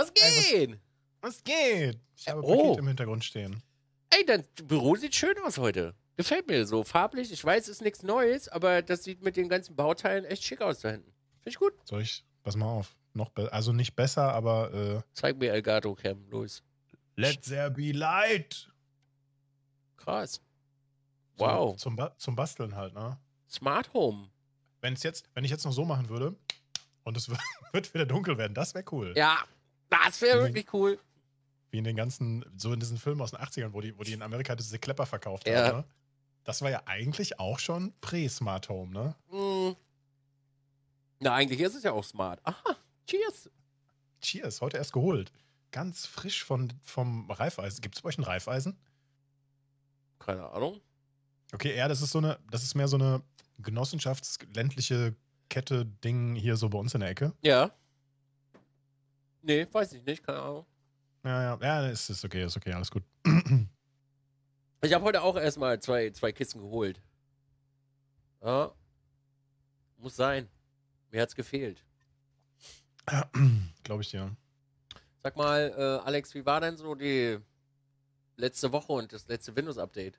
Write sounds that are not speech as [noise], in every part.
was geht? Ey, was, was, geht? Ich habe oh. Paket im Hintergrund stehen. Ey, dein Büro sieht schön aus heute. Gefällt mir so farblich. Ich weiß, es ist nichts Neues, aber das sieht mit den ganzen Bauteilen echt schick aus da hinten. Finde ich gut. Soll ich, pass mal auf. Noch also nicht besser, aber. Äh Zeig mir Elgato Cam, los. Let there be light! Krass. Wow. Zum, zum, ba zum Basteln halt, ne? Smart Home. Wenn's jetzt, wenn ich jetzt noch so machen würde und es [laughs] wird wieder dunkel werden, das wäre cool. Ja, das wäre wirklich cool. Wie in den ganzen, so in diesen Filmen aus den 80ern, wo die, wo die in Amerika diese Klepper verkauft ja. haben. Ne? Das war ja eigentlich auch schon pre-Smart Home, ne? Mm. Na, eigentlich ist es ja auch smart. Aha, cheers. Cheers, heute erst geholt. Ganz frisch von, vom Reifeisen. Gibt es bei euch ein Reifeisen? Keine Ahnung. Okay, ja, das ist so eine, das ist mehr so eine genossenschaftsländliche Kette-Ding hier so bei uns in der Ecke. Ja. Nee, weiß ich nicht, keine Ahnung. Ja, ja, ja, ist, ist okay, ist okay, alles gut. [clears throat] ich habe heute auch erstmal zwei, zwei Kisten geholt. Ja. Muss sein. Mir hat's gefehlt. Ja, [clears throat] Glaube ich dir. Sag mal, äh, Alex, wie war denn so die letzte Woche und das letzte Windows-Update?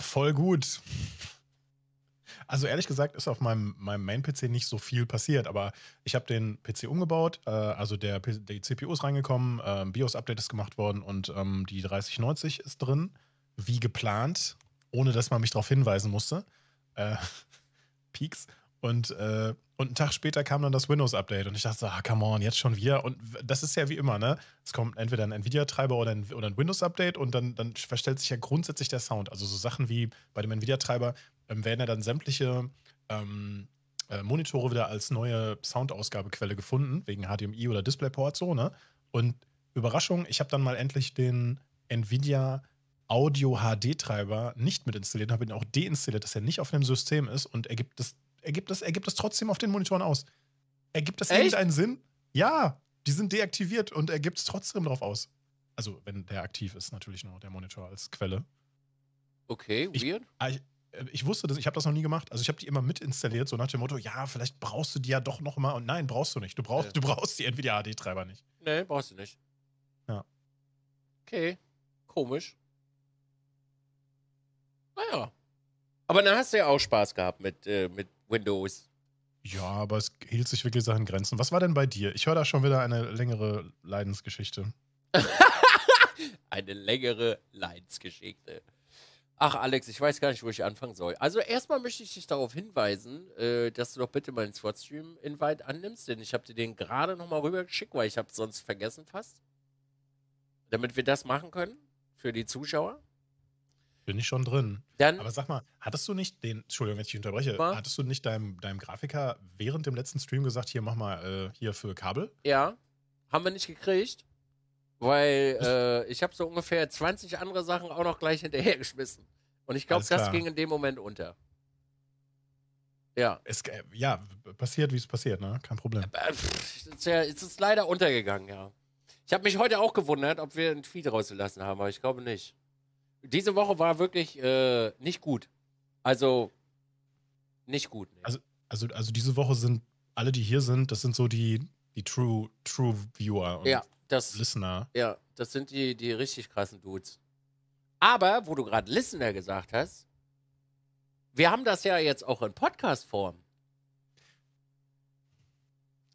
Voll gut. Also ehrlich gesagt ist auf meinem, meinem Main-PC nicht so viel passiert, aber ich habe den PC umgebaut, äh, also der, die CPU ist reingekommen, äh, BIOS-Update ist gemacht worden und ähm, die 3090 ist drin, wie geplant, ohne dass man mich darauf hinweisen musste. Äh, [laughs] Peaks. Und, äh, und einen Tag später kam dann das Windows-Update und ich dachte, so, ah, come on, jetzt schon wieder. Und das ist ja wie immer, ne? Es kommt entweder ein Nvidia-Treiber oder ein, oder ein Windows-Update und dann, dann verstellt sich ja grundsätzlich der Sound. Also so Sachen wie bei dem Nvidia-Treiber, ähm, werden ja dann sämtliche ähm, äh, Monitore wieder als neue Soundausgabequelle gefunden, wegen HDMI oder DisplayPort so, ne? Und Überraschung, ich habe dann mal endlich den Nvidia Audio HD-Treiber nicht mit installiert, habe ihn auch deinstalliert, dass er nicht auf dem System ist und er gibt es, er gibt es, er gibt es trotzdem auf den Monitoren aus. Ergibt das Echt? irgendeinen Sinn? Ja, die sind deaktiviert und er gibt es trotzdem drauf aus. Also, wenn der aktiv ist, natürlich nur der Monitor als Quelle. Okay, weird. Ah, ich, äh, ich wusste das, ich habe das noch nie gemacht. Also ich habe die immer mitinstalliert, so nach dem Motto, ja, vielleicht brauchst du die ja doch noch mal. Und nein, brauchst du nicht. Du brauchst, nee. du brauchst die Nvidia ad treiber nicht. Nee, brauchst du nicht. Ja. Okay, komisch. Naja. Aber dann hast du ja auch Spaß gehabt mit, äh, mit Windows. Ja, aber es hielt sich wirklich Sachen Grenzen. Was war denn bei dir? Ich höre da schon wieder eine längere Leidensgeschichte. [laughs] eine längere Leidensgeschichte. Ach, Alex, ich weiß gar nicht, wo ich anfangen soll. Also, erstmal möchte ich dich darauf hinweisen, äh, dass du doch bitte meinen swat invite annimmst, denn ich habe dir den gerade nochmal rübergeschickt, weil ich habe sonst vergessen fast. Damit wir das machen können für die Zuschauer. Bin ich schon drin. Dann, Aber sag mal, hattest du nicht den, Entschuldigung, wenn ich dich unterbreche, mal. hattest du nicht deinem, deinem Grafiker während dem letzten Stream gesagt, hier mach mal äh, hier für Kabel? Ja. Haben wir nicht gekriegt weil äh, ich habe so ungefähr 20 andere Sachen auch noch gleich hinterhergeschmissen. Und ich glaube, das ging in dem Moment unter. Ja. Es, ja, passiert, wie es passiert, ne? Kein Problem. es, ist es ist leider untergegangen, ja. Ich habe mich heute auch gewundert, ob wir einen Tweet rausgelassen haben, aber ich glaube nicht. Diese Woche war wirklich äh, nicht gut. Also, nicht gut. Nee. Also, also, also, diese Woche sind alle, die hier sind, das sind so die, die True, True Viewer. Und ja das, Listener. Ja, das sind die, die richtig krassen Dudes. Aber, wo du gerade Listener gesagt hast, wir haben das ja jetzt auch in Podcast-Form.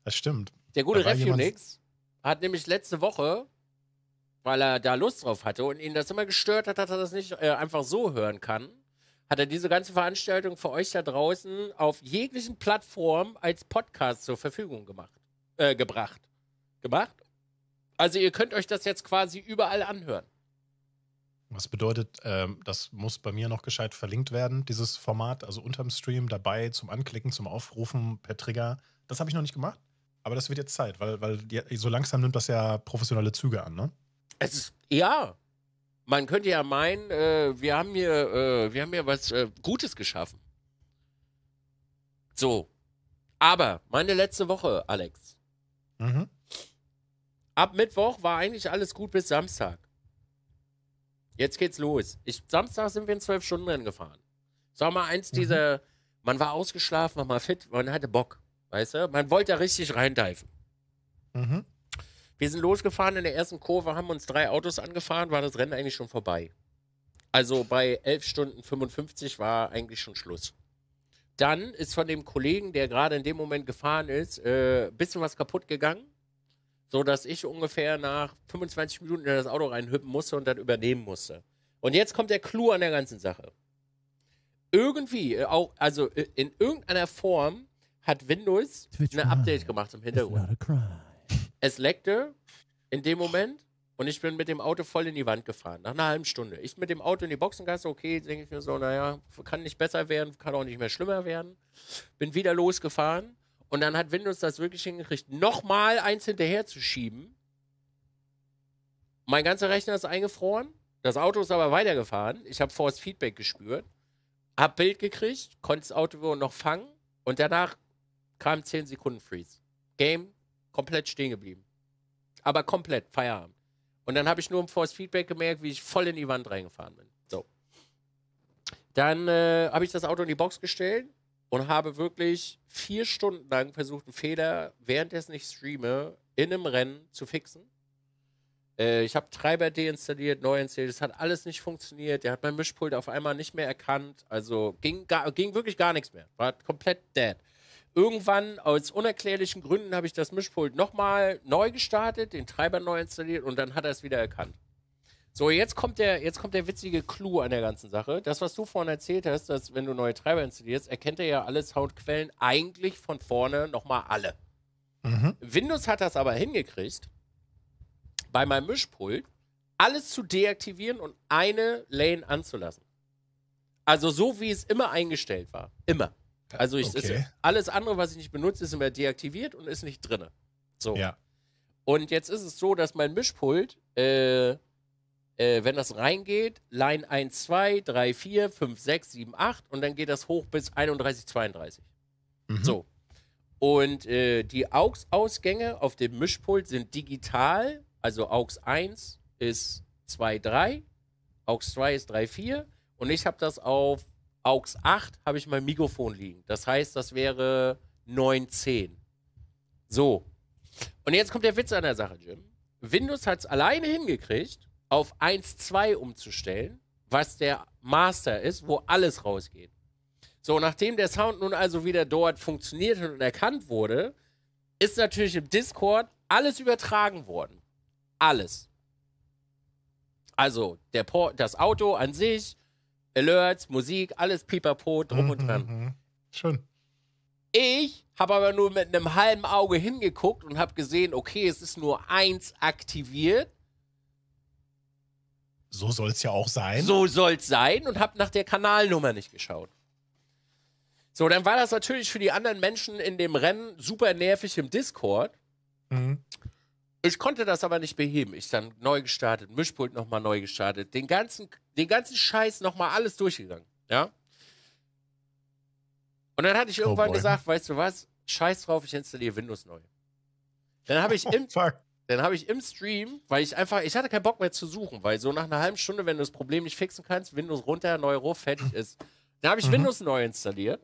Das stimmt. Der gute Refunix hat nämlich letzte Woche, weil er da Lust drauf hatte und ihn das immer gestört hat, dass er das nicht äh, einfach so hören kann, hat er diese ganze Veranstaltung für euch da draußen auf jeglichen Plattformen als Podcast zur Verfügung gemacht, äh, gebracht. Gemacht also ihr könnt euch das jetzt quasi überall anhören. Was bedeutet, ähm, das muss bei mir noch gescheit verlinkt werden, dieses Format, also unterm Stream dabei zum Anklicken, zum Aufrufen per Trigger. Das habe ich noch nicht gemacht, aber das wird jetzt Zeit, weil, weil die, so langsam nimmt das ja professionelle Züge an, ne? Es ist, ja. Man könnte ja meinen, äh, wir haben hier, äh, wir haben hier was äh, Gutes geschaffen. So. Aber meine letzte Woche, Alex. Mhm. Ab Mittwoch war eigentlich alles gut bis Samstag. Jetzt geht's los. Ich, Samstag sind wir in zwölf Stunden Rennen gefahren. Sag mal, eins mhm. dieser, man war ausgeschlafen, war mal fit, man hatte Bock. Weißt du? Man wollte da richtig reindeifen. Mhm. Wir sind losgefahren in der ersten Kurve, haben uns drei Autos angefahren, war das Rennen eigentlich schon vorbei. Also bei 11 Stunden 55 war eigentlich schon Schluss. Dann ist von dem Kollegen, der gerade in dem Moment gefahren ist, ein äh, bisschen was kaputt gegangen so dass ich ungefähr nach 25 Minuten in das Auto reinhüppen musste und dann übernehmen musste. Und jetzt kommt der Clou an der ganzen Sache. Irgendwie, äh, auch, also äh, in irgendeiner Form hat Windows ein Update gemacht im Hintergrund. Es leckte in dem Moment und ich bin mit dem Auto voll in die Wand gefahren, nach einer halben Stunde. Ich mit dem Auto in die Boxengasse, okay, denke ich mir so, naja, kann nicht besser werden, kann auch nicht mehr schlimmer werden. Bin wieder losgefahren und dann hat Windows das wirklich hingekriegt, nochmal eins hinterherzuschieben. Mein ganzer Rechner ist eingefroren. Das Auto ist aber weitergefahren. Ich habe Force Feedback gespürt. habe Bild gekriegt, konnte das Auto noch fangen. Und danach kam 10 Sekunden Freeze. Game komplett stehen geblieben. Aber komplett, Feierabend. Und dann habe ich nur im Force Feedback gemerkt, wie ich voll in die Wand reingefahren bin. So. Dann äh, habe ich das Auto in die Box gestellt, und habe wirklich vier Stunden lang versucht, einen Fehler, währenddessen ich streame, in einem Rennen zu fixen. Äh, ich habe Treiber deinstalliert, neu installiert, es hat alles nicht funktioniert. Der hat mein Mischpult auf einmal nicht mehr erkannt. Also ging, gar, ging wirklich gar nichts mehr. War komplett dead. Irgendwann, aus unerklärlichen Gründen, habe ich das Mischpult nochmal neu gestartet, den Treiber neu installiert und dann hat er es wieder erkannt. So, jetzt kommt, der, jetzt kommt der witzige Clou an der ganzen Sache. Das, was du vorhin erzählt hast, dass wenn du neue Treiber installierst, erkennt er ja alle Soundquellen eigentlich von vorne nochmal alle. Mhm. Windows hat das aber hingekriegt, bei meinem Mischpult alles zu deaktivieren und eine Lane anzulassen. Also so, wie es immer eingestellt war. Immer. Also ich, okay. ist, alles andere, was ich nicht benutze, ist immer deaktiviert und ist nicht drin. So. Ja. Und jetzt ist es so, dass mein Mischpult äh, äh, wenn das reingeht, Line 1, 2, 3, 4, 5, 6, 7, 8 und dann geht das hoch bis 31, 32. Mhm. So. Und äh, die AUX-Ausgänge auf dem Mischpult sind digital, also AUX 1 ist 2, 3, AUX 2 ist 3, 4 und ich habe das auf AUX 8 habe ich mein Mikrofon liegen. Das heißt, das wäre 9, 10. So. Und jetzt kommt der Witz an der Sache, Jim. Windows hat es alleine hingekriegt, auf 1.2 umzustellen, was der Master ist, wo alles rausgeht. So, nachdem der Sound nun also wieder dort funktioniert und erkannt wurde, ist natürlich im Discord alles übertragen worden. Alles. Also der Port, das Auto an sich, Alerts, Musik, alles pipapo, drum mhm, und dran. Mhm, mhm. Schön. Ich habe aber nur mit einem halben Auge hingeguckt und habe gesehen, okay, es ist nur eins aktiviert so soll es ja auch sein. So soll es sein und habe nach der Kanalnummer nicht geschaut. So, dann war das natürlich für die anderen Menschen in dem Rennen super nervig im Discord. Mhm. Ich konnte das aber nicht beheben. Ich dann neu gestartet, Mischpult nochmal neu gestartet, den ganzen, den ganzen Scheiß nochmal alles durchgegangen. Ja. Und dann hatte ich oh irgendwann oh gesagt, weißt du was? Scheiß drauf, ich installiere Windows neu. Dann habe ich, im, oh, [laughs] Dann habe ich im Stream, weil ich einfach, ich hatte keinen Bock mehr zu suchen, weil so nach einer halben Stunde, wenn du das Problem nicht fixen kannst, Windows runter, neu ruf, fertig [laughs] ist. Dann habe ich mhm. Windows neu installiert.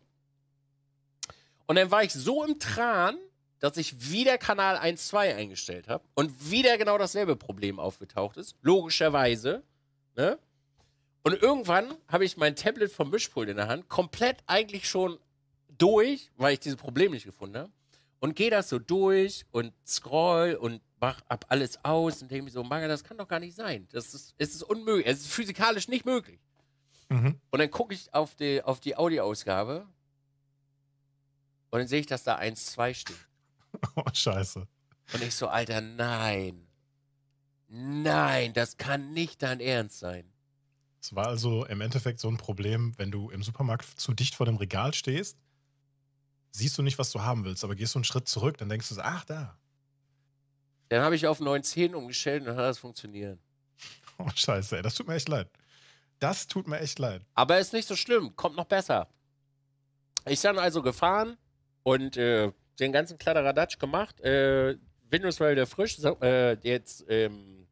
Und dann war ich so im Tran, dass ich wieder Kanal 1.2 eingestellt habe und wieder genau dasselbe Problem aufgetaucht ist. Logischerweise. Ne? Und irgendwann habe ich mein Tablet vom Mischpult in der Hand, komplett eigentlich schon durch, weil ich dieses Problem nicht gefunden habe. Und gehe das so durch und scroll und mach ab alles aus und denke mir so, Manga, das kann doch gar nicht sein. Das ist, es ist unmöglich, es ist physikalisch nicht möglich. Mhm. Und dann gucke ich auf die, auf die Audioausgabe und dann sehe ich, dass da 1-2 steht. [laughs] Oh, scheiße. Und ich so, Alter, nein. Nein, das kann nicht dein Ernst sein. Es war also im Endeffekt so ein Problem, wenn du im Supermarkt zu dicht vor dem Regal stehst, siehst du nicht, was du haben willst, aber gehst du einen Schritt zurück, dann denkst du, so, ach, da, dann habe ich auf 9.10 umgestellt und dann hat das funktioniert. Oh, scheiße, ey. das tut mir echt leid. Das tut mir echt leid. Aber ist nicht so schlimm, kommt noch besser. Ich dann also gefahren und äh, den ganzen Kladderadatsch gemacht. Äh, Windows war frisch, so, äh, jetzt ähm,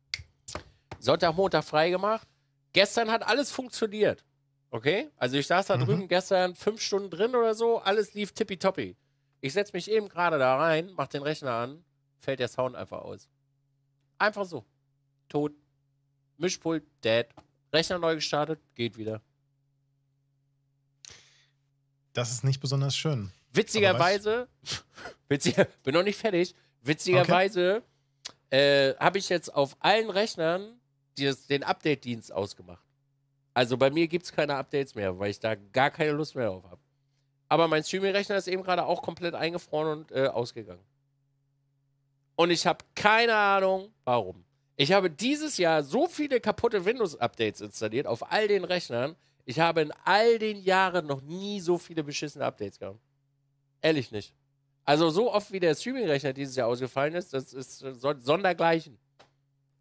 Sonntag, Montag frei gemacht. Gestern hat alles funktioniert. Okay? Also ich saß da mhm. drüben gestern fünf Stunden drin oder so, alles lief tippitoppi. Ich setze mich eben gerade da rein, mach den Rechner an, fällt der Sound einfach aus. Einfach so. Tot. Mischpult, dead. Rechner neu gestartet, geht wieder. Das ist nicht besonders schön. Witzigerweise, [laughs] witziger, bin noch nicht fertig. Witzigerweise okay. äh, habe ich jetzt auf allen Rechnern dieses, den Update-Dienst ausgemacht. Also bei mir gibt es keine Updates mehr, weil ich da gar keine Lust mehr drauf habe. Aber mein Streaming-Rechner ist eben gerade auch komplett eingefroren und äh, ausgegangen und ich habe keine Ahnung, warum. Ich habe dieses Jahr so viele kaputte Windows-Updates installiert auf all den Rechnern. Ich habe in all den Jahren noch nie so viele beschissene Updates gehabt. Ehrlich nicht. Also so oft wie der Streaming-Rechner dieses Jahr ausgefallen ist, das ist sondergleichen.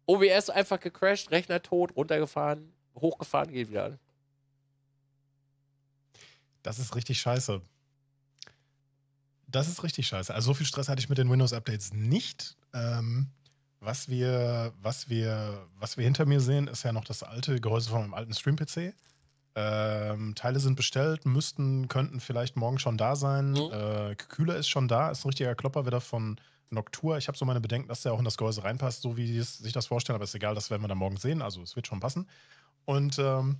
OBS einfach gecrashed, Rechner tot, runtergefahren, hochgefahren, geht wieder an. Das ist richtig scheiße. Das ist richtig scheiße. Also so viel Stress hatte ich mit den Windows-Updates nicht. Ähm, was wir, was wir, was wir hinter mir sehen, ist ja noch das alte Gehäuse von meinem alten Stream-PC. Ähm, Teile sind bestellt, müssten, könnten vielleicht morgen schon da sein. Mhm. Äh, Kühler ist schon da, ist ein richtiger Klopper wieder von Noctua. Ich habe so meine Bedenken, dass der auch in das Gehäuse reinpasst, so wie es sich das vorstellen, aber ist egal, das werden wir dann morgen sehen. Also es wird schon passen. Und ähm,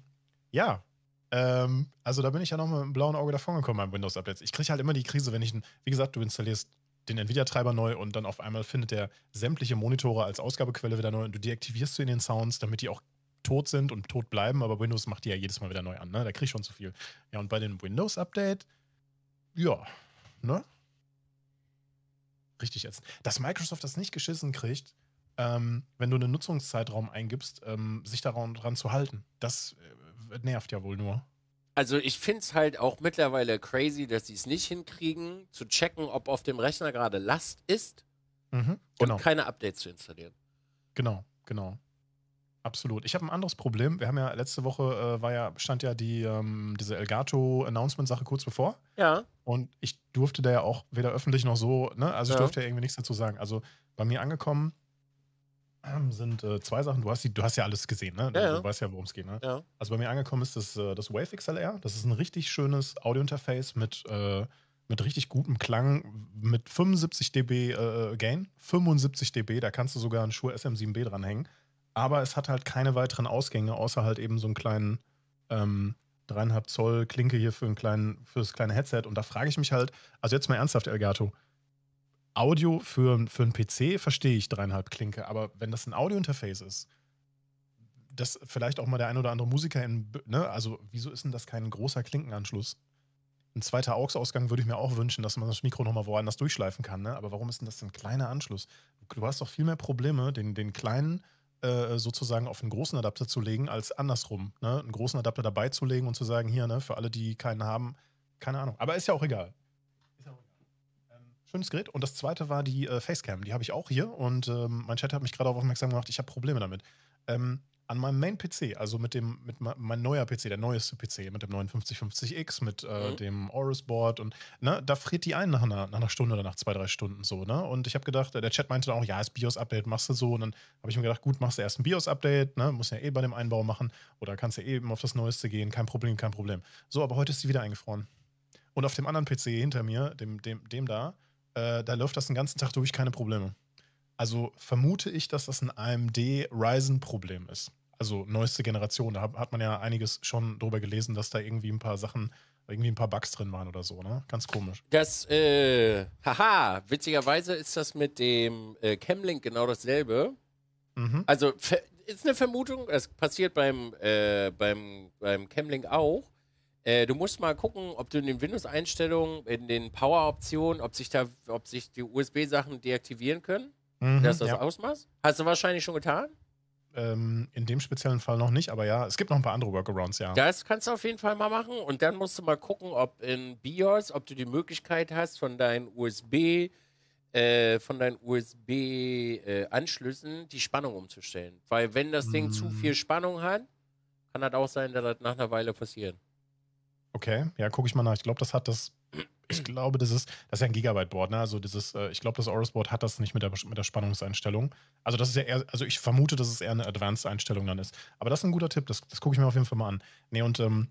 ja, ähm, also da bin ich ja noch mit einem blauen Auge davongekommen beim Windows-Updates. Ich kriege halt immer die Krise, wenn ich, wie gesagt, du installierst den Nvidia-Treiber neu und dann auf einmal findet der sämtliche Monitore als Ausgabequelle wieder neu und du deaktivierst sie in den Sounds, damit die auch tot sind und tot bleiben, aber Windows macht die ja jedes Mal wieder neu an, ne? Da krieg ich schon zu viel. Ja, und bei dem Windows-Update, ja, ne? Richtig jetzt. Dass Microsoft das nicht geschissen kriegt, ähm, wenn du einen Nutzungszeitraum eingibst, ähm, sich daran dran zu halten. Das äh, nervt ja wohl nur. Also ich finde es halt auch mittlerweile crazy, dass sie es nicht hinkriegen, zu checken, ob auf dem Rechner gerade Last ist mhm, genau. und keine Updates zu installieren. Genau, genau. Absolut. Ich habe ein anderes Problem. Wir haben ja letzte Woche äh, war ja, stand ja die, ähm, diese Elgato-Announcement-Sache kurz bevor. Ja. Und ich durfte da ja auch weder öffentlich noch so, ne? Also ja. ich durfte ja irgendwie nichts dazu sagen. Also bei mir angekommen, [clears throat] sind äh, zwei Sachen. Du hast, die, du hast ja alles gesehen, ne? Ja, ja. Du weißt ja, worum es geht, ne? Ja. Also bei mir angekommen ist das, äh, das Wave XLR. Das ist ein richtig schönes Audio-Interface mit, äh, mit richtig gutem Klang, mit 75 dB äh, Gain. 75 dB, da kannst du sogar einen Shure SM7B dranhängen. Aber es hat halt keine weiteren Ausgänge, außer halt eben so einen kleinen ähm, 3,5 Zoll Klinke hier für, einen kleinen, für das kleine Headset. Und da frage ich mich halt, also jetzt mal ernsthaft, Elgato, Audio für, für einen PC verstehe ich dreieinhalb Klinke, aber wenn das ein Audio-Interface ist, das vielleicht auch mal der ein oder andere Musiker in, ne, also wieso ist denn das kein großer Klinkenanschluss? Ein zweiter AUX-Ausgang würde ich mir auch wünschen, dass man das Mikro nochmal woanders durchschleifen kann, ne? aber warum ist denn das ein kleiner Anschluss? Du hast doch viel mehr Probleme, den, den kleinen äh, sozusagen auf einen großen Adapter zu legen, als andersrum. Ne? Einen großen Adapter dabei zu legen und zu sagen, hier, ne, für alle, die keinen haben, keine Ahnung. Aber ist ja auch egal. Schönes Gerät. Und das zweite war die äh, Facecam. Die habe ich auch hier. Und ähm, mein Chat hat mich gerade aufmerksam gemacht, ich habe Probleme damit. Ähm, an meinem Main-PC, also mit dem, mit mein neuer PC, der neueste PC, mit dem neuen 5050 x mit äh, mhm. dem Aorus-Board und, ne, da friert die ein nach einer, nach einer Stunde oder nach zwei, drei Stunden so, ne? Und ich habe gedacht, äh, der Chat meinte dann auch, ja, ist BIOS-Update machst du so. Und dann habe ich mir gedacht, gut, machst du erst ein BIOS-Update, ne? Muss ja eh bei dem Einbau machen oder kannst ja eben auf das Neueste gehen, kein Problem, kein Problem. So, aber heute ist sie wieder eingefroren. Und auf dem anderen PC hinter mir, dem, dem, dem da, äh, da läuft das den ganzen Tag durch, keine Probleme. Also vermute ich, dass das ein AMD Ryzen-Problem ist. Also neueste Generation. Da hat man ja einiges schon drüber gelesen, dass da irgendwie ein paar Sachen, irgendwie ein paar Bugs drin waren oder so, ne? Ganz komisch. Das, äh, haha, witzigerweise ist das mit dem äh, Camlink genau dasselbe. Mhm. Also ist eine Vermutung, es passiert beim, äh, beim, beim Camlink auch. Äh, du musst mal gucken, ob du in den Windows-Einstellungen, in den Power-Optionen, ob sich da, ob sich die USB-Sachen deaktivieren können. Mhm, dass das ja. Ausmaß. Hast du wahrscheinlich schon getan? Ähm, in dem speziellen Fall noch nicht, aber ja, es gibt noch ein paar andere Workarounds, ja. Das kannst du auf jeden Fall mal machen und dann musst du mal gucken, ob in BIOS, ob du die Möglichkeit hast, von deinen USB, äh, von deinen USB-Anschlüssen äh, die Spannung umzustellen. Weil wenn das Ding mhm. zu viel Spannung hat, kann das auch sein, dass das nach einer Weile passieren. Okay, ja, gucke ich mal nach. Ich glaube, das hat das. Ich glaube, das ist, das ist ja ein Gigabyte-Board, ne? Also dieses, äh, ich glaube, das Aorus-Board hat das nicht mit der, mit der Spannungseinstellung. Also das ist ja eher, also ich vermute, dass es eher eine Advanced-Einstellung dann ist. Aber das ist ein guter Tipp, das, das gucke ich mir auf jeden Fall mal an. Ne, und ähm,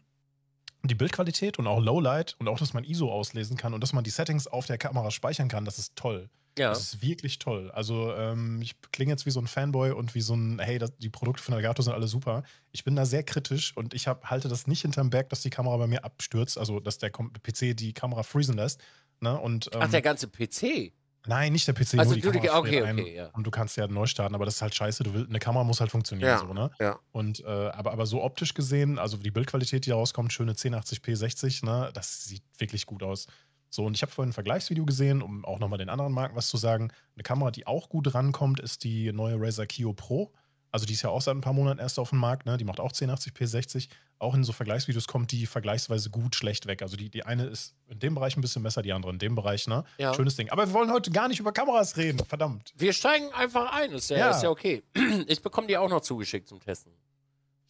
die Bildqualität und auch Lowlight und auch, dass man ISO auslesen kann und dass man die Settings auf der Kamera speichern kann, das ist toll. Ja. Das ist wirklich toll. Also ähm, ich klinge jetzt wie so ein Fanboy und wie so ein, hey, das, die Produkte von Elgato sind alle super. Ich bin da sehr kritisch und ich hab, halte das nicht hinterm Berg, dass die Kamera bei mir abstürzt, also dass der PC die Kamera freezen lässt. Ne? Und, ähm, Ach, der ganze PC? Nein, nicht der PC, also nur die du, Kamera okay, okay, okay, ja. und du kannst ja neu starten, aber das ist halt scheiße, du willst, eine Kamera muss halt funktionieren, ja, so, ne? Ja. Und, äh, aber, aber so optisch gesehen, also die Bildqualität, die da rauskommt, schöne 1080p 60, ne, das sieht wirklich gut aus. So, und ich habe vorhin ein Vergleichsvideo gesehen, um auch nochmal den anderen Marken was zu sagen. Eine Kamera, die auch gut rankommt, ist die neue Razer Kio Pro. Also die ist ja auch seit ein paar Monaten erst auf dem Markt, ne? Die macht auch 1080p60. Auch in so Vergleichsvideos kommt die vergleichsweise gut schlecht weg. Also die, die eine ist in dem Bereich ein bisschen besser, die andere in dem Bereich, ne? Ja. Schönes Ding. Aber wir wollen heute gar nicht über Kameras reden, verdammt. Wir steigen einfach ein, ist ja, ja. Ist ja okay. [clears throat] Ich bekomme die auch noch zugeschickt zum Testen.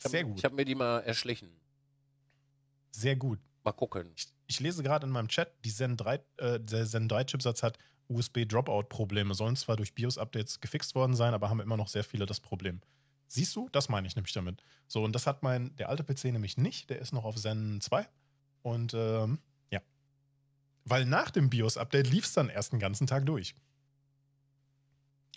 Hab, Sehr gut. Ich habe mir die mal erschlichen. Sehr gut. Mal gucken. Ich, ich lese gerade in meinem Chat, die Zen 3, äh, der Zen 3-Chipsatz hat USB-Dropout-Probleme. Sollen zwar durch BIOS-Updates gefixt worden sein, aber haben immer noch sehr viele das Problem. Siehst du? Das meine ich nämlich damit. So, und das hat mein, der alte PC nämlich nicht. Der ist noch auf Zen 2. Und ähm, ja. Weil nach dem BIOS-Update lief es dann erst den ganzen Tag durch.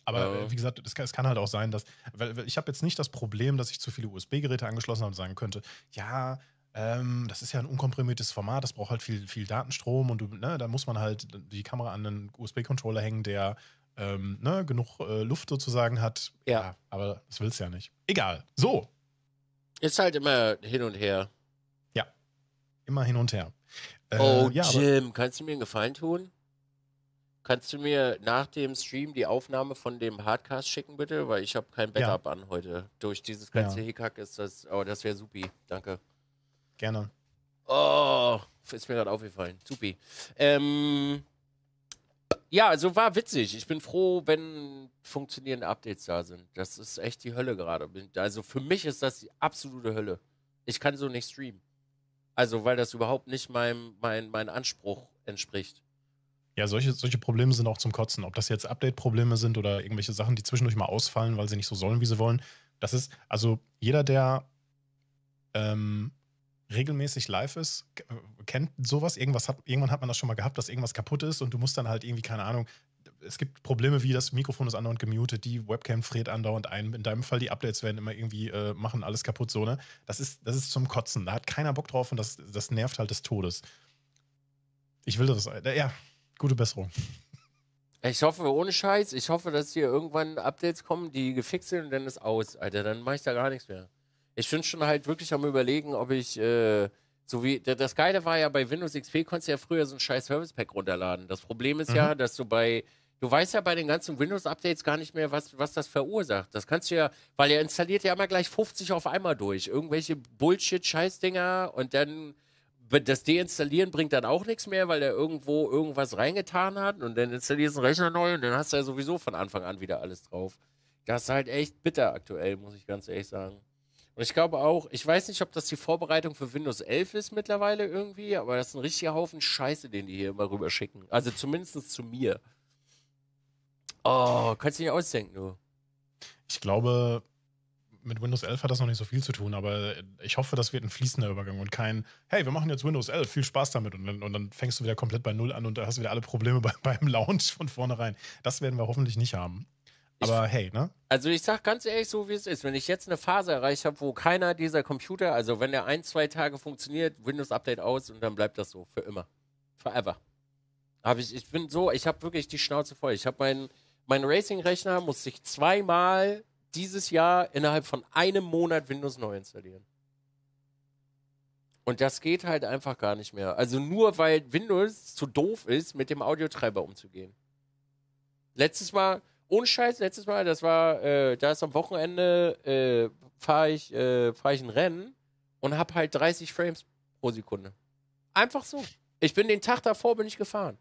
Aber oh. wie gesagt, es kann, es kann, halt auch sein, dass, weil, weil ich habe jetzt nicht das Problem, dass ich zu viele USB-Geräte angeschlossen habe und sagen könnte, ja, ähm, das ist ja ein unkomprimiertes Format, das braucht halt viel, viel Datenstrom und du, ne, da muss man halt die Kamera an einen USB-Controller hängen, der ähm, ne, genug äh, Luft sozusagen hat. Ja. ja aber das willst du ja nicht. Egal. So. Ist halt immer hin und her. Ja. Immer hin und her. Äh, oh, ja, Jim, kannst du mir einen Gefallen tun? Kannst du mir nach dem Stream die Aufnahme von dem Hardcast schicken, bitte? Weil ich habe kein Backup ja. an heute. Durch dieses ganze ja. Hickhack ist das, aber oh, das wäre supi. Danke. Gerne. Oh, ist mir gerade aufgefallen. Supi. Ähm, ja, also war witzig. Ich bin froh, wenn funktionierende Updates da sind. Das ist echt die Hölle gerade. Also für mich ist das die absolute Hölle. Ich kann so nicht streamen. Also, weil das überhaupt nicht meinem mein, mein Anspruch entspricht. Ja, solche, solche Probleme sind auch zum Kotzen. Ob das jetzt Update-Probleme sind oder irgendwelche Sachen, die zwischendurch mal ausfallen, weil sie nicht so sollen, wie sie wollen. Das ist, also jeder, der ähm, regelmäßig live ist, äh, kennt sowas. Irgendwas hat, irgendwann hat man das schon mal gehabt, dass irgendwas kaputt ist und du musst dann halt irgendwie, keine Ahnung, es gibt Probleme wie das Mikrofon ist andauernd gemutet, die Webcam friert andauernd ein. In deinem Fall, die Updates werden immer irgendwie, äh, machen alles kaputt, so, ne? Das ist, das ist zum Kotzen. Da hat keiner Bock drauf und das, das nervt halt des Todes. Ich will das, äh, ja, gute Besserung. Ich hoffe, ohne Scheiß, ich hoffe, dass hier irgendwann Updates kommen, die gefixt sind und dann ist aus, Alter. Dann mache ich da gar nichts mehr. Ich bin schon halt wirklich am überlegen, ob ich, äh, so wie, das Geile war ja, bei Windows XP konntest du ja früher so ein scheiß Service Pack runterladen. Das Problem ist mhm. ja, dass du bei, du weißt ja bei den ganzen Windows-Updates gar nicht mehr, was, was das verursacht. Das kannst du ja, weil er installiert ja immer gleich 50 auf einmal durch. Irgendwelche Bullshit-Scheißdinger und dann das Deinstallieren bringt dann auch nichts mehr, weil er irgendwo irgendwas reingetan hat und dann installierst du den Rechner neu und dann hast du ja sowieso von Anfang an wieder alles drauf. Das ist halt echt bitter aktuell, muss ich ganz ehrlich sagen. Und ich glaube auch, ich weiß nicht, ob das die Vorbereitung für Windows 11 ist mittlerweile irgendwie, aber das ist ein richtiger Haufen Scheiße, den die hier immer rüber schicken. Also zumindest zu mir. Oh, kannst du nicht ausdenken, du. Ich glaube, mit Windows 11 hat das noch nicht so viel zu tun, aber ich hoffe, das wird ein fließender Übergang und kein, hey, wir machen jetzt Windows 11, viel Spaß damit und dann, und dann fängst du wieder komplett bei Null an und hast du wieder alle Probleme [laughs] bei, beim Launch von vornherein. Das werden wir hoffentlich nicht haben. Aber ich, hey, ne? Also ich sag ganz ehrlich, so wie es ist, wenn ich jetzt eine Phase erreicht habe, wo keiner dieser Computer, also wenn der ein, zwei Tage funktioniert, Windows Update aus und dann bleibt das so für immer. Forever. Hab ich, ich bin so, ich habe wirklich die Schnauze voll. Ich habe meinen mein, Racing-Rechner, muss ich zweimal dieses Jahr innerhalb von einem Monat Windows neu installieren. Und das geht halt einfach gar nicht mehr. Also nur weil Windows zu doof ist, mit dem Audiotreiber umzugehen. Letztes Mal ohne Scheiß, letztes Mal, das war, äh, da ist am Wochenende, äh, fahre ich, äh, fahr ich ein Rennen und habe halt 30 Frames pro Sekunde. Einfach so. Ich bin den Tag davor bin ich gefahren.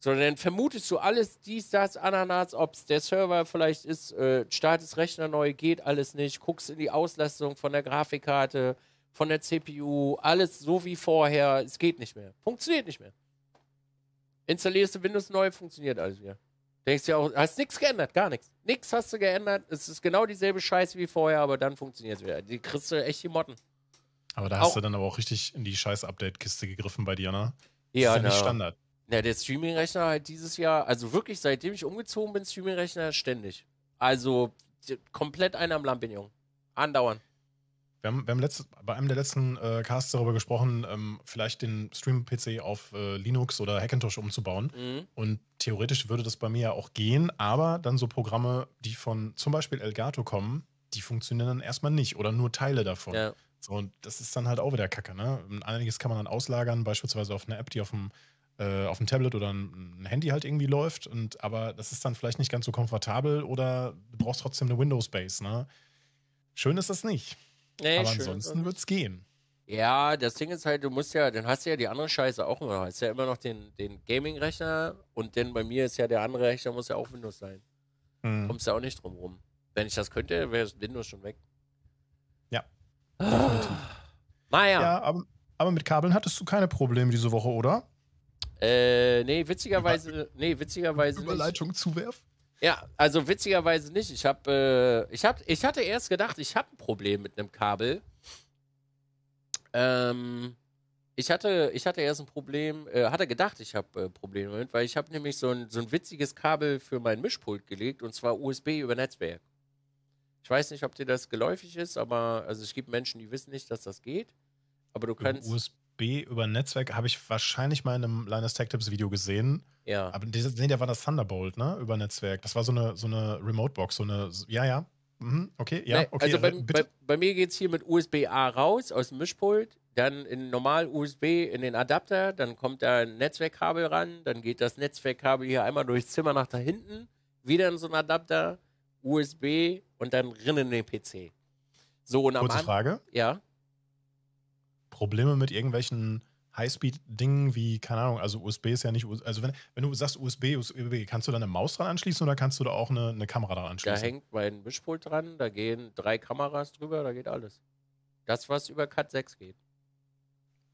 Sondern dann vermutest du alles, dies, das, Ananas, ob es der Server vielleicht ist, äh, startest Rechner neu, geht alles nicht, guckst in die Auslastung von der Grafikkarte, von der CPU, alles so wie vorher, es geht nicht mehr. Funktioniert nicht mehr. Installierst du Windows neu, funktioniert alles wieder. Denkst du auch, hast nichts geändert, gar nichts. Nichts hast du geändert. Es ist genau dieselbe Scheiße wie vorher, aber dann funktioniert es wieder. Die kriegst du echt die Motten. Aber da hast auch. du dann aber auch richtig in die scheiß Update-Kiste gegriffen bei dir, ne? Das ja, ist ja nicht Standard. Na, der Streaming-Rechner halt dieses Jahr, also wirklich seitdem ich umgezogen bin, Streaming-Rechner ständig. Also komplett einer am Lampignon. Andauernd. Wir haben, wir haben letztes, bei einem der letzten äh, Casts darüber gesprochen, ähm, vielleicht den Stream-PC auf äh, Linux oder Hackintosh umzubauen. Mhm. Und theoretisch würde das bei mir ja auch gehen, aber dann so Programme, die von zum Beispiel Elgato kommen, die funktionieren dann erstmal nicht oder nur Teile davon. Ja. So, und das ist dann halt auch wieder Kacke. Ne? Einiges kann man dann auslagern, beispielsweise auf eine App, die auf dem, äh, auf dem Tablet oder ein, Handy halt irgendwie läuft. Und, aber das ist dann vielleicht nicht ganz so komfortabel oder du brauchst trotzdem eine Windows-Base. Ne? Schön ist das nicht. Nee, Aber schön. ansonsten es gehen. Ja, das Ding ist halt, du musst ja, dann hast du ja die andere Scheiße auch immer noch. Hast ja immer noch den, den Gaming-Rechner und denn bei mir ist ja der andere Rechner, muss ja auch Windows sein. Hm. Kommst ja auch nicht drum rum. Wenn ich das könnte, wäre Windows schon weg. Ja. Naja. Ah. Ja, aber, aber mit Kabeln hattest du keine Probleme diese Woche, oder? Äh, nee, witzigerweise, nee, witzigerweise Überleitung zuwerfen? Ja, also witzigerweise nicht. Ich habe, äh, ich hab, ich hatte erst gedacht, ich habe ein Problem mit einem Kabel. Ähm, ich hatte, ich hatte erst ein Problem, äh, hatte gedacht, ich habe äh, Probleme damit, weil ich habe nämlich so ein, so ein witziges Kabel für mein Mischpult gelegt und zwar USB über Netzwerk. Ich weiß nicht, ob dir das geläufig ist, aber also es gibt Menschen, die wissen nicht, dass das geht. Aber du kannst. USB über Netzwerk habe ich wahrscheinlich mal in einem Linus Tech Tips Video gesehen. Ja. Aber dieses, nee, der war das Thunderbolt, ne? Über Netzwerk. Das war so eine, so eine Remote-Box, so eine, ja, ja. Mhm, okay, ja, Nein, okay. Also äh, bei, äh, bei, bei mir geht es hier mit USB-A raus aus dem Mischpult, dann in normal USB in den Adapter, dann kommt da ein Netzwerkkabel ran, dann geht das Netzwerkkabel hier einmal durchs Zimmer nach da hinten, wieder in so einen Adapter, USB und dann rinnen den PC. So, und Kurze Frage? Ja. Probleme mit irgendwelchen Highspeed-Dingen wie, keine Ahnung, also USB ist ja nicht, also wenn, wenn du sagst USB, USB, kannst du da eine Maus dran anschließen oder kannst du da auch eine, eine Kamera dran anschließen? Da hängt mein Mischpult dran, da gehen drei Kameras drüber, da geht alles. Das, was über Cut 6 geht.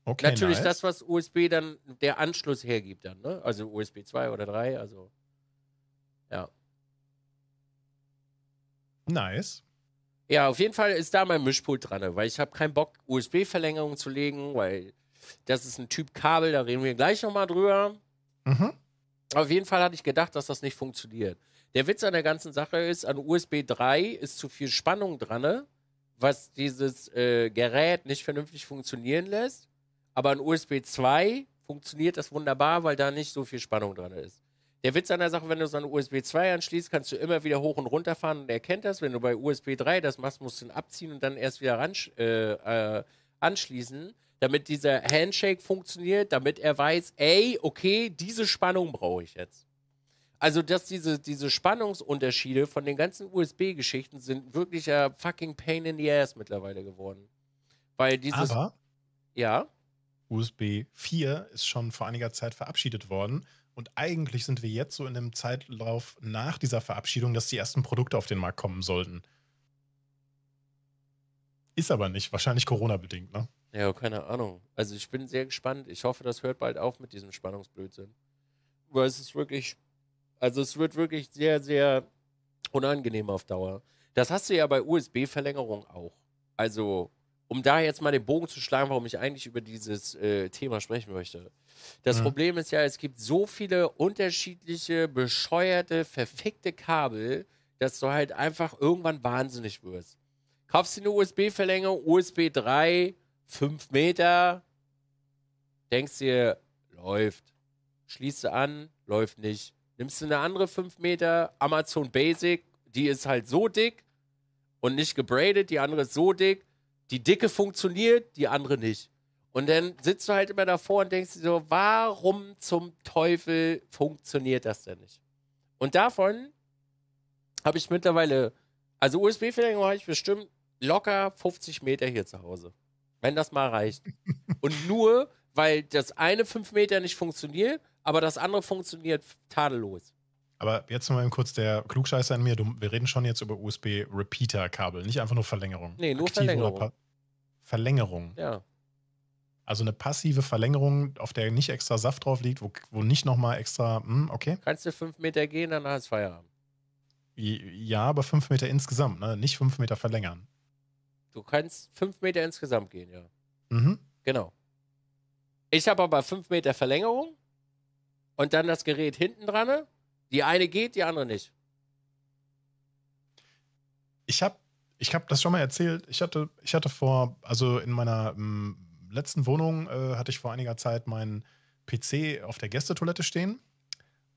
Okay, Natürlich nice. das, was USB dann, der Anschluss hergibt dann, ne? Also USB 2 oder 3, also, ja. Nice. Ja, auf jeden Fall ist da mein Mischpult dran, weil ich habe keinen Bock, USB-Verlängerung zu legen, weil das ist ein Typ Kabel, da reden wir gleich nochmal drüber. Mhm. Auf jeden Fall hatte ich gedacht, dass das nicht funktioniert. Der Witz an der ganzen Sache ist, an USB 3 ist zu viel Spannung dran, ne? was dieses äh, Gerät nicht vernünftig funktionieren lässt. Aber an USB 2 funktioniert das wunderbar, weil da nicht so viel Spannung dran ist. Der Witz an der Sache, wenn du so an USB 2 anschließt, kannst du immer wieder hoch und runter fahren und erkennt das. Wenn du bei USB 3 das machst, musst du ihn abziehen und dann erst wieder ran, äh, äh, anschließen damit dieser Handshake funktioniert, damit er weiß, ey, okay, diese Spannung brauche ich jetzt. Also, dass diese, diese Spannungsunterschiede von den ganzen USB-Geschichten sind wirklich ein fucking Pain in the Ass mittlerweile geworden. Weil dieses. Aber ja. USB 4 ist schon vor einiger Zeit verabschiedet worden. Und eigentlich sind wir jetzt so in dem Zeitlauf nach dieser Verabschiedung, dass die ersten Produkte auf den Markt kommen sollten. Ist aber nicht, wahrscheinlich Corona-bedingt, ne? Ja, keine Ahnung. Also ich bin sehr gespannt. Ich hoffe, das hört bald auf mit diesem Spannungsblödsinn. Weil es ist wirklich, also es wird wirklich sehr, sehr unangenehm auf Dauer. Das hast du ja bei USB-Verlängerung auch. Also, um da jetzt mal den Bogen zu schlagen, warum ich eigentlich über dieses äh, Thema sprechen möchte. Das ja. Mhm. Problem ist ja, es gibt so viele unterschiedliche, bescheuerte, verfickte Kabel, dass du halt einfach irgendwann wahnsinnig wirst. Kaufst du eine USB-Verlängerung, USB 3, fünf Meter, denkst dir, läuft. Schließt du an, läuft nicht. Nimmst du eine andere 5 Meter, Amazon Basic, die ist halt so dick und nicht gebraided, die andere ist so dick, die dicke funktioniert, die andere nicht. Und dann sitzt du halt immer davor und denkst dir so, warum zum Teufel funktioniert das denn nicht? Und davon habe ich mittlerweile, also USB-Verlängerung habe ich bestimmt locker 50 Meter hier zu Hause wenn das mal reicht. Und nur, weil das eine 5 Meter nicht funktioniert, aber das andere funktioniert tadellos. Aber jetzt mal kurz der Klugscheißer in mir. Du, wir reden schon jetzt über USB-Repeater-Kabel, nicht einfach nur Verlängerung. Nee, nur Aktiv Verlängerung. Verlängerung. Ja. Also eine passive Verlängerung, auf der nicht extra Saft drauf liegt, wo, wo nicht nochmal extra, hm, okay. Kannst du fünf Meter gehen, dann hast du Feierabend. Ja, aber fünf Meter insgesamt, ne? nicht fünf Meter verlängern. Du kannst fünf Meter insgesamt gehen, ja. Mhm. Genau. Ich habe aber fünf Meter Verlängerung und dann das Gerät hinten dran. Die eine geht, die andere nicht. Ich habe ich hab das schon mal erzählt. Ich hatte, ich hatte vor, also in meiner m, mm, letzten Wohnung äh, hatte ich vor einiger Zeit meinen PC auf der Gästetoilette stehen.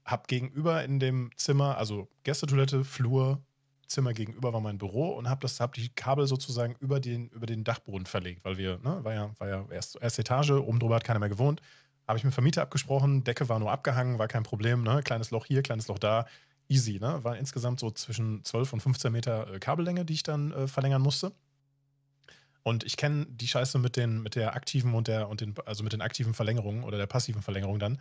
Hab gegenüber in dem Zimmer, also Gästetoilette, Flur, Zimmer gegenüber war mein Büro und habe hab die Kabel sozusagen über den, über den Dachboden verlegt, weil wir, ne, war ja, war ja erst, erste Etage, oben drüber hat keiner mehr gewohnt. Habe ich mit Vermieter abgesprochen, Decke war nur abgehangen, war kein Problem, ne? kleines Loch hier, kleines Loch da, easy. Ne? War insgesamt so zwischen 12 und 15 Meter äh, Kabellänge, die ich dann äh, verlängern musste. Und ich kenne die Scheiße mit den, mit der aktiven und der, und den, also mit den aktiven Verlängerungen oder der passiven Verlängerung dann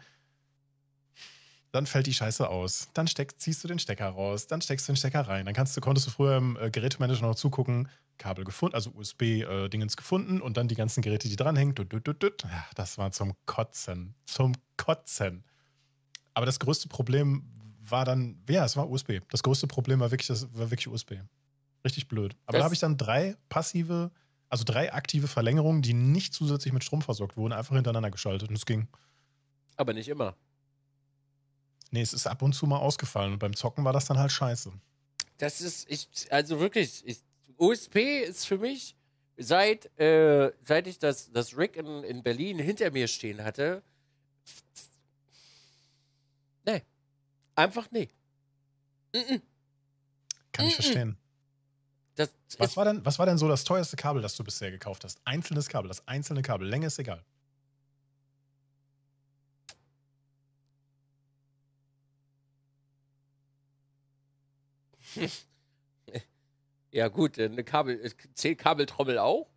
dann fällt die Scheiße aus. Dann steck, ziehst du den Stecker raus, dann steckst du den Stecker rein. Dann kannst du, konntest du früher im äh, Gerätemanager noch zugucken, Kabel gefunden, also USB-Dingens äh, gefunden und dann die ganzen Geräte, die dranhängen. Dut, dut, dut, ja, das war zum Kotzen. Zum Kotzen. Aber das größte Problem war dann, ja, es war USB. Das größte Problem war wirklich, das war wirklich USB. Richtig blöd. Aber das da habe ich dann drei passive, also drei aktive Verlängerungen, die nicht zusätzlich mit Strom versorgt wurden, einfach hintereinander geschaltet und es ging. Aber nicht immer. Nee, es ist ab und zu mal ausgefallen und beim Zocken war das dann halt scheiße. Das ist, ich, also wirklich, ich, USP ist für mich, seit, äh, seit ich das, das Rick in, in Berlin hinter mir stehen hatte, nee. Einfach nee. Mm Kann ich verstehen. Das was, war denn, was war denn so das teuerste Kabel, das du bisher gekauft hast? Einzelnes Kabel, das einzelne Kabel, Länge ist egal. [laughs] ja, gut, äh, eine Kabel, äh, zählt Kabeltrommel auch?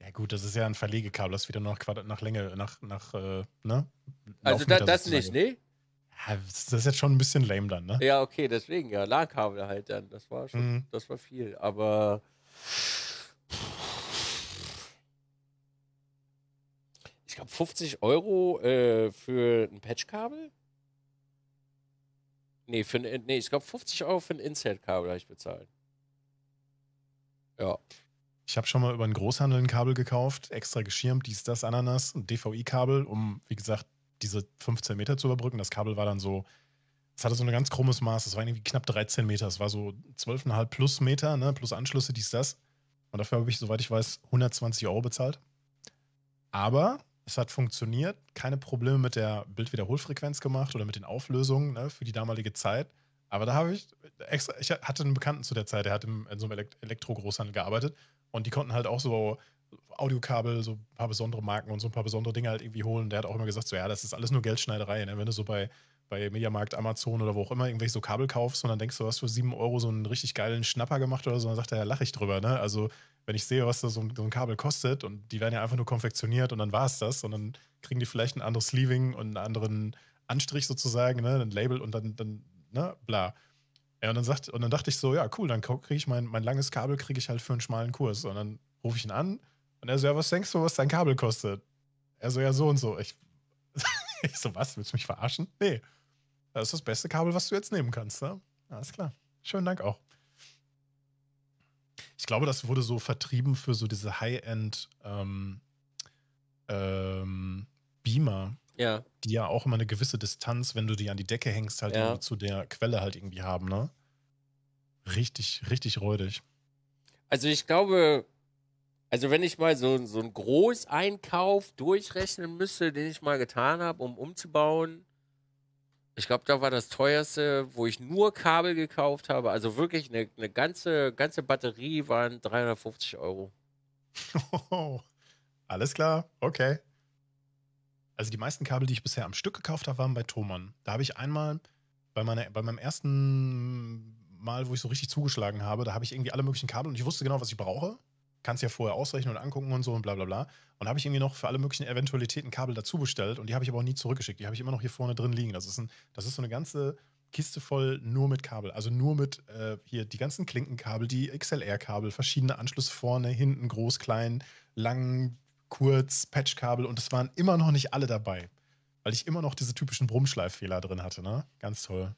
Ja, gut, das ist ja ein Verlegekabel, das ist wieder noch nach, nach Länge, nach, nach, äh, ne? Also da, das sozusagen. nicht, ne? Ja, das ist jetzt schon ein bisschen lame dann, ne? Ja, okay, deswegen, ja, LAN-Kabel halt dann. Das war schon, mhm. das war viel, aber. Ich glaube, 50 Euro äh, für ein Patchkabel? Nee, für, äh, nee ich glaube 50 Euro für ein Insert-Kabel habe ich bezahlt. Ja. Ich habe schon mal über einen Großhandel ein Kabel gekauft, extra geschirmt, dies, das, Ananas ein DVI-Kabel, um, wie gesagt, diese 15 Meter zu überbrücken. Das Kabel war dann so, es hatte so ein ganz krummes Maß, es war irgendwie knapp 13 Meter, es war so 12,5 plus Meter, ne, plus Anschlüsse, dies, das. Und dafür habe ich, soweit ich weiß, 120 Euro bezahlt. Aber es hat funktioniert, keine Probleme mit der Bildwiederholfrequenz gemacht oder mit den Auflösungen ne, für die damalige Zeit. Aber da habe ich extra, ich hatte einen Bekannten zu der Zeit, der hat im, in so einem Elektro-Großhandel gearbeitet und die konnten halt auch so Audiokabel, so ein paar besondere Marken und so ein paar besondere Dinge halt irgendwie holen. Der hat auch immer gesagt, so ja, das ist alles nur Geldschneiderei. Ne? Wenn du so bei, bei Mediamarkt, Amazon oder wo auch immer irgendwelche so Kabel kaufst und dann denkst du, du hast für sieben Euro so einen richtig geilen Schnapper gemacht oder so, dann sagt er, ja, lache ich drüber. Ne? Also wenn ich sehe, was da so ein, so ein, Kabel kostet und die werden ja einfach nur konfektioniert und dann war es das und dann kriegen die vielleicht ein anderes Sleeving und einen anderen Anstrich sozusagen, ne, ein Label und dann, dann ne, bla. Ja, und dann, sagt, und dann dachte ich so, ja, cool, dann kriege ich mein, mein langes Kabel, kriege ich halt für einen schmalen Kurs. Und dann rufe ich ihn an und er so, ja, was denkst du, was dein Kabel kostet? Er so, ja, so und so. Ich, [laughs] ich so, was, willst du mich verarschen? Nee, das ist das beste Kabel, was du jetzt nehmen kannst. Ne? Alles klar. Schönen Dank auch ich glaube, das wurde so vertrieben für so diese High-End ähm, ähm, Beamer, ja. die ja auch immer eine gewisse Distanz, wenn du die an die Decke hängst, halt ja. zu der Quelle halt irgendwie haben, ne? Richtig, richtig räudig. Also ich glaube, also wenn ich mal so, so einen Großeinkauf durchrechnen müsste, den ich mal getan habe, um umzubauen, ich glaube, da war das teuerste, wo ich nur Kabel gekauft habe. Also wirklich eine, eine ganze, ganze Batterie waren 350 Euro. Oh, [laughs] alles klar, okay. Also die meisten Kabel, die ich bisher am Stück gekauft habe, waren bei Thomann. Da habe ich einmal bei, meiner, bei meinem ersten Mal, wo ich so richtig zugeschlagen habe, da habe ich irgendwie alle möglichen Kabel und ich wusste genau, was ich brauche kannst ja vorher ausrechnen und angucken und so und bla bla bla. Und habe ich irgendwie noch für alle möglichen Eventualitäten Kabel dazu bestellt und die habe ich aber auch nie zurückgeschickt. Die habe ich immer noch hier vorne drin liegen. Das ist, ein, das ist so eine ganze Kiste voll nur mit Kabel. Also nur mit äh, hier die ganzen Klinkenkabel, die XLR-Kabel, verschiedene Anschlüsse vorne, hinten, groß, klein, lang, kurz, Patchkabel und es waren immer noch nicht alle dabei. Weil ich immer noch diese typischen Brummschleiffehler drin hatte, ne? Ganz toll.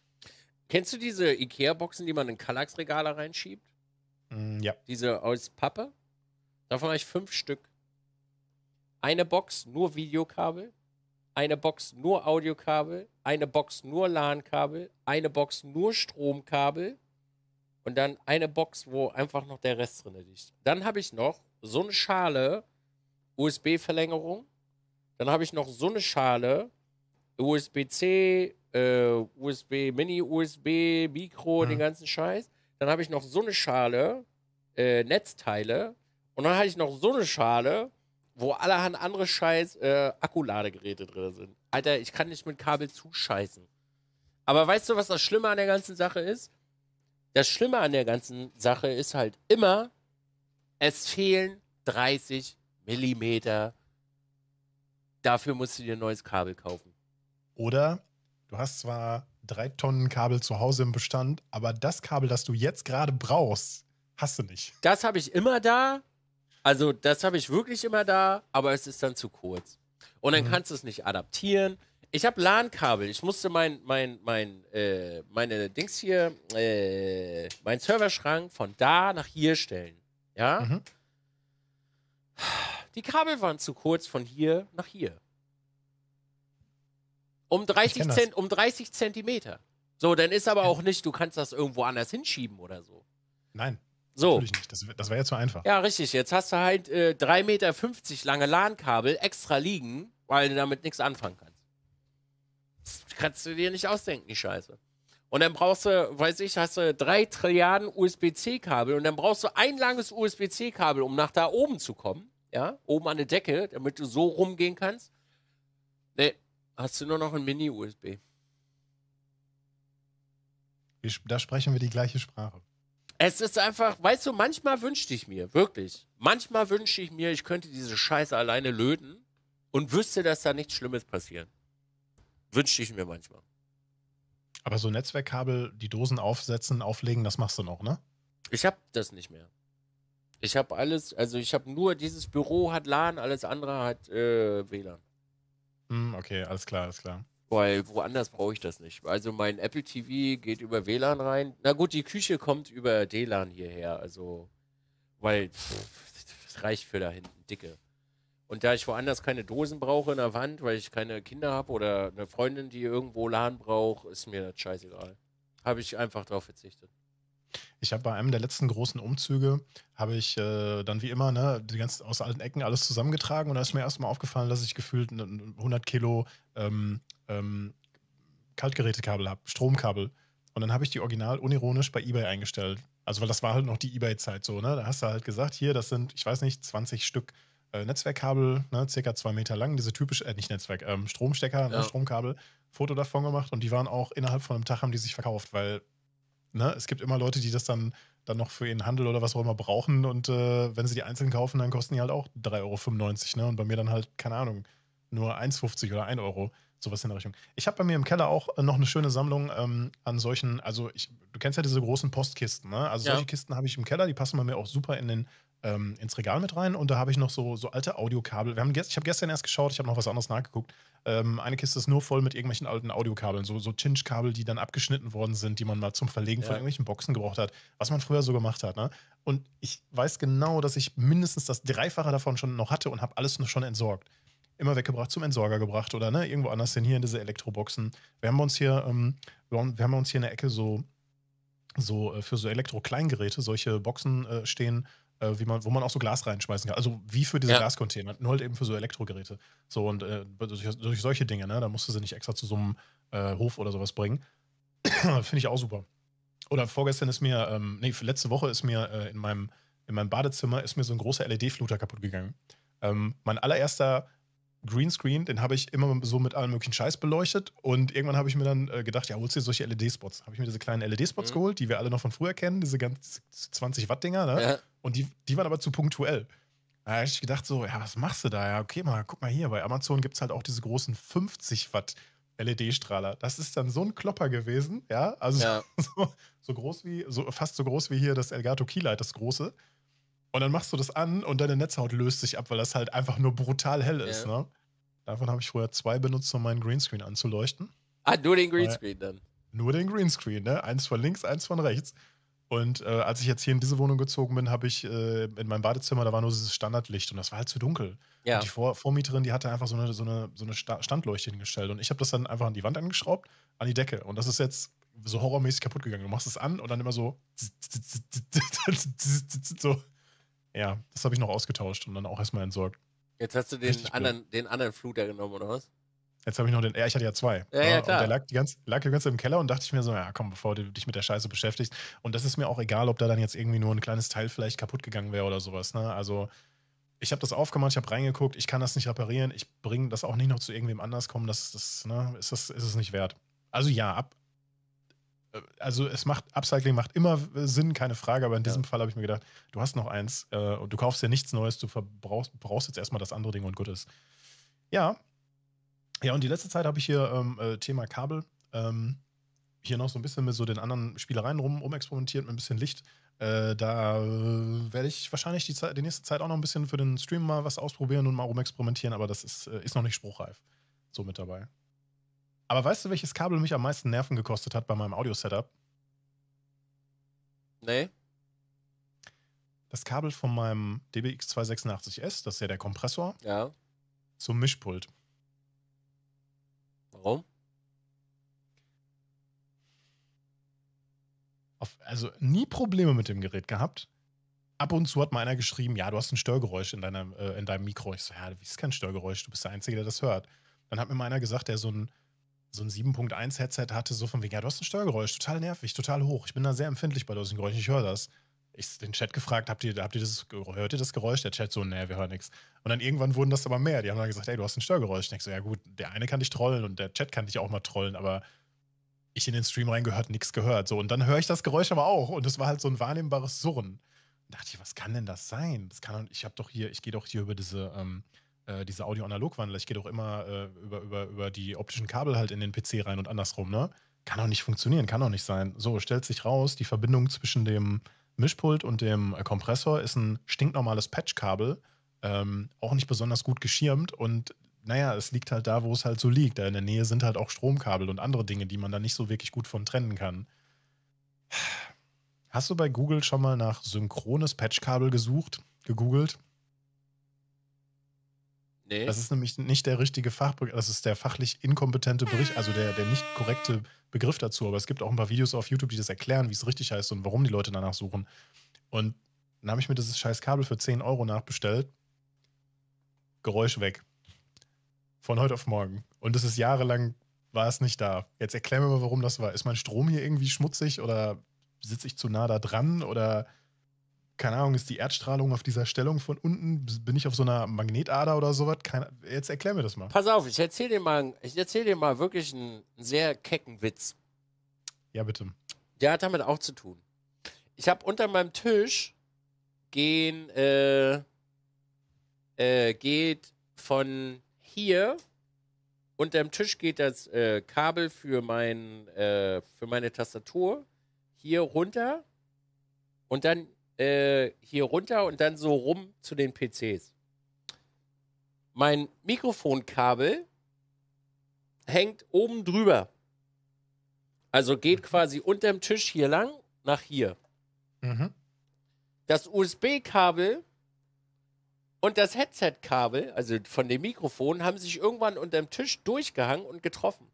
Kennst du diese IKEA-Boxen, die man in Kallax-Regale reinschiebt? Mm, ja. Diese aus Pappe? Davon habe ich fünf Stück. Eine Box nur Videokabel, eine Box nur Audiokabel, eine Box nur LAN-Kabel, eine Box nur Stromkabel und dann eine Box, wo einfach noch der Rest drin liegt. Dann habe ich noch so eine Schale USB-Verlängerung. Dann habe ich noch so eine Schale USB-C, äh, USB, Mini, USB, Mikro, ja. den mhm. ganzen Scheiß. Dann habe ich noch so eine Schale äh, Netzteile. Und dann hatte ich noch so eine Schale, wo allerhand andere Scheiß äh, Akkuladegeräte drin sind. Alter, ich kann nicht mit Kabel zuscheißen. Aber weißt du, was das Schlimme an der ganzen Sache ist? Das Schlimme an der ganzen Sache ist halt immer, es fehlen 30 Millimeter. Dafür musst du dir ein neues Kabel kaufen. Oder du hast zwar drei Tonnen Kabel zu Hause im Bestand, aber das Kabel, das du jetzt gerade brauchst, hast du nicht. Das habe ich immer da also das habe ich wirklich immer da, aber es ist dann zu kurz. Und dann mhm. kannst du es nicht adaptieren. Ich habe LAN-Kabel. Ich musste mein, mein, mein, äh, meine Dings hier, äh, mein Serverschrank von da nach hier stellen. Ja? Mhm. Die Kabel waren zu kurz von hier nach hier. Um 30, Cent, um 30 Zentimeter. So, dann ist aber auch nicht, du kannst das irgendwo anders hinschieben oder so. Nein. So. Natürlich nicht, das, das wäre ja zu einfach. Ja, richtig. Jetzt hast du halt äh, 3,50 Meter lange LAN-Kabel extra liegen, weil du damit nichts anfangen kannst. Das kannst du dir nicht ausdenken, die Scheiße. Und dann brauchst du, weiß ich, hast du drei Trilliarden USB-C-Kabel und dann brauchst du ein langes USB-C-Kabel, um nach da oben zu kommen. Ja, oben an der Decke, damit du so rumgehen kannst. Nee, hast du nur noch ein Mini-USB. Da sprechen wir die gleiche Sprache. Es ist einfach, weißt du, manchmal wünschte ich mir, wirklich, manchmal wünschte ich mir, ich könnte diese Scheiße alleine löten und wüsste, dass da nichts Schlimmes passiert. Wünschte ich mir manchmal. Aber so Netzwerkkabel, die Dosen aufsetzen, auflegen, das machst du noch, ne? Ich hab das nicht mehr. Ich hab alles, also ich hab nur dieses Büro hat LAN, alles andere hat äh, WLAN. Mm, okay, alles klar, alles klar. Weil woanders brauche ich das nicht. Also mein Apple TV geht über WLAN rein. Na gut, die Küche kommt über DLAN hierher. Also, weil pff, das reicht für da hinten dicke. Und da ich woanders keine Dosen brauche in der Wand, weil ich keine Kinder habe oder eine Freundin, die irgendwo LAN braucht, ist mir das scheißegal. Habe ich einfach darauf verzichtet. Ich habe bei einem der letzten großen Umzüge, habe ich äh, dann wie immer ne, die ganzen, aus allen Ecken alles zusammengetragen und da ist mir erstmal aufgefallen, dass ich gefühlt 100 Kilo ähm, ähm, Kaltgerätekabel habe, Stromkabel. Und dann habe ich die original unironisch bei eBay eingestellt. Also, weil das war halt noch die eBay-Zeit so, ne? Da hast du halt gesagt, hier, das sind, ich weiß nicht, 20 Stück äh, Netzwerkkabel, ne, circa zwei Meter lang, diese typische, äh, nicht Netzwerk, ähm, Stromstecker, ne, ja. ne, Stromkabel, Foto davon gemacht und die waren auch innerhalb von einem Tag haben die sich verkauft, weil ne, es gibt immer Leute, die das dann, dann noch für ihren Handel oder was auch immer brauchen. Und äh, wenn sie die einzeln kaufen, dann kosten die halt auch 3,95 Euro. Ne? Und bei mir dann halt, keine Ahnung, nur 1,50 oder 1 Euro. Sowas in der Richtung. Ich habe bei mir im Keller auch äh, noch eine schöne Sammlung ähm, an solchen, also ich, du kennst ja diese großen Postkisten, ne? Also ja. solche Kisten habe ich im Keller, die passen bei mir auch super in den ähm, ins Regal mit rein und da habe ich noch so, so alte Audiokabel. Wir haben ich habe gestern erst geschaut, ich habe noch was anderes nachgeguckt. Ähm, eine Kiste ist nur voll mit irgendwelchen alten Audiokabeln, so, so Chinch-Kabel, die dann abgeschnitten worden sind, die man mal zum Verlegen ja. von irgendwelchen Boxen gebraucht hat, was man früher so gemacht hat. Ne? Und ich weiß genau, dass ich mindestens das Dreifache davon schon noch hatte und habe alles noch schon entsorgt. Immer weggebracht, zum Entsorger gebracht oder ne, irgendwo anders hin, hier in diese Elektroboxen. Wir haben uns hier, ähm, wir haben uns hier in der Ecke so so äh, für so Elektro-Kleingeräte solche Boxen äh, stehen, äh, wie man, wo man auch so Glas reinschmeißen kann. Also wie für diese ja. Glascontainer, nur halt eben für so Elektrogeräte. So und äh, durch, durch, solche Dinge, ne? Da musst du sie nicht extra zu so einem äh, Hof oder sowas bringen. [clears throat] Finde ich auch super. Oder vorgestern ist mir, ähm, nee, letzte Woche ist mir äh, in meinem in meinem Badezimmer ist mir so ein großer LED-Fluter kaputt gegangen. Ähm, mein allererster Greenscreen, den habe ich immer so mit allem möglichen Scheiß beleuchtet. Und irgendwann habe ich mir dann äh, gedacht, ja, holst du dir solche LED-Spots? Habe ich mir diese kleinen LED-Spots mhm. geholt, die wir alle noch von früher kennen, diese ganzen 20 Watt-Dinger, ne? Ja. Und die, die waren aber zu punktuell. Da habe ich gedacht, so, ja, was machst du da? Ja, okay, mal, guck mal hier, bei Amazon gibt es halt auch diese großen 50 Watt LED-Strahler. Das ist dann so ein Klopper gewesen, ja. Also ja. [laughs] So, so, groß wie, so, fast so groß wie hier das Elgato Keylight, das große. Und dann machst du das an und deine Netzhaut löst sich ab, weil das halt einfach nur brutal hell ist. Ja. Ne? Davon habe ich vorher zwei benutzt, um meinen Greenscreen anzuleuchten. Ah, nur den Greenscreen dann. Nur den Greenscreen, ne? Eins von links, eins von rechts. Und äh, als ich jetzt hier in diese Wohnung gezogen bin, habe ich äh, in meinem Badezimmer, da war nur dieses Standardlicht und das war halt zu dunkel. Ja. Und die Vor Vormieterin, die hatte einfach so eine, so eine, so eine Standleuchte hingestellt. Und ich habe das dann einfach an die Wand angeschraubt, an die Decke. Und das ist jetzt so horrormäßig kaputt gegangen. Du machst es an und dann immer so. [laughs] so. Ja, das habe ich noch ausgetauscht und dann auch erstmal entsorgt. Jetzt hast du den Richtig anderen, blöd. den anderen Fluter genommen, oder was? Jetzt habe ich noch den, ja, ich hatte ja zwei. Ja, ja, klar. Und der lag die, ganze, lag die ganze im Keller und dachte ich mir so, ja komm, bevor du dich mit der Scheiße beschäftigst. Und das ist mir auch egal, ob da dann jetzt irgendwie nur ein kleines Teil vielleicht kaputt gegangen wäre oder sowas. Ne? Also ich habe das aufgemacht, ich habe reingeguckt, ich kann das nicht reparieren, ich bringe das auch nicht noch zu irgendwem anders kommen, das, das ne, ist, das, ist es nicht wert. Also ja, ab, äh, also es macht, Upcycling macht immer äh, Sinn, keine Frage, aber in diesem ja. Fall habe ich mir gedacht, du hast noch eins äh, und du kaufst ja nichts Neues, du verbrauchst, brauchst jetzt erstmal das andere Ding und gut ist. Ja. Ja, und die letzte Zeit habe ich hier ähm, äh, Thema Kabel. Ähm, hier noch so ein bisschen mit so den anderen Spielereien rum umexperimentiert, mit ein bisschen Licht. Äh, da äh, werde ich wahrscheinlich die, Zeit, die nächste Zeit auch noch ein bisschen für den Stream mal was ausprobieren und mal rumexperimentieren, aber das ist, ist noch nicht spruchreif. So mit dabei. Aber weißt du, welches Kabel mich am meisten Nerven gekostet hat bei meinem Audio-Setup? Nee. Das Kabel von meinem DBX286S, das ist ja der Kompressor, ja. zum Mischpult. Warum? Auf, also nie Probleme mit dem Gerät gehabt. Ab und zu hat mal einer geschrieben, ja, du hast ein Störgeräusch in, deiner, äh, in deinem Mikro. Ich so, ja, wie ist kein Störgeräusch? Du bist der Einzige, der das hört. Dann hat mir mal einer gesagt, der so ein so ein 7.1 Headset hatte, so von wegen, ja, du hast ein Störgeräusch, total nervig, total hoch. Ich bin da sehr empfindlich bei solchen Geräuschen, ich höre das. Ich den Chat gefragt, habt ihr, habt ihr das, hört ihr das Geräusch? Der Chat so, nee, wir hören nichts. Und dann irgendwann wurden das aber mehr. Die haben dann gesagt, ey, du hast ein Störgeräusch. Ich denke so, ja gut, der eine kann dich trollen und der Chat kann dich auch mal trollen, aber ich in den Stream reingehört, nichts gehört. So, und dann höre ich das Geräusch aber auch. Und es war halt so ein wahrnehmbares Surren. Da dachte ich, was kann denn das sein? Das kann, ich habe doch hier, ich gehe doch hier über diese, ähm, äh, dieser Audio-Analog-Wandler, ich gehe doch immer äh, über, über, über die optischen Kabel halt in den PC rein und andersrum, ne? Kann doch nicht funktionieren, kann doch nicht sein. So, stellt sich raus, die Verbindung zwischen dem Mischpult und dem äh, Kompressor ist ein stinknormales Patchkabel, ähm, auch nicht besonders gut geschirmt und naja, es liegt halt da, wo es halt so liegt. Da in der Nähe sind halt auch Stromkabel und andere Dinge, die man da nicht so wirklich gut von trennen kann. Hast du bei Google schon mal nach synchrones Patchkabel gesucht, gegoogelt? Nee. Das ist nämlich nicht der richtige Fachbegriff, das ist der fachlich inkompetente Bericht, also der, der nicht korrekte Begriff dazu. Aber es gibt auch ein paar Videos auf YouTube, die das erklären, wie es richtig heißt und warum die Leute danach suchen. Und dann habe ich mir dieses scheiß Kabel für 10 Euro nachbestellt. Geräusch weg. Von heute auf morgen. Und es ist jahrelang, war es nicht da. Jetzt erklär mir mal, warum das war. Ist mein Strom hier irgendwie schmutzig oder sitze ich zu nah da dran oder keine Ahnung, ist die Erdstrahlung auf dieser Stellung von unten? Bin ich auf so einer Magnetader oder sowas? Keine, jetzt erklär mir das mal. Pass auf, ich erzähle dir, mal, ich erzähl dir mal wirklich einen, einen sehr kecken Witz. Ja, bitte. Der hat damit auch zu tun. Ich habe unter meinem Tisch gehen, äh, äh, geht von hier unter dem Tisch geht das äh, Kabel für, mein, äh, für meine Tastatur hier runter und dann äh, hier runter und dann so rum zu den PCs. Mein Mikrofonkabel hängt oben drüber. Also geht mhm. quasi unterm Tisch hier lang nach hier. Mhm. Das USB-Kabel und das Headset-Kabel, also von dem Mikrofon, haben sich irgendwann unterm Tisch durchgehangen und getroffen.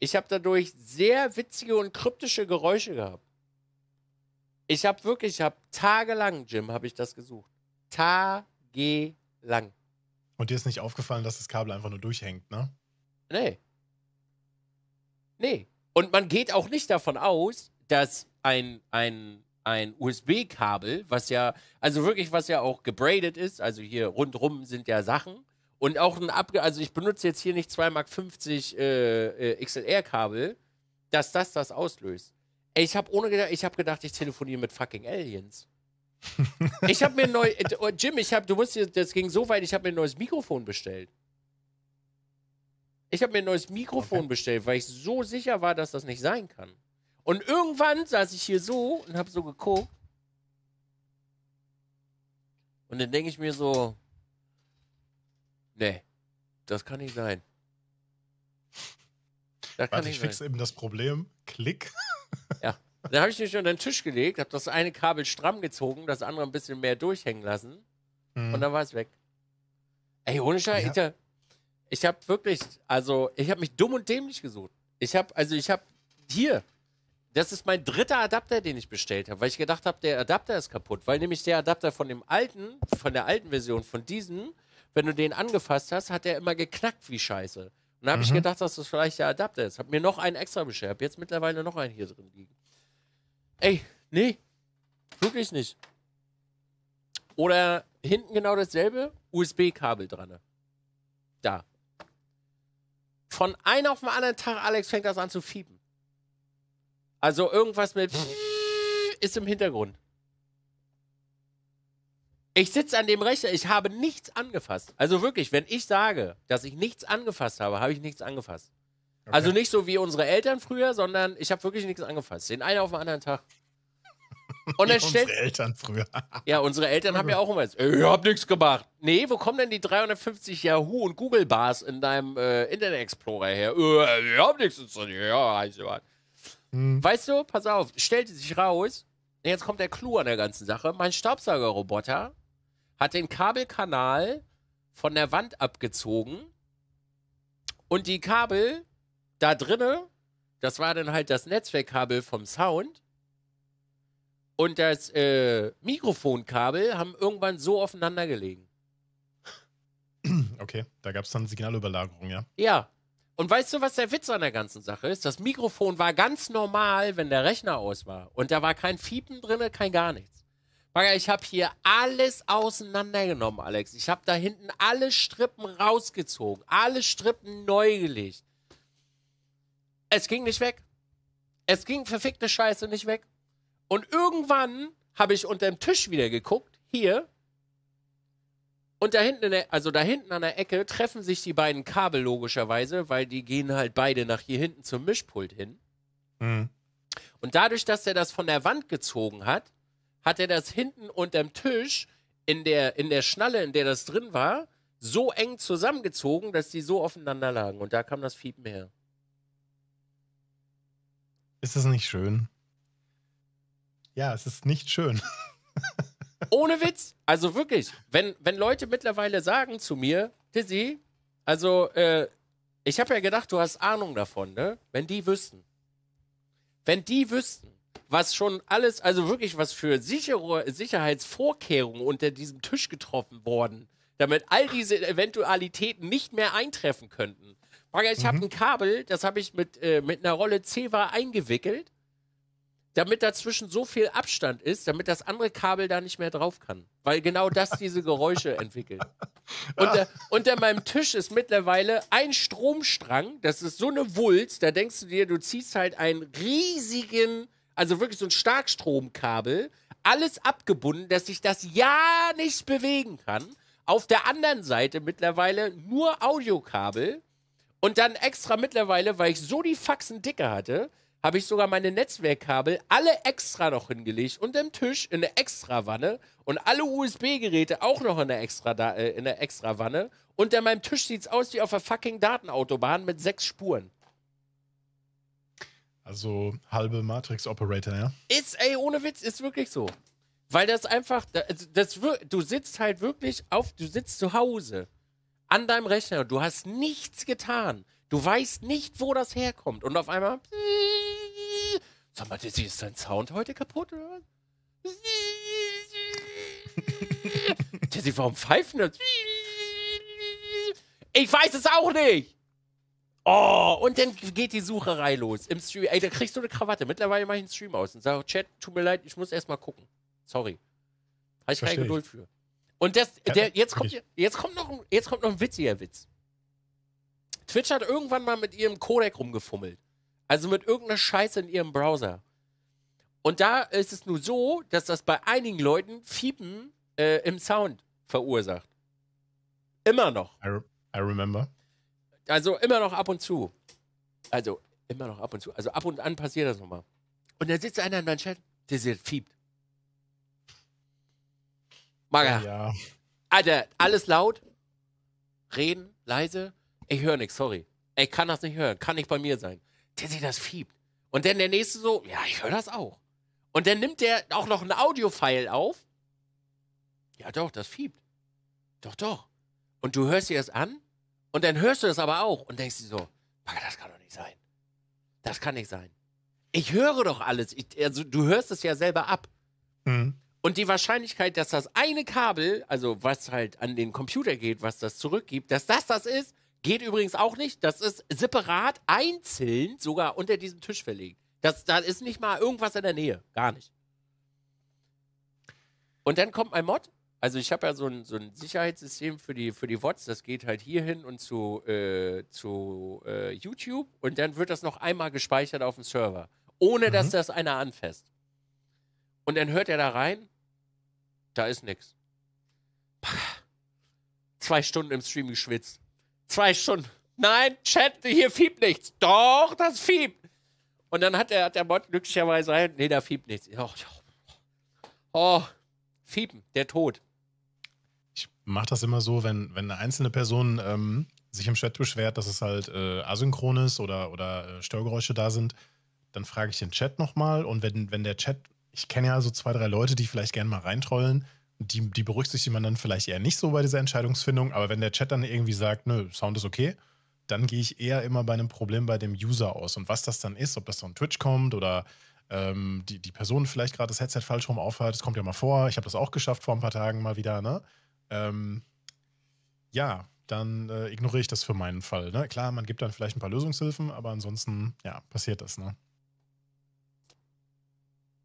Ich habe dadurch sehr witzige und kryptische Geräusche gehabt. Ich habe wirklich, ich habe tagelang, Jim, habe ich das gesucht. Tagelang. Und dir ist nicht aufgefallen, dass das Kabel einfach nur durchhängt, ne? Nee. Nee. Und man geht auch nicht davon aus, dass ein, ein, ein USB-Kabel, was ja, also wirklich, was ja auch gebraided ist, also hier rundrum sind ja Sachen. Und auch ein Abge also ich benutze jetzt hier nicht 2,50 Mark äh, äh, XLR-Kabel, dass das das auslöst. Ey, ich habe ohne gedacht, ich habe gedacht, ich telefoniere mit fucking Aliens. ich habe mir neu äh, oh, Jim, ich habe, du musst das ging so weit, ich habe mir ein neues Mikrofon bestellt. Ich habe mir ein neues Mikrofon okay. bestellt, weil ich so sicher war, dass das nicht sein kann. Und irgendwann saß ich hier so und habe so geguckt. Und dann denke ich mir so, nee, das kann nicht sein. Das Warte, ich fixe eben das Problem. Klick. [laughs] Dann habe ich mich unter den Tisch gelegt, habe das eine Kabel stramm gezogen, das andere ein bisschen mehr durchhängen lassen. Mhm. Und dann war es weg. Ey, ohne Scheiß. Ja. Ich habe wirklich, also ich habe mich dumm und dämlich gesucht. Ich habe, also ich habe hier, das ist mein dritter Adapter, den ich bestellt habe, weil ich gedacht habe, der Adapter ist kaputt, weil nämlich der Adapter von dem alten, von der alten Version, von diesem, wenn du den angefasst hast, hat der immer geknackt wie Scheiße. Und da habe mhm. ich gedacht, dass das vielleicht der Adapter ist. Habe mir noch einen extra bestellt, habe jetzt mittlerweile noch einen hier drin liegen. Ey, nee, wirklich nicht. Oder hinten genau dasselbe, USB-Kabel dran. Da. Von einem auf den anderen Tag, Alex, fängt das an zu fiepen. Also irgendwas mit [laughs] ist im Hintergrund. Ich sitze an dem Rechner, ich habe nichts angefasst. Also wirklich, wenn ich sage, dass ich nichts angefasst habe, habe ich nichts angefasst. Okay. Also nicht so wie unsere Eltern früher, sondern ich habe wirklich nichts angefasst. Den einen auf den anderen Tag. [laughs] Und dann unsere Eltern früher. ja, unsere Eltern haben ja auch immer gesagt, ich habe nichts gemacht. Nee, wo kommen denn die 350 Yahoo und Google Bars in deinem äh, Internet Explorer her? Äh, ich habe nichts installiert. ja hm. Weißt du, pass auf, stellte sich raus, jetzt kommt der Clou an der ganzen Sache. Mein Staubsaugerroboter hat den Kabelkanal von der Wand abgezogen und die Kabel da drinne, das war dann halt das Netzwerkkabel vom Sound und das äh, Mikrofonkabel haben irgendwann so aufeinander gelegen. [clears throat] Okay, da gab es dann Signalüberlagerung, ja. Ja. Und weißt du, was der Witz an der ganzen Sache ist? Das Mikrofon war ganz normal, wenn der Rechner aus war. Und da war kein Fiepen drin, kein gar nichts. Bagger, ich habe hier alles auseinandergenommen, Alex. Ich habe da hinten alle Strippen rausgezogen, alle Strippen neu gelegt. Es ging nicht weg. Es ging verfickte Scheiße nicht weg. Und irgendwann habe ich unter dem Tisch wieder geguckt, hier. Und da hinten, der, also da hinten an der Ecke treffen sich die beiden Kabel logischerweise, weil die gehen halt beide nach hier hinten zum Mischpult hin. Mhm. Und dadurch, dass er das von der Wand gezogen hat, hat er das hinten unterm Tisch in der, in der Schnalle, in der das drin war, so eng zusammengezogen, dass die so aufeinander lagen. Und da kam das Fiepen her. Ist das nicht schön? Ja, es ist nicht schön. [laughs] Ohne Witz. Also wirklich, wenn, wenn Leute mittlerweile sagen zu mir, Tizzy, also äh, ich habe ja gedacht, du hast Ahnung davon, ne? Wenn die wüssten. Wenn die wüssten, was schon alles, also wirklich, was für sichere, Sicherheitsvorkehrungen unter diesem Tisch getroffen worden, damit all diese Eventualitäten nicht mehr eintreffen könnten. Ich habe mhm. ein Kabel, das habe ich mit, äh, mit einer Rolle Zewa eingewickelt, damit dazwischen so viel Abstand ist, damit das andere Kabel da nicht mehr drauf kann. Weil genau das diese Geräusche [laughs] entwickelt. Unter, unter meinem Tisch ist mittlerweile ein Stromstrang, das ist so eine Wulst, da denkst du dir, du ziehst halt einen riesigen, also wirklich so ein Starkstromkabel, alles abgebunden, dass sich das ja nicht bewegen kann. Auf der anderen Seite mittlerweile nur Audiokabel und dann extra mittlerweile, weil ich so die Faxen dicke hatte, habe ich sogar meine Netzwerkkabel alle extra noch hingelegt und im Tisch in eine extra Wanne und alle USB-Geräte auch noch in eine extra, da äh, Wanne. Und an meinem Tisch sieht es aus wie auf einer fucking Datenautobahn mit sechs Spuren. Also halbe Matrix-Operator, ja? Ist, ey, ohne Witz, ist wirklich so. Weil das einfach, also das, das, du sitzt halt wirklich auf, du sitzt zu Hause an deinem Rechner und du hast nichts getan. Du weißt nicht, wo das herkommt. Und auf einmal. Sag mal, ist dein Sound heute kaputt oder was? Jesse, warum pfeifen das? Ich weiß es auch nicht. Oh, und dann geht die Sucherei los im Stream. Ey, da kriegst du eine Krawatte. Mittlerweile mache ich einen Stream aus und sage, Chat, tut mir leid, ich muss erstmal gucken. Sorry. Habe ich Versteh keine Geduld für. Und das, der, jetzt, kommt, jetzt, kommt noch, jetzt kommt noch ein witziger Witz. Twitch hat irgendwann mal mit ihrem Codec rumgefummelt. Also mit irgendeiner Scheiße in ihrem Browser. Und da ist es nur so, dass das bei einigen Leuten Fiepen äh, im Sound verursacht. Immer noch. I, re I, remember. Also immer noch ab und zu. Also immer noch ab und zu. Also ab und an passiert das nochmal. Und da sitzt einer in meinem Chat, der sieht fiebt. Maga. Ja. Alter, alles laut. Reden, leise. Ich höre nichts, sorry. Ich kann das nicht hören. Kann nicht bei mir sein. Der sich das fiebt. Und dann der nächste so, ja, ich höre das auch. Und dann nimmt der auch noch ein Audio-File auf. Ja, doch, das fiebt. Doch, doch. Und du hörst dir das an und dann hörst du das aber auch und denkst dir so, Maga, das kann doch nicht sein. Das kann nicht sein. Ich höre doch alles. Ich, also, du hörst es ja selber ab. Mhm. Und die Wahrscheinlichkeit, dass das eine Kabel, also was halt an den Computer geht, was das zurückgibt, dass das das ist, geht übrigens auch nicht. Das ist separat, einzeln, sogar unter diesem Tisch verlegt. Das, da ist nicht mal irgendwas in der Nähe. Gar nicht. Und dann kommt mein Mod. Also ich habe ja so ein, so ein Sicherheitssystem für die, für die Wots. Das geht halt hier hin und zu, äh, zu äh, YouTube. Und dann wird das noch einmal gespeichert auf dem Server. Ohne mhm. dass das einer anfasst. Und dann hört er da rein, da ist nichts. Zwei Stunden im Stream geschwitzt. Zwei Stunden. Nein, Chat, hier fiebt nichts. Doch, das fiebt. Und dann hat der, hat der Bot glücklicherweise rein, nee, da fiebt nichts. Oh, oh, fiepen, der Tod. Ich mache das immer so, wenn, wenn eine einzelne Person ähm, sich im Chat beschwert, dass es halt äh, asynchron ist oder, oder äh, Störgeräusche da sind, dann frage ich den Chat nochmal und wenn, wenn der Chat ich kenne ja so zwei, drei Leute, die vielleicht gerne mal reintrollen. Die, die berücksichtigt man dann vielleicht eher nicht so bei dieser Entscheidungsfindung. Aber wenn der Chat dann irgendwie sagt, nö, Sound ist okay, dann gehe ich eher immer bei einem Problem bei dem User aus. Und was das dann ist, ob das so ein Twitch kommt oder ähm, die, die Person vielleicht gerade das Headset falsch rum aufhat, das kommt ja mal vor. Ich habe das auch geschafft vor ein paar Tagen mal wieder, ne? Ähm, ja, dann äh, ignoriere ich das für meinen Fall. Ne? Klar, man gibt dann vielleicht ein paar Lösungshilfen, aber ansonsten, ja, passiert das, ne?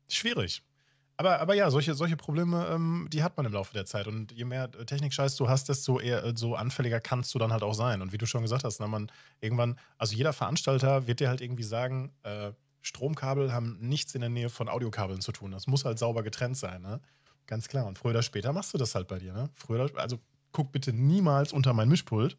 schwierig. Aber, aber ja, solche, solche Probleme, ähm, die hat man im Laufe der Zeit. Und je mehr Technikscheiß du hast, desto eher, äh, so anfälliger kannst du dann halt auch sein. Und wie du schon gesagt hast, na, ne, man irgendwann, also jeder Veranstalter wird dir halt irgendwie sagen, äh, Stromkabel haben nichts in der Nähe von Audiokabeln zu tun. Das muss halt sauber getrennt sein, ne? Ganz klar. Und früher oder später machst du das halt bei dir, ne? Früher oder, also guck bitte niemals unter mein Mischpult,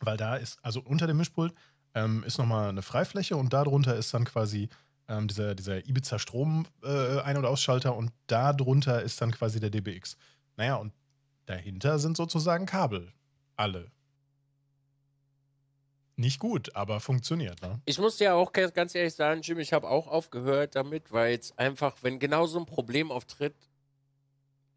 weil da ist, also unter dem Mischpult ähm, ist nochmal eine Freifläche und darunter ist dann quasi ähm, dieser, dieser Ibiza-Strom-Ein- äh, und Ausschalter und darunter ist dann quasi der DBX. Naja, und dahinter sind sozusagen Kabel. Alle. Nicht gut, aber funktioniert. Ne? Ich muss dir auch ganz ehrlich sagen, Jim, ich habe auch aufgehört damit, weil es einfach, wenn genau so ein Problem auftritt,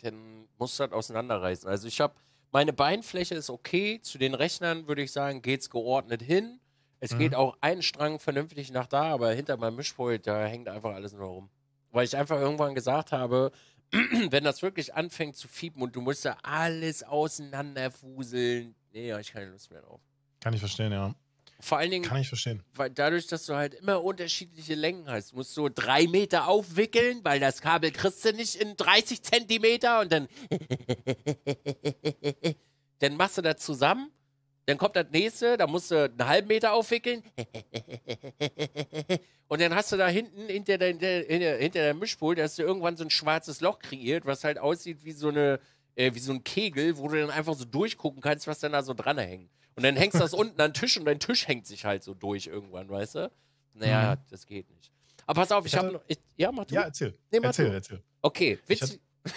dann muss das auseinanderreißen. Also ich habe, meine Beinfläche ist okay, zu den Rechnern würde ich sagen, geht es geordnet hin es mhm. geht auch ein Strang vernünftig nach da, aber hinter meinem Mischpult, da hängt einfach alles nur rum. Weil ich einfach irgendwann gesagt habe, [clears throat] wenn das wirklich anfängt zu fiepen und du musst da alles auseinanderfuseln, nee, habe ich keine Lust mehr drauf. Kann ich verstehen, ja. Vor allen Dingen. Kann ich verstehen. Weil dadurch, dass du halt immer unterschiedliche Längen hast, musst du drei Meter aufwickeln, weil das Kabel kriegst du nicht in 30 Zentimeter und dann. [laughs] dann machst du das zusammen dann kommt das nächste, da musst du einen halben Meter aufwickeln. [laughs] Und dann hast du da hinten hinter der, hinter, hinter Mischpult, da hast du irgendwann so ein schwarzes Loch kreiert, was halt aussieht wie so, eine, äh, wie so ein Kegel, wo du dann einfach so durchgucken kannst, was dann da so dran hängt. Und dann hängst du das [laughs] unten an den Tisch und dein Tisch hängt sich halt so durch irgendwann, weißt du? Naja, mhm. das geht nicht. Aber pass auf, ich, ich habe. Ja, mach du. Ja, erzähl. Nee, mach erzähl, du. erzähl. Okay, witzig. [laughs]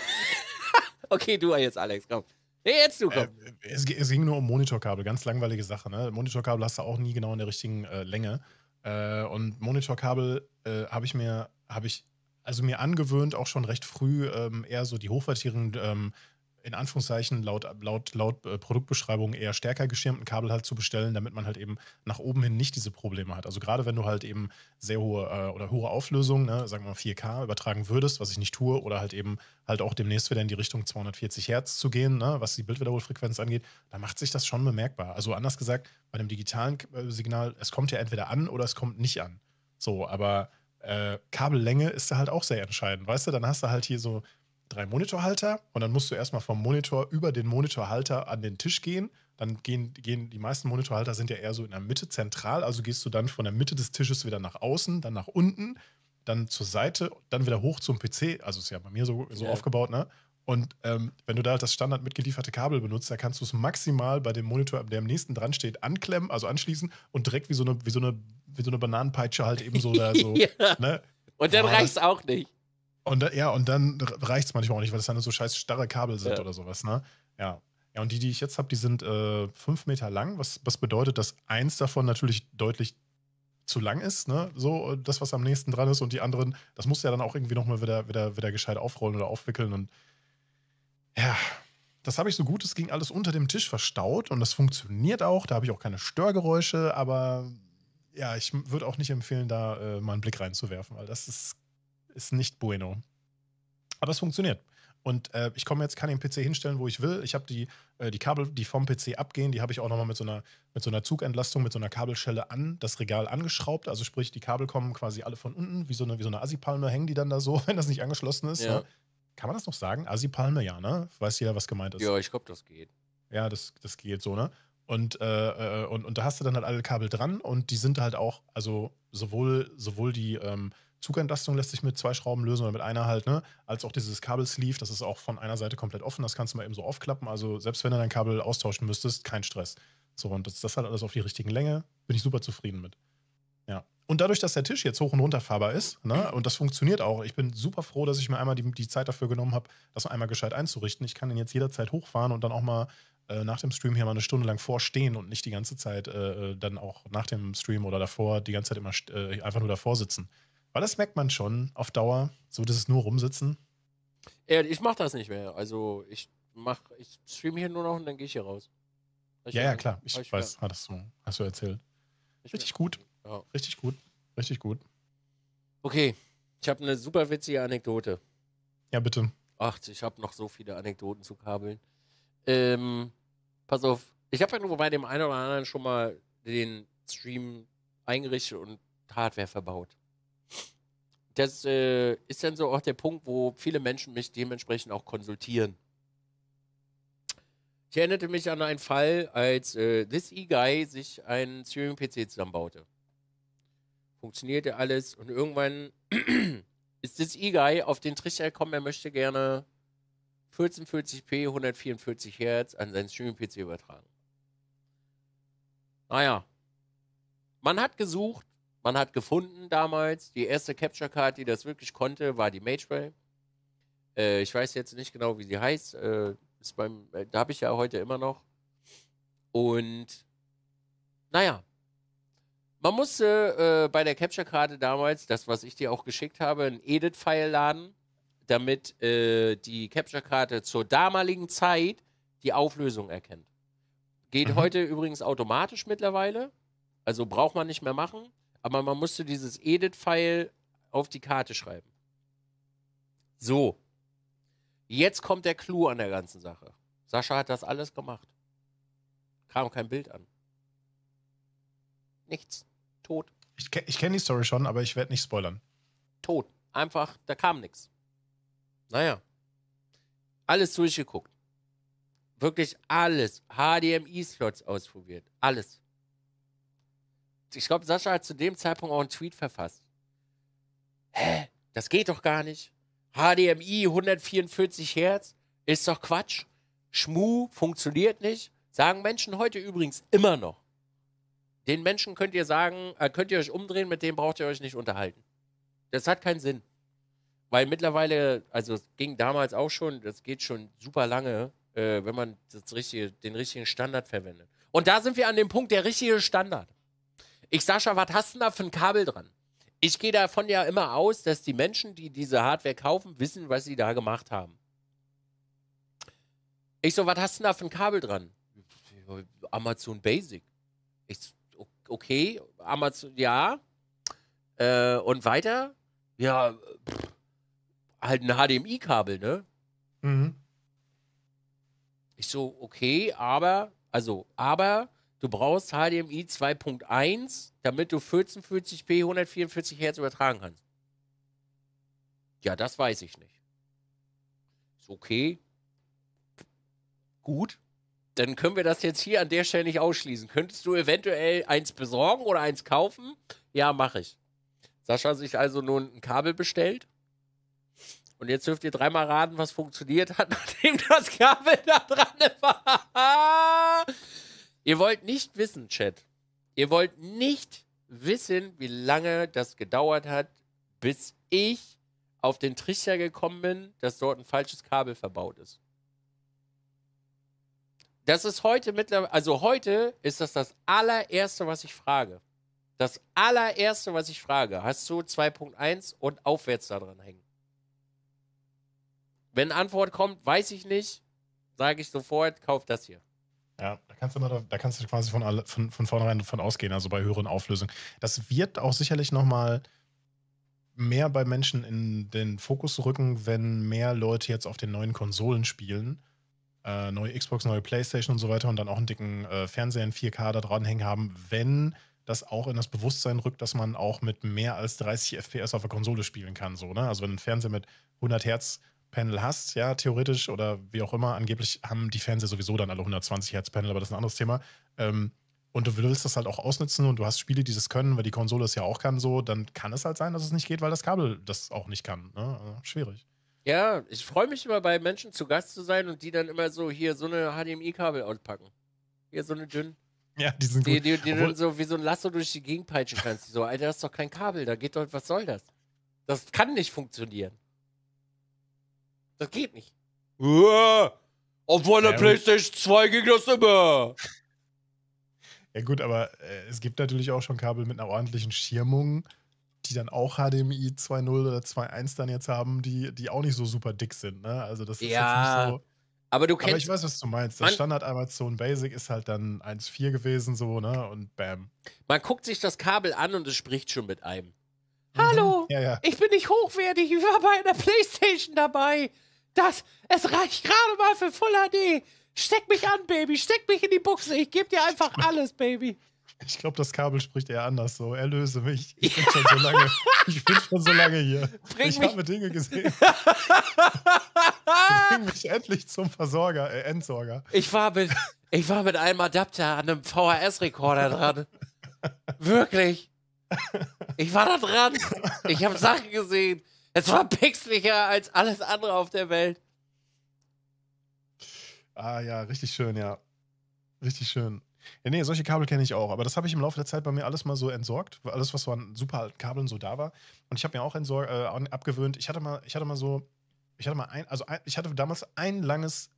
okay, du jetzt, Alex, komm. Nee, jetzt du komm. Äh, es, es, ging nur um Monitorkabel, ganz langweilige Sache. Ne? Monitorkabel hast du auch nie genau in der richtigen äh, Länge. Äh, und Monitorkabel äh, habe ich mir, habe ich also mir angewöhnt, auch schon recht früh ähm, eher so die hochwertigen ähm, in Anführungszeichen laut, laut, laut äh, Produktbeschreibung eher stärker geschirmten Kabel halt zu bestellen, damit man halt eben nach oben hin nicht diese Probleme hat. Also gerade wenn du halt eben sehr hohe äh, oder hohe Auflösungen, ne, sagen wir mal 4K, übertragen würdest, was ich nicht tue, oder halt eben halt auch demnächst wieder in die Richtung 240 Hertz zu gehen, ne, was die Bildwiederholfrequenz angeht, da macht sich das schon bemerkbar. Also anders gesagt, bei einem digitalen äh, Signal, es kommt ja entweder an oder es kommt nicht an. So, aber äh, Kabellänge ist da halt auch sehr entscheidend. Weißt du, dann hast du halt hier so drei Monitorhalter und dann musst du erstmal vom Monitor über den Monitorhalter an den Tisch gehen. Dann gehen, gehen die meisten Monitorhalter sind ja eher so in der Mitte zentral, also gehst du dann von der Mitte des Tisches wieder nach außen, dann nach unten, dann zur Seite, dann wieder hoch zum PC. Also ist ja bei mir so, so ja. aufgebaut, ne? Und ähm, wenn du da halt das Standard mitgelieferte Kabel benutzt, da kannst du es maximal bei dem Monitor, der am nächsten dran steht, anklemmen, also anschließen und direkt wie so eine, wie so eine, wie so eine Bananenpeitsche halt eben so [laughs] da so. ja. ne? Und dann reicht es auch nicht. Und ja, und dann reicht es manchmal auch nicht, weil es dann so scheiß starre Kabel sind ja. oder sowas, ne? Ja. Ja, und die, die ich jetzt habe, die sind äh, fünf Meter lang, was, was bedeutet, dass eins davon natürlich deutlich zu lang ist, ne? So, äh, das, was am nächsten dran ist und die anderen, das muss ja dann auch irgendwie nochmal wieder, wieder, wieder gescheit aufrollen oder aufwickeln und ja, das habe ich so gut, es ging alles unter dem Tisch verstaut und das funktioniert auch, da habe ich auch keine Störgeräusche, aber ja, ich würde auch nicht empfehlen, da äh, mal einen Blick reinzuwerfen, weil das ist ist nicht bueno. Aber es funktioniert. Und äh, ich komme jetzt, kann den PC hinstellen, wo ich will. Ich habe die, äh, die Kabel, die vom PC abgehen, die habe ich auch nochmal mit so einer mit so einer Zugentlastung, mit so einer Kabelschelle an das Regal angeschraubt. Also sprich, die Kabel kommen quasi alle von unten, wie so eine, wie so eine assi hängen die dann da so, [laughs] wenn das nicht angeschlossen ist. Ja. Ne? Kann man das noch sagen? Asipalme, ja, ne? Weiß jeder, was gemeint ist. Ja, ich glaube, das geht. Ja, das, das geht so, ne? Und, äh, äh, und, und da hast du dann halt alle Kabel dran und die sind halt auch, also sowohl, sowohl die, ähm, Zugentlastung lässt sich mit zwei Schrauben lösen oder mit einer halt, ne? Als auch dieses Kabelsleeve, das ist auch von einer Seite komplett offen, das kannst du mal eben so aufklappen. Also selbst wenn du dein Kabel austauschen müsstest, kein Stress. So, und das, das halt alles auf die richtigen Länge, bin ich super zufrieden mit. Ja. Und dadurch, dass der Tisch jetzt hoch und runter fahrbar ist, ne, und das funktioniert auch, ich bin super froh, dass ich mir einmal die, die Zeit dafür genommen habe, das einmal gescheit einzurichten. Ich kann den jetzt jederzeit hochfahren und dann auch mal äh, nach dem Stream hier mal eine Stunde lang vorstehen und nicht die ganze Zeit äh, äh dann auch nach dem Stream oder davor die ganze Zeit immer äh, einfach nur davor sitzen. Weil das merkt man schon auf Dauer, so dass es nur rumsitzen. Ehrlich, ich mach das nicht mehr. Also ich mach, ich streame hier nur noch und dann gehe ich hier raus. Ich ja, ja, klar. Ich, ich weiß, mehr. hattest du, hast du erzählt. Richtig gut. Ja. Richtig gut. Richtig gut. Okay, ich habe eine super witzige Anekdote. Ja, bitte. Ach, ich habe noch so viele Anekdoten zu kabeln. Ähm, pass auf. Ich habe ja nur bei dem einen oder anderen schon mal den Stream eingerichtet und Hardware verbaut das äh, ist dann so auch der Punkt, wo viele Menschen mich dementsprechend auch konsultieren. Ich erinnerte mich an einen Fall, als äh, This E-Guy sich einen Streaming-PC zusammenbaute. Funktionierte alles und irgendwann [clears throat] ist This E-Guy auf den Trichter gekommen, er möchte gerne 1440p, 144 Hertz an seinen Streaming-PC übertragen. Naja, man hat gesucht, man hat gefunden damals, die erste Capture Card, die das wirklich konnte, war die Mageway. Äh, ich weiß jetzt nicht genau, wie sie heißt. Äh, ist beim, äh, da habe ich ja heute immer noch. Und naja, man musste äh, bei der Capture-Karte damals, das, was ich dir auch geschickt habe, ein Edit-File laden, damit äh, die Capture-Karte zur damaligen Zeit die Auflösung erkennt. Geht mhm. heute übrigens automatisch mittlerweile, also braucht man nicht mehr machen aber man musste dieses Edit-File auf die Karte schreiben. So. Jetzt kommt der Clou an der ganzen Sache. Sascha hat das alles gemacht. Kam kein Bild an. Nichts. Tot. Ich, ich kenne die Story schon, aber ich werde nicht spoilern. Tot. Einfach, da kam nichts. Naja. Alles durchgeguckt. Wirklich alles. HDMI-Slots ausprobiert. Alles ich glaube, Sascha hat zu dem Zeitpunkt auch einen Tweet verfasst. Hä? Das geht doch gar nicht. HDMI 144 Hertz ist doch Quatsch. Schmu funktioniert nicht. Sagen Menschen heute übrigens immer noch. Den Menschen könnt ihr sagen, äh, könnt ihr euch umdrehen, mit dem braucht ihr euch nicht unterhalten. Das hat keinen Sinn. Weil mittlerweile, also es ging damals auch schon, das geht schon super lange, äh, wenn man richtige, den richtigen Standard verwendet. Und da sind wir an dem Punkt, der richtige Standard. Ich, Sascha, was hast du da für ein Kabel dran? Ich gehe davon ja immer aus, dass die Menschen, die diese Hardware kaufen, wissen, was sie da gemacht haben. Ich so, was hast du da für ein Kabel dran? Amazon Basic. Ich so, okay, Amazon, ja. Äh, und weiter? Ja, pff, halt ein HDMI-Kabel, ne? Mhm. Ich so, okay, aber, also, aber Du brauchst HDMI 2.1, damit du 1440p 144 Hertz übertragen kannst. Ja, das weiß ich nicht. Ist okay. Gut. Dann können wir das jetzt hier an der Stelle nicht ausschließen. Könntest du eventuell eins besorgen oder eins kaufen? Ja, mache ich. Sascha hat sich also nun ein Kabel bestellt. Und jetzt dürft ihr dreimal raten, was funktioniert hat, [laughs] nachdem das Kabel da dran war. Ihr wollt nicht wissen, Chat. Ihr wollt nicht wissen, wie lange das gedauert hat, bis ich auf den Trichter gekommen bin, dass dort ein falsches Kabel verbaut ist. Das ist heute mittlerweile, also heute ist das das allererste, was ich frage. Das allererste, was ich frage, hast du 2.1 und aufwärts da dran hängen? Wenn Antwort kommt, weiß ich nicht, sage ich sofort, kauf das hier. Ja, da kannst du, immer, da kannst du quasi von, alle, von, von vornherein davon ausgehen, also bei höheren Auflösungen. Das wird auch sicherlich nochmal mehr bei Menschen in den Fokus rücken, wenn mehr Leute jetzt auf den neuen Konsolen spielen. Äh, neue Xbox, neue Playstation und so weiter und dann auch einen dicken äh, Fernseher in 4K da dranhängen haben, wenn das auch in das Bewusstsein rückt, dass man auch mit mehr als 30 FPS auf der Konsole spielen kann. So, ne? Also wenn ein Fernseher mit 100 Hertz Panel hast, ja, theoretisch oder wie auch immer. Angeblich haben die Fernseher sowieso dann alle 120 Hertz Panel, aber das ist ein anderes Thema. Ähm, und du willst das halt auch ausnutzen und du hast Spiele, die das können, weil die Konsole es ja auch kann, so, dann kann es halt sein, dass es nicht geht, weil das Kabel das auch nicht kann. Ne? Also, schwierig. Ja, ich freue mich immer bei Menschen zu Gast zu sein und die dann immer so hier so eine HDMI-Kabel auspacken. Hier so eine dünn. Ja, die sind die, gut. Die, die dann so wie so ein Lasso durch die Gegend peitschen kannst. Die so, Alter, das ist doch kein Kabel, da geht doch, was soll das? Das kann nicht funktionieren. Das geht nicht. Äh, obwohl der ja, PlayStation 2 ging das immer. Ja, gut, aber äh, es gibt natürlich auch schon Kabel mit einer ordentlichen Schirmung, die dann auch HDMI 2.0 oder 2.1 dann jetzt haben, die, die auch nicht so super dick sind. Ne? Also, das ist ja, jetzt nicht so. Aber du kennst. Aber ich weiß, was du meinst. Das Standard Amazon Basic ist halt dann 1.4 gewesen, so, ne? Und bam. Man guckt sich das Kabel an und es spricht schon mit einem. Hallo, mhm. ja, ja. ich bin nicht hochwertig, ich war bei einer Playstation dabei. Das, es reicht gerade mal für Full HD. Steck mich an, Baby, steck mich in die Buchse, ich gebe dir einfach alles, Baby. Ich glaube, das Kabel spricht eher anders so. Erlöse mich. Ich [laughs] bin schon so lange, ich bin schon so lange hier. Bring ich habe Dinge gesehen. [laughs] Bring mich endlich zum Versorger, äh, Entsorger. Ich war, mit, ich war mit einem Adapter an einem VHS-Rekorder dran. [laughs] Wirklich. Ich war da dran. Ich habe Sachen gesehen. Es war pixeliger als alles andere auf der Welt. Ah ja, richtig schön, ja. Richtig schön. Ja, nee, solche Kabel kenne ich auch, aber das habe ich im Laufe der Zeit bei mir alles mal so entsorgt, alles was so an super alten Kabeln so da war und ich habe mir auch entsorgt, äh, abgewöhnt. Ich hatte mal ich hatte mal so ich hatte mal ein also ein, ich hatte damals ein langes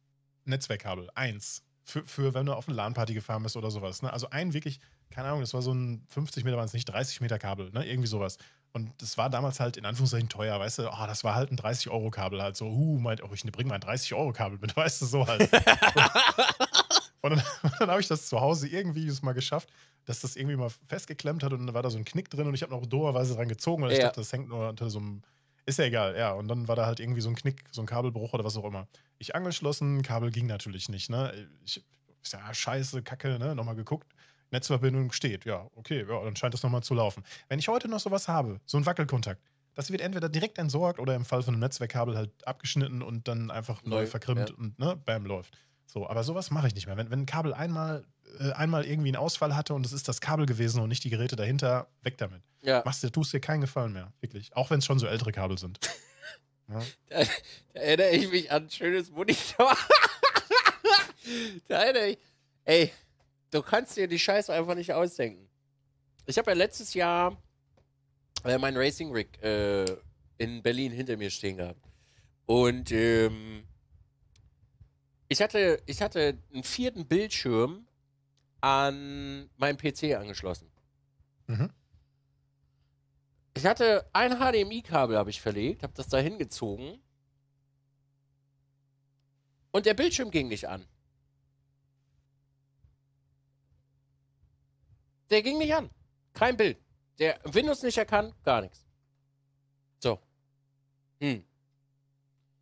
Netzwerkkabel, eins für, für wenn du auf eine LAN-Party gefahren bist oder sowas, ne? Also ein wirklich keine Ahnung, das war so ein 50 Meter waren es nicht, 30 Meter Kabel, ne? Irgendwie sowas. Und das war damals halt in Anführungszeichen teuer, weißt du, oh, das war halt ein 30-Euro-Kabel halt so, uh, meint, oh, ich ne, bringe mein 30-Euro-Kabel mit, [laughs] weißt du, so halt. [laughs] und dann, [laughs] dann habe ich das zu Hause irgendwie mal geschafft, dass das irgendwie mal festgeklemmt hat und dann war da so ein Knick drin und ich habe noch doberweise dran gezogen, weil ja. ich dachte, das hängt nur unter so einem, ist ja egal, ja. Und dann war da halt irgendwie so ein Knick, so ein Kabelbruch oder was auch immer. Ich angeschlossen, Kabel ging natürlich nicht, ne. Ich, ich ja, ah, scheiße, Kacke, ne, nochmal geguckt Netzverbindung steht. Ja, okay, ja, dann scheint das nochmal zu laufen. Wenn ich heute noch sowas habe, so ein Wackelkontakt, das wird entweder direkt entsorgt oder im Fall von einem Netzwerkkabel halt abgeschnitten und dann einfach neu, neu verkrimmt ja. und ne, bam, läuft. So, aber sowas mache ich nicht mehr. Wenn, wenn ein Kabel einmal, äh, einmal irgendwie einen Ausfall hatte und es ist das Kabel gewesen und nicht die Geräte dahinter, weg damit. Ja. Machst dir, tust dir keinen Gefallen mehr, wirklich. Auch wenn es schon so ältere Kabel sind. [laughs] ja. da, da, erinnere ich mich an ein schönes Monitor. [laughs] da erinnere ich. Ey, du kannst dir die Scheiße einfach nicht ausdenken. Ich habe ja letztes Jahr äh, mein Racing Rig äh, in Berlin hinter mir stehen gehabt. Und ähm, ich, hatte, ich hatte einen vierten Bildschirm an meinen PC angeschlossen. Mhm. Ich hatte ein HDMI-Kabel habe ich verlegt, habe das da hingezogen. Und der Bildschirm ging nicht an. Der ging nicht an. Kein Bild. Der Windows nicht erkannt, gar nichts. So. Hm.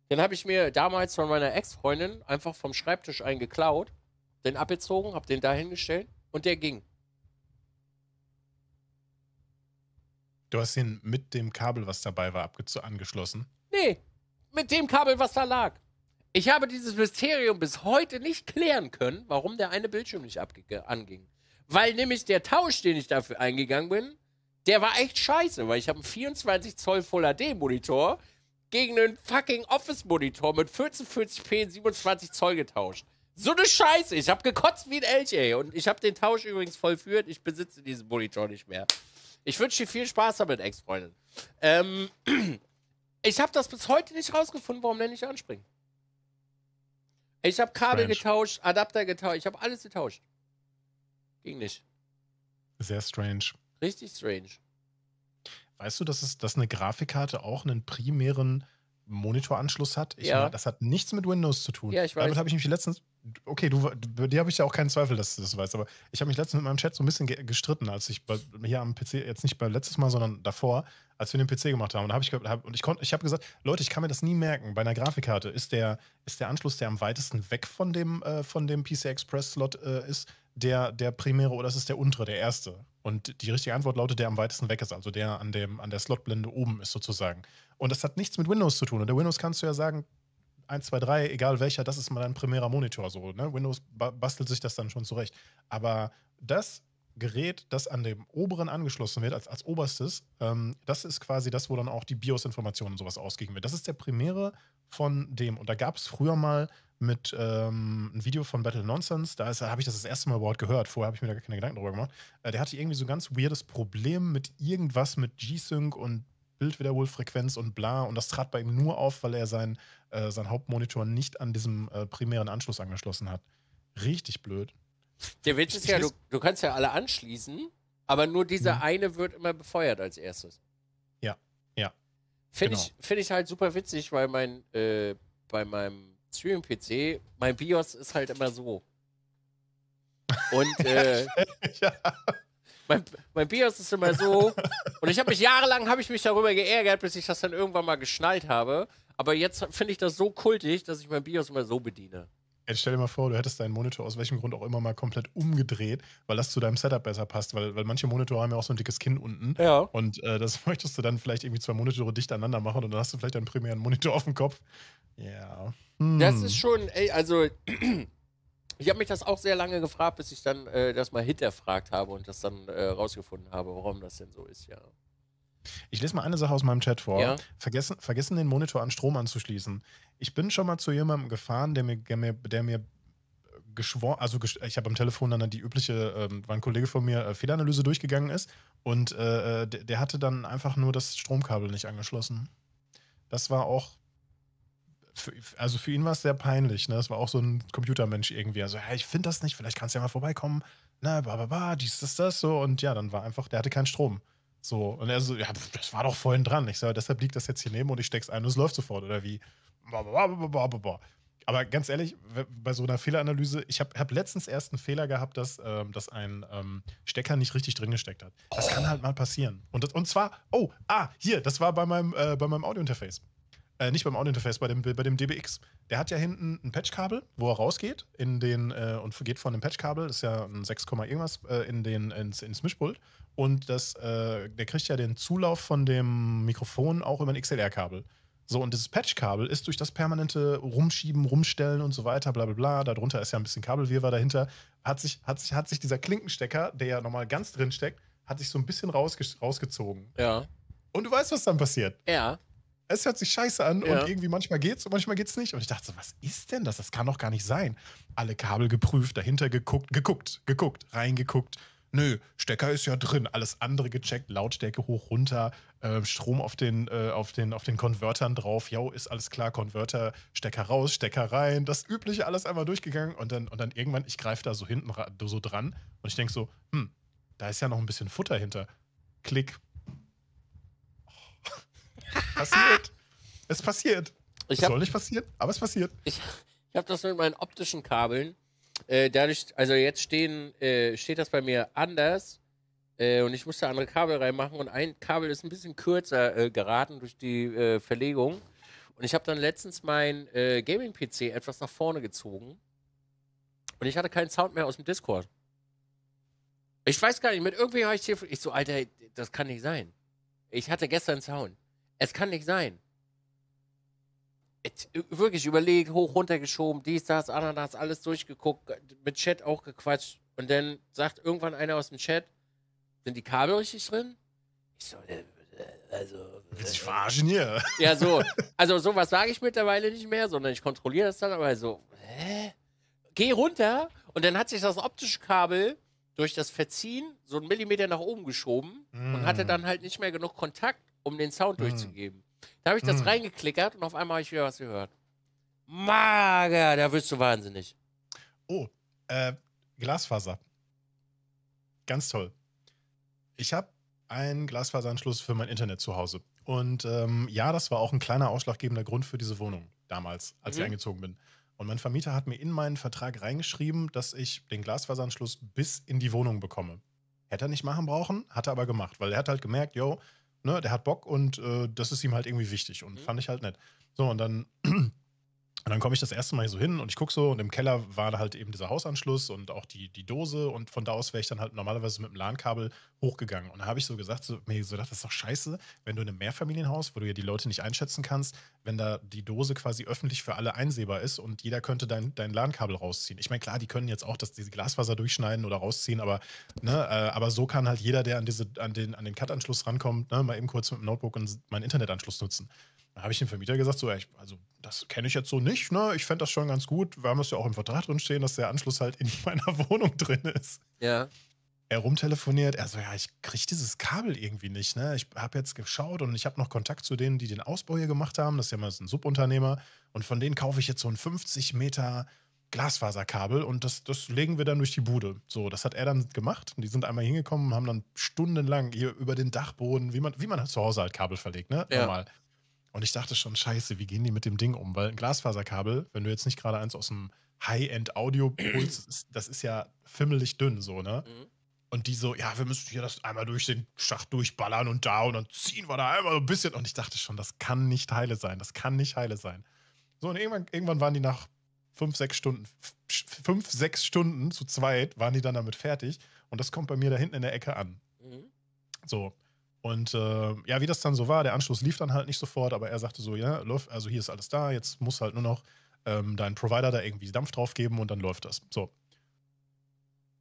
Dann habe ich mir damals von meiner Ex-Freundin einfach vom Schreibtisch einen geklaut, den abgezogen, habe den da hingestellt und der ging. Du hast ihn mit dem Kabel, was dabei war, angeschlossen? Nee, mit dem Kabel, was da lag. Ich habe dieses Mysterium bis heute nicht klären können, warum der eine Bildschirm nicht anging. Weil nämlich der Tausch, den ich dafür eingegangen bin, der war echt scheiße, weil ich habe einen 24 Zoll Full HD Monitor gegen einen fucking Office Monitor mit 1440p 27 Zoll getauscht. So eine Scheiße. Ich habe gekotzt wie ein Elch, ey. Und ich habe den Tausch übrigens vollführt. Ich besitze diesen Monitor nicht mehr. Ich wünsche dir viel Spaß damit, Ex-Freundin. Ähm, [clears throat] ich habe das bis heute nicht rausgefunden, warum der nicht anspringt. Ich habe Kabel Mensch. getauscht, Adapter getauscht, ich habe alles getauscht. Ging nicht. Sehr strange. Richtig strange. Weißt du, dass, es, dass eine Grafikkarte auch einen primären Monitoranschluss hat? Ich ja. Meine, das hat nichts mit Windows zu tun. Ja, ich weiß. Damit habe ich mich letztens. Okay, du, bei dir habe ich ja auch keinen Zweifel, dass du das weißt, aber ich habe mich letztens mit meinem Chat so ein bisschen gestritten, als ich bei, hier am PC, jetzt nicht beim letztes Mal, sondern davor, als wir den PC gemacht haben. Und, hab ich, hab, und ich, konnt, ich habe gesagt, Leute, ich kann mir das nie merken. Bei einer Grafikkarte ist der, ist der Anschluss, der am weitesten weg von dem, äh, von dem PC Express-Slot äh, ist, der, der primäre oder ist es der untere, der erste. Und die richtige Antwort lautet, der am weitesten weg ist, also der an, dem, an der Slotblende oben ist sozusagen. Und das hat nichts mit Windows zu tun. Und der Windows kannst du ja sagen, 1, 2, 3, egal welcher, das ist mal dein primärer Monitor so. Ne? Windows ba bastelt sich das dann schon zurecht. Aber das Gerät, das an dem oberen angeschlossen wird, als, als oberstes, ähm, das ist quasi das, wo dann auch die BIOS-Informationen und sowas ausgegeben wird. Das ist der primäre von dem. Und da gab es früher mal mit ähm, einem Video von Battle Nonsense. Da, da habe ich das das erste Mal überhaupt gehört. Vorher habe ich mir da gar keine Gedanken drüber gemacht. Äh, der hatte irgendwie so ein ganz weirdes Problem mit irgendwas mit G-Sync und Bildwiederholfrequenz und bla. Und das trat bei ihm nur auf, weil er seinen äh, sein Hauptmonitor nicht an diesem äh, primären Anschluss angeschlossen hat. Richtig blöd. Der Witz ist ja, du, du, kannst ja alle anschließen, aber nur dieser mhm. eine wird immer befeuert als erstes. Ja, ja. Finde genau. ich, find ich halt super witzig, weil mein, äh, bei meinem Stream-PC, mein BIOS ist halt immer so. Und [laughs] äh, ja. mein, mein BIOS ist immer so. Und ich habe mich jahrelang habe ich mich darüber geärgert, bis ich das dann irgendwann mal geschnallt habe. Aber jetzt finde ich das so kultig, dass ich mein BIOS immer so bediene. Jetzt stell dir mal vor, du hättest deinen Monitor aus welchem Grund auch immer mal komplett umgedreht, weil das zu deinem Setup besser passt, weil, weil manche Monitore haben ja auch so ein dickes Kinn unten. Ja. Und äh, das [laughs] möchtest du dann vielleicht irgendwie zwei Monitore dicht aneinander machen und dann hast du vielleicht deinen primären Monitor auf dem Kopf. Ja. Das ist hm. schon, ey, also [clears throat] ich habe mich das auch sehr lange gefragt, bis ich dann äh, das mal hinterfragt habe und das dann äh, rausgefunden habe, warum das denn so ist, ja. Ich lese mal eine Sache aus meinem Chat vor. Ja? Vergessen, vergessen, den Monitor an Strom anzuschließen. Ich bin schon mal zu jemandem gefahren, der mir, der mir, der mir äh, geschworen, also ich habe am Telefon dann die übliche, ähm, war ein Kollege von mir, äh, Fehleranalyse durchgegangen ist und äh, äh der, der, hatte dann einfach nur das Stromkabel nicht angeschlossen. Das war auch für, also für ihn war es sehr peinlich. Ne? Das war auch so ein Computermensch irgendwie. Also, ja, ich finde das nicht, vielleicht kannst du ja mal vorbeikommen. Na, ne, bla, bla, bla, dies, das, das, so. Und ja, dann war einfach, der hatte keinen Strom. So. Und er so, ja, das war doch vorhin dran. Ich sage, deshalb liegt das jetzt hier neben und ich steck's ein und es läuft sofort, oder wie? Aber ganz ehrlich, bei so einer Fehleranalyse, ich habe hab letztens erst einen Fehler gehabt, dass, ähm, dass ein ähm, Stecker nicht richtig drin gesteckt hat. Das oh. kann halt mal passieren. Und, das, und zwar, oh, ah, hier, das war bei meinem, äh, meinem Audio-Interface. Äh, nicht beim Audio-Interface, bei dem, bei dem DBX. Der hat ja hinten ein Patchkabel, wo er rausgeht in den, äh, und geht von dem Patchkabel, das ist ja ein 6, irgendwas, äh, in den, ins, ins Mischpult. Und das, äh, der kriegt ja den Zulauf von dem Mikrofon auch über ein XLR-Kabel. So, und dieses Patchkabel ist durch das permanente Rumschieben, Rumstellen und so weiter, bla bla bla, darunter ist ja ein bisschen Kabelwirrwarr dahinter, hat sich, hat, sich, hat sich dieser Klinkenstecker, der ja nochmal ganz drin steckt, hat sich so ein bisschen rausge rausgezogen. Ja. Und du weißt, was dann passiert. Ja es hört sich scheiße an ja. und irgendwie manchmal geht's und manchmal geht's nicht. Und ich dachte so, was ist denn das? Das kann doch gar nicht sein. Alle Kabel geprüft, dahinter geguckt, geguckt, geguckt, reingeguckt. Nö, Stecker ist ja drin. Alles andere gecheckt, Lautstärke hoch, runter, äh, Strom auf den, äh, auf den, auf den Konvertern drauf. Jo, ist alles klar, Konverter, Stecker raus, Stecker rein. Das Übliche alles einmal durchgegangen und dann, und dann irgendwann, ich greife da so hinten so dran und ich denke so, hm, da ist ja noch ein bisschen Futter hinter. Klick, Passiert. Ah! es passiert. Ich es hab, soll nicht passieren, aber es passiert. Ich, ich habe das mit meinen optischen Kabeln. Äh, dadurch, also jetzt stehen, äh, steht das bei mir anders. Äh, und ich musste andere Kabel reinmachen. Und ein Kabel ist ein bisschen kürzer äh, geraten durch die äh, Verlegung. Und ich habe dann letztens mein äh, Gaming-PC etwas nach vorne gezogen. Und ich hatte keinen Sound mehr aus dem Discord. Ich weiß gar nicht, mit irgendwie habe ich hier. Ich so, Alter, das kann nicht sein. Ich hatte gestern Sound. Es kann nicht sein. wirklich überlegt, hoch, runtergeschoben, dies, das, Ananas, alles durchgeguckt, mit Chat auch gequatscht. Und dann sagt irgendwann einer aus dem Chat, sind die Kabel richtig drin? Ich so, äh, äh, also. Äh, Willst dich verarschen hier? Ja, so. [laughs] Also, sowas sage ich mittlerweile nicht mehr, sondern ich kontrolliere das dann, aber so, hä? Geh runter und dann hat sich das optische Kabel durch das Verziehen so einen Millimeter nach oben geschoben mm. und hatte mm. dann halt nicht mehr genug Kontakt um den Sound mhm. durchzugeben. Da habe ich das mhm. reingeklickert und auf einmal habe ich wieder was gehört. Mager, da wirst du wahnsinnig. Oh, äh, Glasfaser. Ganz toll. Ich habe einen Glasfaseranschluss für mein Internet zu Hause. Und ähm, ja, das war auch ein kleiner ausschlaggebender Grund für diese Wohnung damals, als mhm. ich eingezogen bin. Und mein Vermieter hat mir in meinen Vertrag reingeschrieben, dass ich den Glasfaseranschluss bis in die Wohnung bekomme. Hätte er nicht machen brauchen, hat er aber gemacht, weil er hat halt gemerkt, yo, ne, der hat Bock und äh, das ist ihm halt irgendwie wichtig und mhm. fand ich halt nett. So, und dann, [clears throat] und dann komme ich das erste Mal hier so hin und ich gucke so und im Keller war halt eben dieser Hausanschluss und auch die, die Dose und von da aus wäre ich dann halt normalerweise mit dem LAN-Kabel hochgegangen. Und da habe ich so gesagt, so, mir so gedacht, das ist doch scheiße, wenn du in einem Mehrfamilienhaus, wo du ja die Leute nicht einschätzen kannst, wenn da die Dose quasi öffentlich für alle einsehbar ist und jeder könnte dein, dein LAN-Kabel rausziehen. Ich meine, klar, die können jetzt auch das, diese Glasfaser durchschneiden oder rausziehen, aber, ne, äh, aber so kann halt jeder, der an, diese, an den, an den Cut-Anschluss rankommt, ne, mal eben kurz mit dem Notebook und meinen Internetanschluss nutzen. Da habe ich dem Vermieter gesagt, so, ich, also das kenne ich jetzt so nicht, ne? Ich fände das schon ganz gut. Wir haben es ja auch im Vertrag drin stehen, dass der Anschluss halt in [laughs] meiner Wohnung drin ist. Ja er rumtelefoniert, Er so, ja, ich kriege dieses Kabel irgendwie nicht. Ne? Ich habe jetzt geschaut und ich habe noch Kontakt zu denen, die den Ausbau hier gemacht haben. Das ist ja mal ein Subunternehmer. Und von denen kaufe ich jetzt so ein 50 Meter Glasfaserkabel und das, das legen wir dann durch die Bude. So, das hat er dann gemacht. Und die sind einmal hingekommen und haben dann stundenlang hier über den Dachboden, wie man, wie man zu Hause halt Kabel verlegt, ne? Ja. Normal. Und ich dachte schon, scheiße, wie gehen die mit dem Ding um? Weil ein Glasfaserkabel, wenn du jetzt nicht gerade eins aus dem High-End-Audio holst, das ist ja fimmelig dünn so, ne? Mhm. Und die so, ja, wir müssen hier das einmal durch den Schacht durchballern und da und dann ziehen wir da einmal so ein bisschen. Und ich dachte schon, das kann nicht heile sein, das kann nicht heile sein. So, und irgendwann, irgendwann waren die nach fünf, sechs Stunden, fünf, sechs Stunden zu zweit, waren die dann damit fertig. Und das kommt bei mir da hinten in der Ecke an. Mhm. So. Und äh, ja, wie das dann so war, der Anschluss lief dann halt nicht sofort, aber er sagte so, ja, läuft, also hier ist alles da, jetzt muss halt nur noch ähm, deinen Provider da irgendwie Dampf drauf geben und dann läuft das. So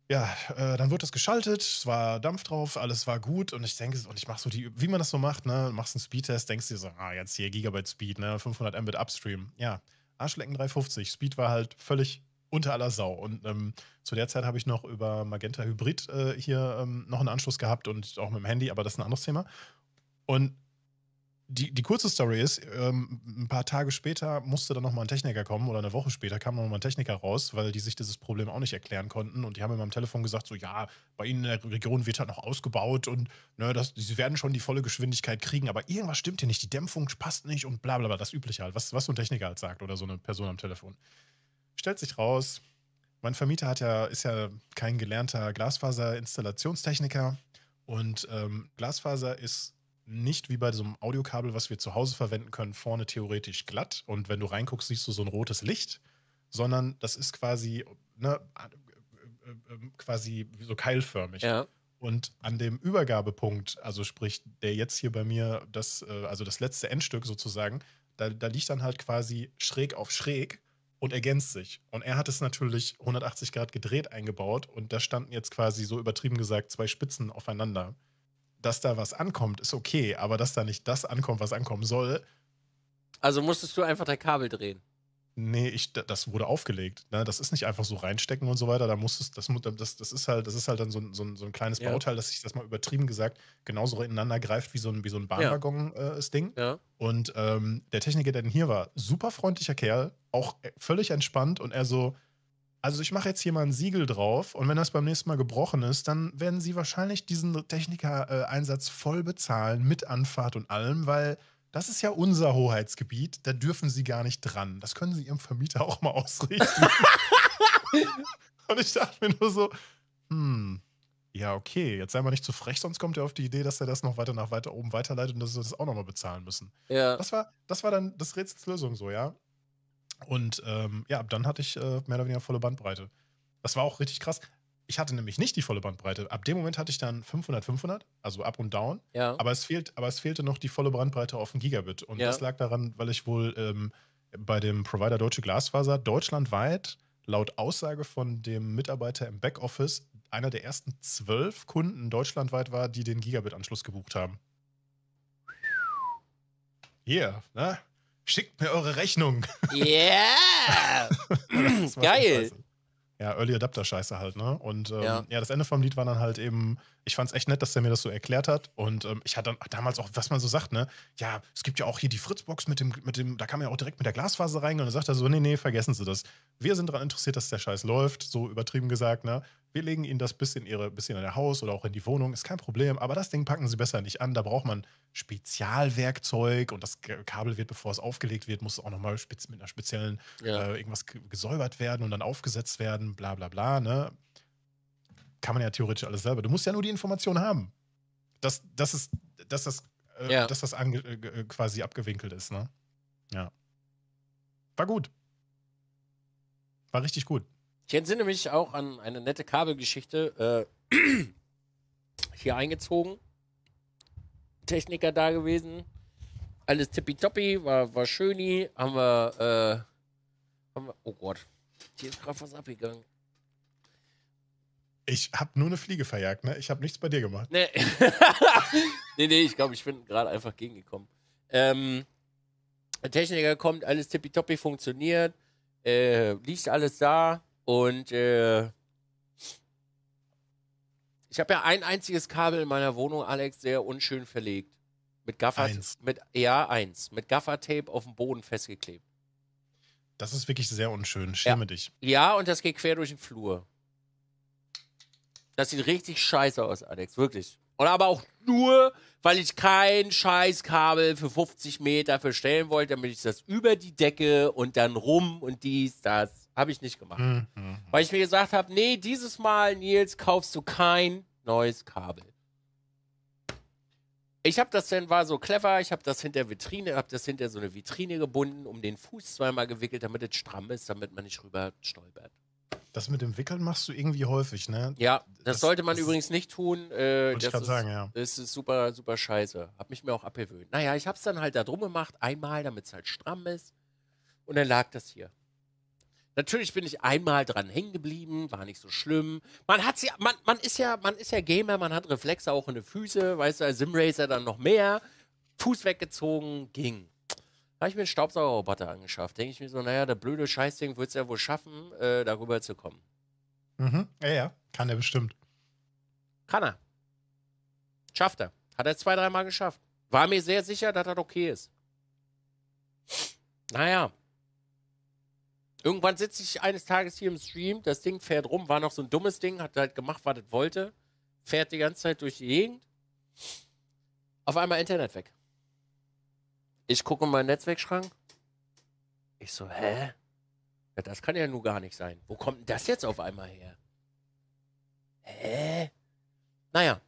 ja, äh, dann wird das geschaltet, es war Dampf drauf, alles war gut und ich denke, und ich mache so die, wie man das so macht, ne, machst einen Speedtest, denkst dir so, ah, jetzt hier Gigabyte Speed, ne, 500 Mbit Upstream, ja, Arschlecken 350, Speed war halt völlig unter aller Sau und ähm, zu der Zeit habe ich noch über Magenta Hybrid äh, hier ähm, noch einen Anschluss gehabt und auch mit dem Handy, aber das ist ein anderes Thema und die, die kurze Story ist, ähm, ein paar Tage später musste dann nochmal ein Techniker kommen oder eine Woche später kam nochmal ein Techniker raus, weil die sich dieses Problem auch nicht erklären konnten. Und die haben mir am Telefon gesagt, so ja, bei ihnen in der Region wird halt noch ausgebaut und ne, das, sie werden schon die volle Geschwindigkeit kriegen, aber irgendwas stimmt hier nicht, die Dämpfung passt nicht und bla bla bla, das übliche halt, was, was so ein Techniker halt sagt oder so eine Person am Telefon. Stellt sich raus, mein Vermieter hat ja, ist ja kein gelernter Glasfaser-Installationstechniker und ähm, Glasfaser ist nicht wie bei so einem Audiokabel, was wir zu Hause verwenden können, vorne theoretisch glatt. Und wenn du reinguckst, siehst du so ein rotes Licht, sondern das ist quasi, ne, quasi so keilförmig. Ja. Und an dem Übergabepunkt, also sprich, der jetzt hier bei mir, das, äh, also das letzte Endstück sozusagen, da, da liegt dann halt quasi schräg auf schräg und ergänzt sich. Und er hat es natürlich 180 Grad gedreht eingebaut und da standen jetzt quasi so übertrieben gesagt zwei Spitzen aufeinander dass da was ankommt, ist okay, aber dass da nicht das ankommt, was ankommen soll. Also musstest du einfach dein Kabel drehen. Nee, ich, das wurde aufgelegt. Ne? Das ist nicht einfach so reinstecken und so weiter. Da musstest, das, das, das ist halt, das ist halt dann so ein, so ein, so ein kleines ja. Bauteil, dass ich das mal übertrieben gesagt genauso ineinander greift wie so ein, wie so ein Bahnwaggon ja. äh, das Ding. Ja. Und ähm, der Techniker, der denn hier war, super freundlicher Kerl, auch äh, völlig entspannt und er so, also ich mache jetzt hier mal ein Siegel drauf und wenn das beim nächsten Mal gebrochen ist, dann werden sie wahrscheinlich diesen Techniker-Einsatz voll bezahlen mit Anfahrt und allem, weil das ist ja unser Hoheitsgebiet, da dürfen sie gar nicht dran. Das können sie ihrem Vermieter auch mal ausrichten. [laughs] und ich dachte mir nur so, hm, ja, okay, jetzt sei mal nicht zu frech, sonst kommt er auf die Idee, dass er das noch weiter nach weiter oben weiterleitet und dass sie das auch nochmal bezahlen müssen. Ja. Das war, das war dann das Rätselslösung so, ja. Und ähm, ja, ab dann hatte ich äh, mehr oder weniger volle Bandbreite. Das war auch richtig krass. Ich hatte nämlich nicht die volle Bandbreite. Ab dem Moment hatte ich dann 500, 500, also up und down. Ja. Aber, es fehlt, aber es fehlte noch die volle Bandbreite auf ein Gigabit. Und ja. das lag daran, weil ich wohl ähm, bei dem Provider Deutsche Glasfaser deutschlandweit laut Aussage von dem Mitarbeiter im Backoffice einer der ersten zwölf Kunden deutschlandweit war, die den Gigabit-Anschluss gebucht haben. Hier, yeah, ne? Schickt mir eure Rechnung. Yeah! [laughs] [clears throat] Geil. Ja, Early Adapter-Scheiße halt, ne? Und ähm, ja. ja. das Ende vom Lied war dann halt eben, ich fand's echt nett, dass der mir das so erklärt hat. Und ähm, ich hatte dann damals auch, was man so sagt, ne? Ja, es gibt ja auch hier die Fritzbox mit dem, mit dem, da kann man ja auch direkt mit der Glasfaser reingehen. Und dann sagt er so, nee, nee, vergessen Sie das. Wir sind daran interessiert, dass der Scheiß läuft, so übertrieben gesagt, ne? wir legen Ihnen das bis in, ihre, bis in Ihr Haus oder auch in die Wohnung, ist kein Problem, aber das Ding packen Sie besser nicht an. Da braucht man Spezialwerkzeug und das Kabel wird, bevor es aufgelegt wird, muss auch nochmal mit einer speziellen ja. äh, irgendwas gesäubert werden und dann aufgesetzt werden, bla bla bla. Ne? Kann man ja theoretisch alles selber. Du musst ja nur die Information haben. Dass, dass, es, dass das, äh, ja. dass das äh, äh, quasi abgewinkelt ist, ne? Ja. War gut. War richtig gut. Ich entsinne mich auch an eine nette Kabelgeschichte. Äh, [clears throat] hier eingezogen. Techniker da gewesen. Alles tippitoppi, war, war schöni. Haben wir, äh, haben wir, oh Gott, hier ist gerade was abgegangen. Ich habe nur eine Fliege verjagt, ne? Ich habe nichts bei dir gemacht. Nee, [laughs] nee, nee, ich glaube, ich bin gerade einfach gegengekommen. Ähm, der Techniker kommt, alles tippitoppi funktioniert, äh, liegt alles da. Und äh, ich habe ja ein einziges Kabel in meiner Wohnung, Alex, sehr unschön verlegt. Mit Gaffer eins. mit ja eins, mit Gaffertape auf dem Boden festgeklebt. Das ist wirklich sehr unschön. Schäme ja. dich. Ja, und das geht quer durch den Flur. Das sieht richtig scheiße aus, Alex, wirklich. Und aber auch nur, weil ich kein Scheißkabel für 50 Meter verstellen wollte, damit ich das über die Decke und dann rum und dies, das. Habe ich nicht gemacht. Mhm. Weil ich mir gesagt habe, nee, dieses Mal, Nils, kaufst du kein neues Kabel. Ich habe das dann, war so clever, ich habe das hinter Vitrine, habe das hinter so eine Vitrine gebunden, um den Fuß zweimal gewickelt, damit es stramm ist, damit man nicht rüber stolpert. Das mit dem Wickeln machst du irgendwie häufig, ne? Ja, das, das sollte man das übrigens nicht tun. Äh, ich gerade sagen, ja. Das ist super, super scheiße. Hab mich mir auch abgewöhnt. Naja, ich hab's dann halt da drum gemacht, einmal, damit es halt stramm ist. Und dann lag das hier. Natürlich bin ich einmal dran hängen geblieben, war nicht so schlimm. Man hat sie, man, man ist ja, man ist ja Gamer, man hat Reflexe auch in den Füßen, weißt du, Simracer dann noch mehr. Fuß weggezogen, ging. Da habe ich mir einen Staubsaugerroboter angeschafft. Denke ich mir so, naja, der blöde Scheißding wird es ja wohl schaffen, äh, darüber zu kommen. Mhm, ja, ja, kann er bestimmt. Kann er. Schafft er. Hat er zwei, dreimal geschafft. War mir sehr sicher, dass das okay ist. Naja, Irgendwann sitze ich eines Tages hier im Stream, das Ding fährt rum, war noch so ein dummes Ding, hat halt gemacht, was es wollte, fährt die ganze Zeit durch die Gegend. Auf einmal Internet weg. Ich gucke in meinen Netzwerkschrank. Ich so, hä? Ja, das kann ja nun gar nicht sein. Wo kommt denn das jetzt auf einmal her? Hä? Naja.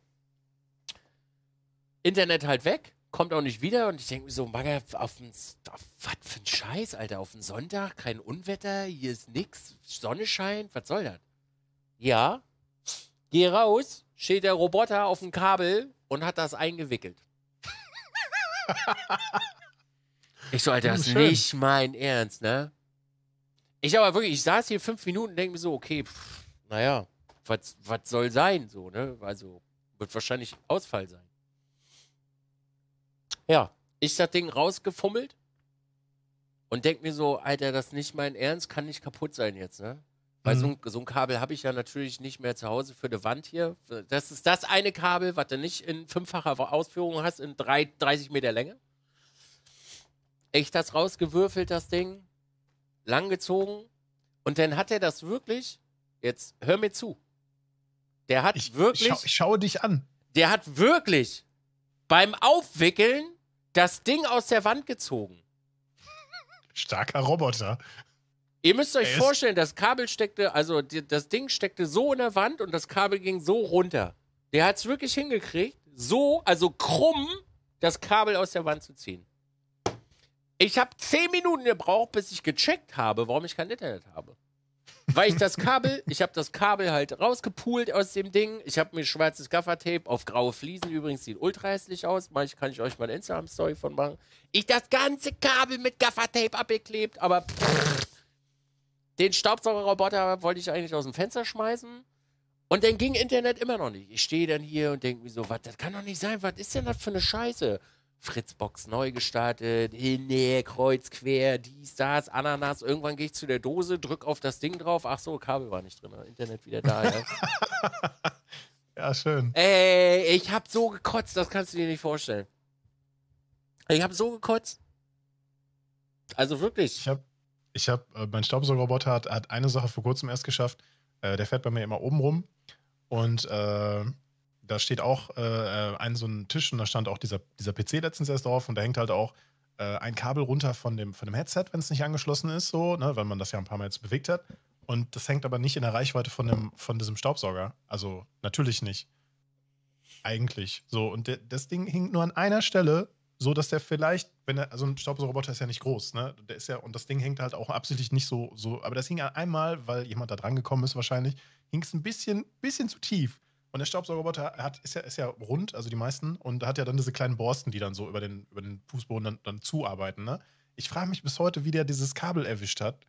Internet halt weg kommt auch nicht wieder und ich denke mir so, Mann, auf, auf was für ein Scheiß, Alter, auf den Sonntag, kein Unwetter, hier ist nix, Sonne scheint, was soll das? Ja, geh raus, steht der Roboter auf dem Kabel und hat das eingewickelt. [laughs] ich so, Alter, das ist nicht mein Ernst, ne? Ich aber wirklich, ich saß hier fünf Minuten und denke mir so, okay, pff, naja, was soll sein, so, ne? Also, wird wahrscheinlich Ausfall sein. Ja, ich das Ding rausgefummelt und denke mir so, Alter, das ist nicht mein Ernst, kann nicht kaputt sein jetzt, ne? Weil mhm. so, so, ein, Kabel habe ich ja natürlich nicht mehr zu Hause für eine Wand hier. Das ist das eine Kabel, was du nicht in fünffacher Ausführung hast, in drei, 30 Meter Länge. Ich das rausgewürfelt, das Ding, langgezogen. Und dann hat er das wirklich, jetzt hör mir zu. Der hat ich, wirklich. Schau, ich schaue dich an. Der hat wirklich beim Aufwickeln das Ding aus der Wand gezogen. Starker Roboter. Ihr müsst euch vorstellen, das Kabel steckte, also die, das Ding steckte so in der Wand und das Kabel ging so runter. Der hat es wirklich hingekriegt, so, also krumm, das Kabel aus der Wand zu ziehen. Ich habe zehn Minuten gebraucht, bis ich gecheckt habe, warum ich kein Internet habe. Weil ich das Kabel, ich habe das Kabel halt rausgepult aus dem Ding. Ich habe mir schwarzes Gaffertape auf graue Fliesen. Übrigens sieht ultra hässlich aus. Manch kann ich euch mal ein Instagram-Story von machen. Ich das ganze Kabel mit Gaffertape abgeklebt, aber den Staubsaugerroboter wollte ich eigentlich aus dem Fenster schmeißen. Und dann ging Internet immer noch nicht. Ich stehe dann hier und denke mir so, was, das kann doch nicht sein, was ist denn das für eine Scheiße? Fritzbox neu gestartet, Nähe, Kreuz, Quer, dies, das, Ananas. Irgendwann gehe ich zu der Dose, drück auf das Ding drauf. Ach so, Kabel war nicht drin, ne? Internet wieder da. Ja. [laughs] Ja, schön. Ey, ich habe so gekotzt, das kannst du dir nicht vorstellen. Ich habe so gekotzt. Also wirklich. Ich habe, ich hab äh, mein Staubsaugerroboter hat, hat eine Sache vor kurzem erst geschafft. Äh, der fährt bei mir immer oben rum. Und äh, da steht auch äh, äh, ein so ein Tisch und da stand auch dieser, dieser PC letztens erst drauf und da hängt halt auch äh, ein Kabel runter von dem, von dem Headset, wenn es nicht angeschlossen ist, so, ne, weil man das ja ein paar Mal jetzt bewegt hat. Und das hängt aber nicht in der Reichweite von, dem, von diesem Staubsauger. Also natürlich nicht. Eigentlich. So, und de, das Ding hing nur an einer Stelle, so dass der vielleicht, wenn er, also ein Staubsaugerroboter ist ja nicht groß, ne? Der ist ja, und das Ding hängt halt auch absichtlich nicht so, so, aber das hing an einmal, weil jemand da dran gekommen ist wahrscheinlich, hing es ein bisschen, bisschen zu tief. Und der Staubsaugerroboter hat, ist, ja, ist ja rund, also die meisten, und hat ja dann diese kleinen Borsten, die dann so über den, über den Fußboden dann, dann zuarbeiten. Ne? Ich frage mich bis heute, wie der dieses Kabel erwischt hat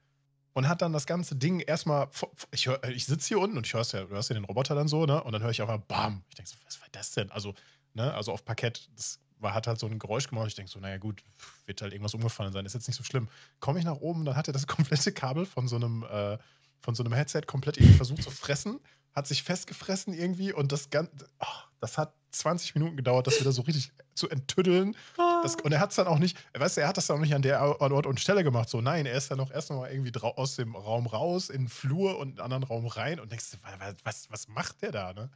und hat dann das ganze Ding erstmal. Ich, hör, äh, ich sitze hier unten und ich hör's ja, du hörst ja den Roboter dann so, ne? Und dann höre ich einfach BAM. Ich denke so, was war das denn? Also, ne, also auf Parkett, das war, hat halt so ein Geräusch gemacht. Ich denke so, naja, gut, wird halt irgendwas umgefallen sein, ist jetzt nicht so schlimm. Komme ich nach oben, dann hat er das [laughs] komplette Kabel von so einem, äh, von so einem Headset komplett irgendwie versucht zu fressen hat sich festgefressen irgendwie und das Ganze, oh, das hat 20 Minuten gedauert, das wieder so richtig zu enttüddeln. Das, ah. und er hat es dann auch nicht, weißt du, er hat das dann auch nicht an der Ort und Stelle gemacht. So, nein, er ist dann auch erst noch mal irgendwie aus dem Raum raus, in den Flur und in den anderen Raum rein und denkst, was, was, macht der da, ne?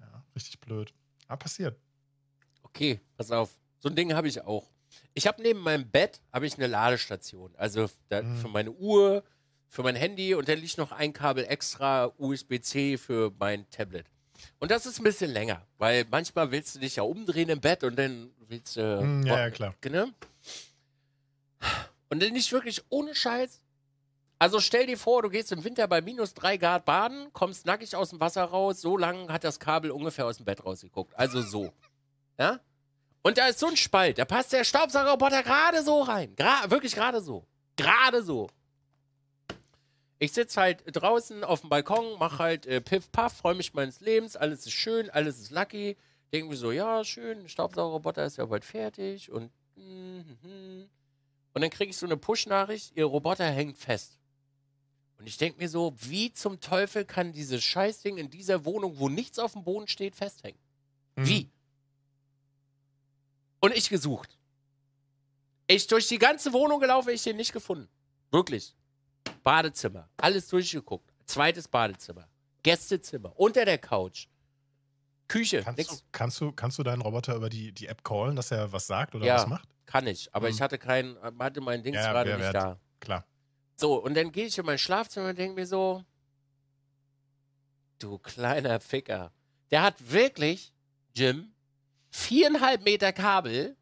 Ja, richtig blöd. Aber passiert. Okay, pass auf. So ein Ding habe ich auch. Ich habe neben meinem Bett habe ich eine Ladestation. Also da, mhm. für meine Uhr, für mein Handy und dann liegt noch ein Kabel extra USB-C für mein Tablet. Und das ist ein bisschen länger, weil manchmal willst du dich ja umdrehen im Bett und dann willst du. Äh, ja, ja, klar. Genau. Und dann nicht wirklich ohne Scheiß. Also stell dir vor, du gehst im Winter bei minus 3 Grad baden, kommst nackig aus dem Wasser raus, so lang hat das Kabel ungefähr aus dem Bett rausgeguckt. Also so. Ja? Und da ist so ein Spalt, da passt der Staubsaugerroboter gerade so rein. Gra wirklich gerade so. Gerade so ich sitze halt draußen auf dem Balkon, mache halt äh, piff Puff, freue mich meines Lebens, alles ist schön, alles ist lucky. Denke mir so, ja, schön, Staubsaugerroboter ist ja bald fertig und. Mm, mm. Und dann kriege ich so eine Push-Nachricht, ihr Roboter hängt fest. Und ich denke mir so, wie zum Teufel kann dieses Scheißding in dieser Wohnung, wo nichts auf dem Boden steht, festhängen? Mhm. Wie? Und ich gesucht. Ich durch die ganze Wohnung gelaufen, ich den nicht gefunden. Wirklich. Badezimmer, alles durchgeguckt. Zweites Badezimmer, Gästezimmer, unter der Couch, Küche. Kannst, du, kannst, du, kannst du deinen Roboter über die, die App callen, dass er was sagt oder ja, was macht? Kann ich, aber hm. ich hatte keinen, hatte mein Ding ja, gerade nicht da. Klar. So, und dann gehe ich in mein Schlafzimmer und denke mir so, du kleiner Ficker. Der hat wirklich, Jim, viereinhalb Meter Kabel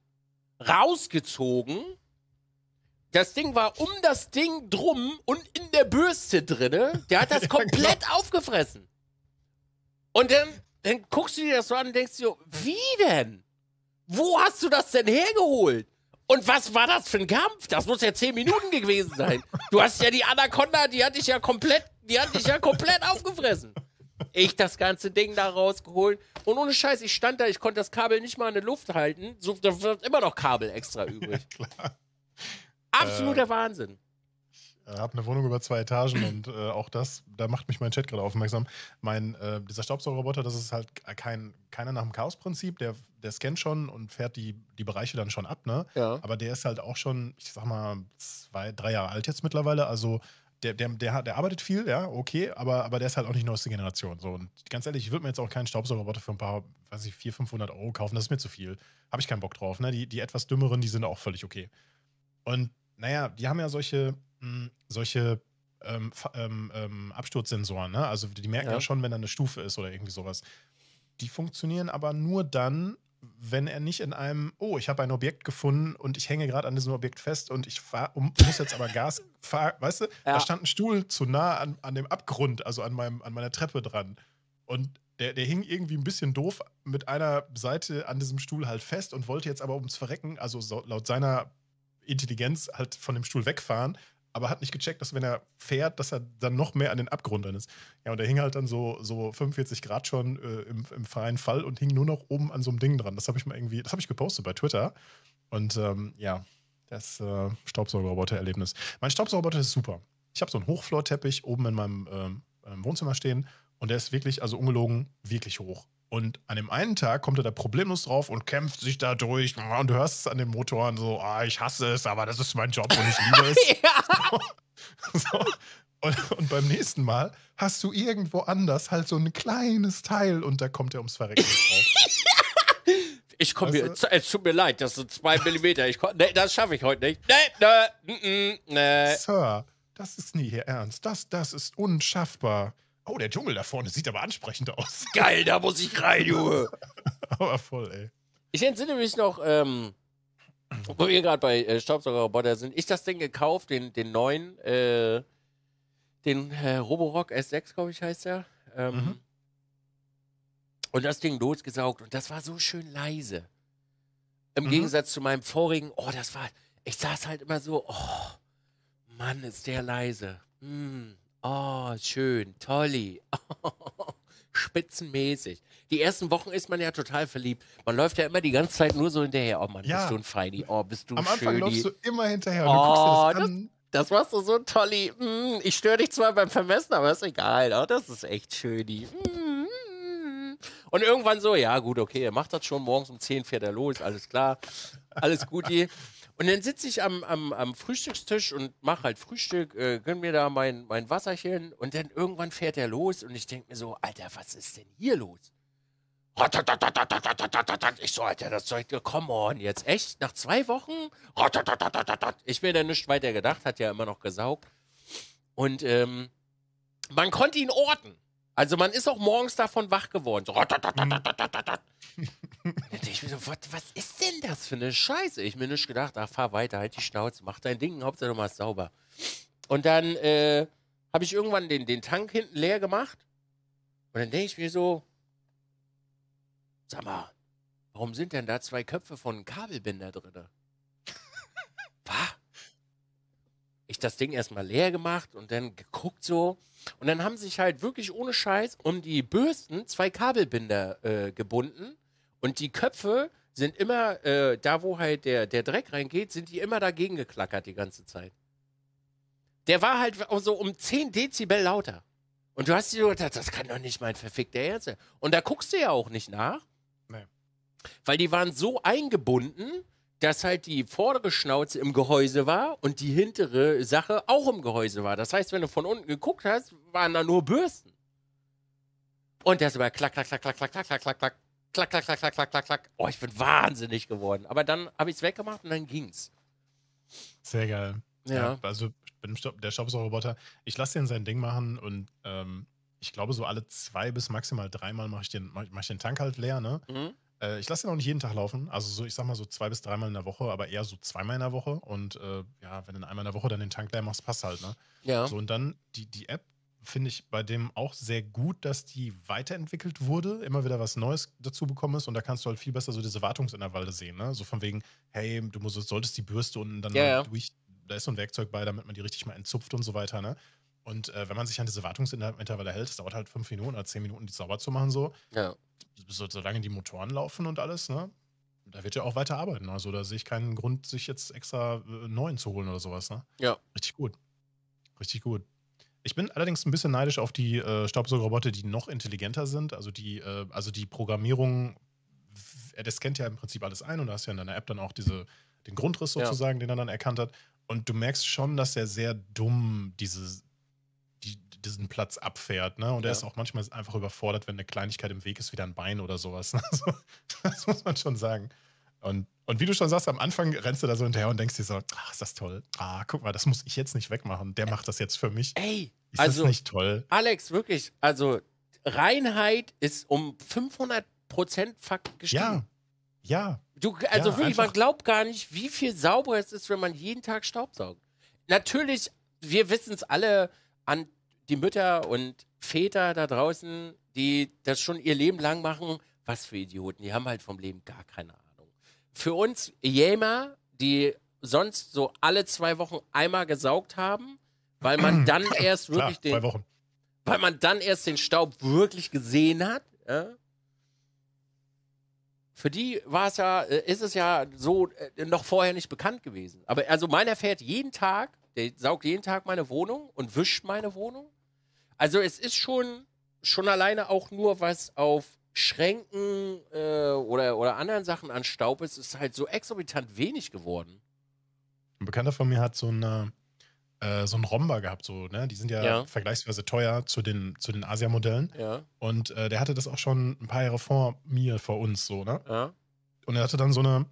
rausgezogen das Ding war um das Ding drum und in der Bürste drinne. Der hat das komplett ja, aufgefressen. Und dann, dann guckst du dir das so an und denkst dir, wie denn? Wo hast du das denn hergeholt? Und was war das für ein Kampf? Das muss ja zehn Minuten gewesen sein. Du hast ja die Anaconda, die hatte ich ja komplett, die hatte ich ja komplett aufgefressen. Ich das ganze Ding da rausgeholt. Und ohne Scheiß, ich stand da, ich konnte das Kabel nicht mal in der Luft halten. So, da wird immer noch Kabel extra übrig. [laughs] Ja, klar. Absoluter äh, Wahnsinn. Ich habe eine Wohnung über zwei Etagen und äh, auch das, da macht mich mein Chat gerade aufmerksam. Mein, äh, dieser Staubsaugerroboter, das ist halt kein, keiner nach dem Chaos-Prinzip, der, der scannt schon und fährt die, die Bereiche dann schon ab, ne? Ja. Aber der ist halt auch schon, ich sag mal, zwei, drei Jahre alt jetzt mittlerweile, also der, der, der, der, arbeitet viel, ja, okay, aber, aber der ist halt auch nicht neueste Generation. So. Und ganz ehrlich, ich würde mir jetzt auch keinen Staubsaugerroboter für ein paar, weiß ich, 400, 500 Euro kaufen, das ist mir zu viel. Habe ich keinen Bock drauf. Ne? Die, die etwas dümmeren, die sind auch völlig okay. Und naja, die haben ja solche, mh, hm, solche ähm, ähm, ähm, Absturzsensoren, ne? Also die merken ja. ja. schon, wenn da eine Stufe ist oder irgendwie sowas. Die funktionieren aber nur dann, wenn er nicht in einem, oh, ich habe ein Objekt gefunden und ich hänge gerade an diesem Objekt fest und ich fahr, um, muss jetzt aber Gas [laughs] fahren, weißt du? Ja. Da stand ein Stuhl zu nah an, an dem Abgrund, also an, meinem, an meiner Treppe dran. Und der, der hing irgendwie ein bisschen doof mit einer Seite an diesem Stuhl halt fest und wollte jetzt aber ums Verrecken, also so laut seiner Intelligenz halt von dem Stuhl wegfahren, aber hat nicht gecheckt, dass wenn er fährt, dass er dann noch mehr an den Abgrund dann ist. Ja, und er hing halt dann so, so 45 Grad schon äh, im, im freien Fall und hing nur noch oben an so einem Ding dran. Das habe ich mal irgendwie, das habe ich gepostet bei Twitter. Und ähm, ja, das äh, Staubsaugerroboter-Erlebnis. Mein Staubsaugerroboter ist super. Ich habe so einen Hochflorteppich oben in meinem ähm, ähm Wohnzimmer stehen und der ist wirklich, also ungelogen, wirklich hoch. Und an dem einen Tag kommt er da problemlos drauf und kämpft sich da durch. Ah, und du hörst es an den Motoren so, ah, ich hasse es, aber das ist mein Job und ich liebe es. [laughs] so. so. Und, und, beim nächsten Mal hast du irgendwo anders halt so ein kleines Teil und da kommt er ums Verrecken drauf. [laughs] Ich komme hier, also es, es tut mir leid, das sind zwei Millimeter. Ich, nee, das schaffe ich heute nicht. Nee, nee, nee, mm, mm, nee. Sir, das ist nie hier ernst. Das, das ist unschaffbar. Oh, der Dschungel da vorne sieht aber ansprechend aus. [laughs] Geil, da muss ich rein, Junge. [laughs] aber voll, ey. Ich entsinne mich noch, ähm, wo wir gerade bei äh, Staubsauger-Roboter sind. Ich das Ding gekauft, den, den neuen, äh, den äh, Roborock S6, glaube ich, heißt der. Ähm, mhm. Und das Ding losgesaugt und das war so schön leise. Im mhm. Gegensatz zu meinem vorigen, oh, das war, ich saß halt immer so, oh, Mann, ist der leise. Mm. Oh, schön, Tolly. [laughs] spitzenmäßig. Die ersten Wochen ist man ja total verliebt. Man läuft ja immer die ganze Zeit nur so hinterher. Oh Mann, ja. bist du ein Feini. Oh, bist du Am Anfang Schöni. läufst du immer hinterher. oh, das, das, machst du so, Tolly. Mm, ich störe dich zwar beim Vermessen, aber ist egal. Oh, das ist echt Schöni. Mm. Und irgendwann so, ja gut, okay, er macht das schon. Morgens um 10 fährt er los, alles klar. Alles gut, und dann sitze ich am, am, am Frühstückstisch und mache halt Frühstück, äh, gönn mir da mein, mein Wasserchen und dann irgendwann fährt er los und ich denke mir so, Alter, was ist denn hier los? Ich so, Alter, das Zeug, äh, come on, jetzt echt? Nach zwei Wochen? Ich mir dann nicht weiter gedacht, hat ja immer noch gesaugt. Und ähm, man konnte ihn orten. Also man ist auch morgens davon wach geworden. So. Mhm. ich mir so, was, was ist denn das für eine Scheiße? Ich mir nicht gedacht, ach, fahr weiter, halt die Schnauze, mach dein Ding, Hauptsache du machst sauber. Und dann äh, habe ich irgendwann den, den Tank hinten leer gemacht. Und dann denke ich mir so, sag mal, warum sind denn da zwei Köpfe von Kabelbinder drin? [laughs] Was? ich das Ding erstmal leer gemacht und dann geguckt so. Und dann haben sich halt wirklich ohne Scheiß um die Bürsten zwei Kabelbinder äh, gebunden und die Köpfe sind immer, äh, da wo halt der, der Dreck reingeht, sind die immer dagegen geklackert die ganze Zeit. Der war halt auch so um 10 Dezibel lauter. Und du hast dir gedacht, das kann doch nicht mein verfickter Ernst sein. Und da guckst du ja auch nicht nach. Nee. Weil die waren so eingebunden, dass halt die vordere Schnauze im Gehäuse war und die hintere Sache auch im Gehäuse war. Das heißt, wenn du von unten geguckt hast, waren da nur Bürsten. Und das war klack, klack, klack, klack, klack, klack, klack, klack, klack, klack, klack, klack, klack, klack, klack, klack. Oh, ich bin wahnsinnig geworden. Aber dann habe ich es weggemacht und dann ging's. Sehr geil. Ja. ja also mit dem Stop der Staubsaugerroboter, ich lasse den sein Ding machen und ähm, ich glaube, so alle zwei bis maximal dreimal mache ich, den, mach, mach ich den Tank halt leer, ne? Mhm. Äh, ich lasse den auch nicht jeden Tag laufen. Also so, ich sag mal so zwei bis dreimal in der Woche, aber eher so zweimal in der Woche. Und äh, ja, wenn du einmal in der Woche dann den Tank leer machst, passt halt, ne? Ja. So, und dann die, die App finde ich bei dem auch sehr gut, dass die weiterentwickelt wurde, immer wieder was Neues dazu bekommen ist und da kannst du halt viel besser so diese Wartungsintervalle sehen, ne? So von wegen, hey, du musst, solltest die Bürste unten dann ja, ja. durch, da ist so ein Werkzeug bei, damit man die richtig mal entzupft und so weiter, ne? Und äh, wenn man sich an diese Wartungsintervalle hält, das dauert halt fünf Minuten oder zehn Minuten, die sauber zu machen, so. Ja. So, solange die Motoren laufen und alles, ne? Da wird ja auch weiter arbeiten. Also da sehe ich keinen Grund, sich jetzt extra äh, neuen zu holen oder sowas, ne? Ja. Richtig gut. Richtig gut. Ich bin allerdings ein bisschen neidisch auf die äh, Staubsaugerroboter, die noch intelligenter sind. Also die, äh, also die Programmierung, er äh, scannt ja im Prinzip alles ein und da hast ja in deiner App dann auch diese, den Grundriss sozusagen, ja. den er dann erkannt hat. Und du merkst schon, dass er sehr dumm diese diesen Platz abfährt. Ne? Und ja. er ist auch manchmal einfach überfordert, wenn eine Kleinigkeit im Weg ist, wie ein Bein oder sowas. Ne? [laughs] Also, das muss man schon sagen. Und, und wie du schon sagst, am Anfang rennst du da so hinterher und denkst dir so, ach, ist das toll. Ah, guck mal, das muss ich jetzt nicht wegmachen. Der macht das jetzt für mich. Ey, ist also, das nicht toll? Alex, wirklich, also Reinheit ist um 500 Prozent gestiegen. Ja, ja. Du, also ja, wirklich, einfach. man glaubt gar nicht, wie viel sauberer es ist, wenn man jeden Tag Staub saugt. Natürlich, wir wissen es alle an die Mütter und Väter da draußen, die das schon ihr Leben lang machen, was für Idioten, die haben halt vom Leben gar keine Ahnung. Für uns Jämer, die sonst so alle zwei Wochen einmal gesaugt haben, weil man [clears throat] dann erst wirklich Klar, den. Zwei Wochen. Weil man dann erst den Staub wirklich gesehen hat. Ja? Für die war es ja, äh, ist es ja so äh, noch vorher nicht bekannt gewesen. Aber also meiner fährt jeden Tag der saugt jeden Tag meine Wohnung und wischt meine Wohnung. Also es ist schon, schon alleine auch nur was auf Schränken äh, oder, oder anderen Sachen an Staub ist, ist halt so exorbitant wenig geworden. Ein Bekannter von mir hat so eine äh, so einen Romba gehabt, so, ne? Die sind ja, ja, vergleichsweise teuer zu den, zu den Asia-Modellen. Ja. Und äh, der hatte das auch schon ein paar Jahre vor mir, vor uns, so, ne? Ja. Und er hatte dann so eine,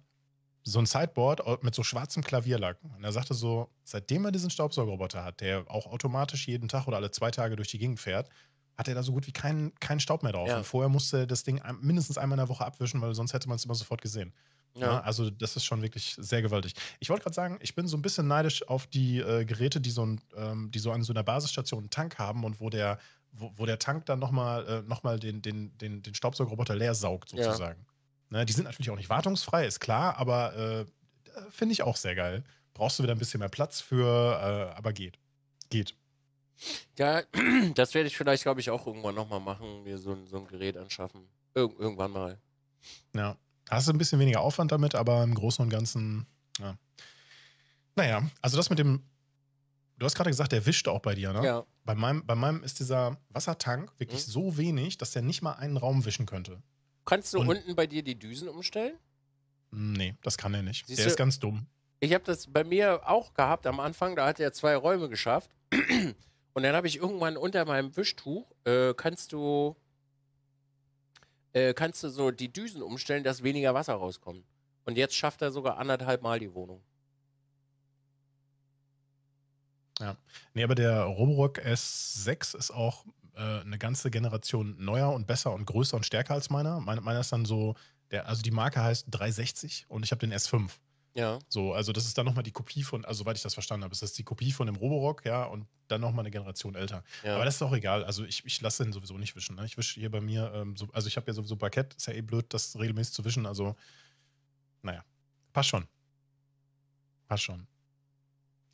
so ein Sideboard mit so schwarzem Klavierlack. Und er sagte so, seitdem er diesen Staubsaugerroboter hat, der auch automatisch jeden Tag oder alle zwei Tage durch die Gegend fährt, hat er da so gut wie keinen, keinen Staub mehr drauf. Ja. Und vorher musste er das Ding mindestens einmal in der Woche abwischen, weil sonst hätte man es immer sofort gesehen. Ja. Ja, also das ist schon wirklich sehr gewaltig. Ich wollte gerade sagen, ich bin so ein bisschen neidisch auf die äh, Geräte, die so, ein, ähm, die so an so einer Basisstation einen Tank haben und wo der, wo, wo der Tank dann nochmal äh, noch den, den, den, den Staubsaugerroboter leer saugt sozusagen. Ne, die sind natürlich auch nicht wartungsfrei, ist klar, aber äh, äh, finde ich auch sehr geil. Brauchst du wieder ein bisschen mehr Platz für, äh, aber geht. Geht. Ja, [clears throat] das werde ich vielleicht, glaube ich, auch irgendwann nochmal machen, mir so, so ein Gerät anschaffen. Ir irgendwann mal. Ja. Hast du ein bisschen weniger Aufwand damit, aber im Großen und Ganzen, ja. Naja, also das mit dem, du hast gerade gesagt, der wischt auch bei dir, ne? Ja. Bei meinem, bei meinem ist dieser Wassertank wirklich hm? so wenig, dass der nicht mal einen Raum wischen könnte. Kannst du und unten bei dir die Düsen umstellen? Nee, das kann er nicht. Siehst der du, ist ganz dumm. Ich habe das bei mir auch gehabt am Anfang, da hat er zwei Räume geschafft. [clears throat] Und dann habe ich irgendwann unter meinem Wischtuch, äh, kannst du äh, kannst du so die Düsen umstellen, dass weniger Wasser rauskommt. Und jetzt schafft er sogar anderthalb Mal die Wohnung. Ja. Nee, aber der Roborock S6 ist auch äh, eine ganze Generation neuer und besser und größer und stärker als meiner. Meine, meiner ist dann so, der, also die Marke heißt 360 und ich habe den S5. Ja. So, also das ist dann nochmal die Kopie von, also soweit ich das verstanden habe, ist das die Kopie von dem Roborock, ja, und dann nochmal eine Generation älter. Ja. Aber das ist auch egal. Also ich, ich lasse den sowieso nicht wischen. Ne? Ich wische hier bei mir, ähm, so, also ich habe ja sowieso Parkett, ist ja eh blöd, das regelmäßig zu wischen. Also, naja, passt schon. Passt schon.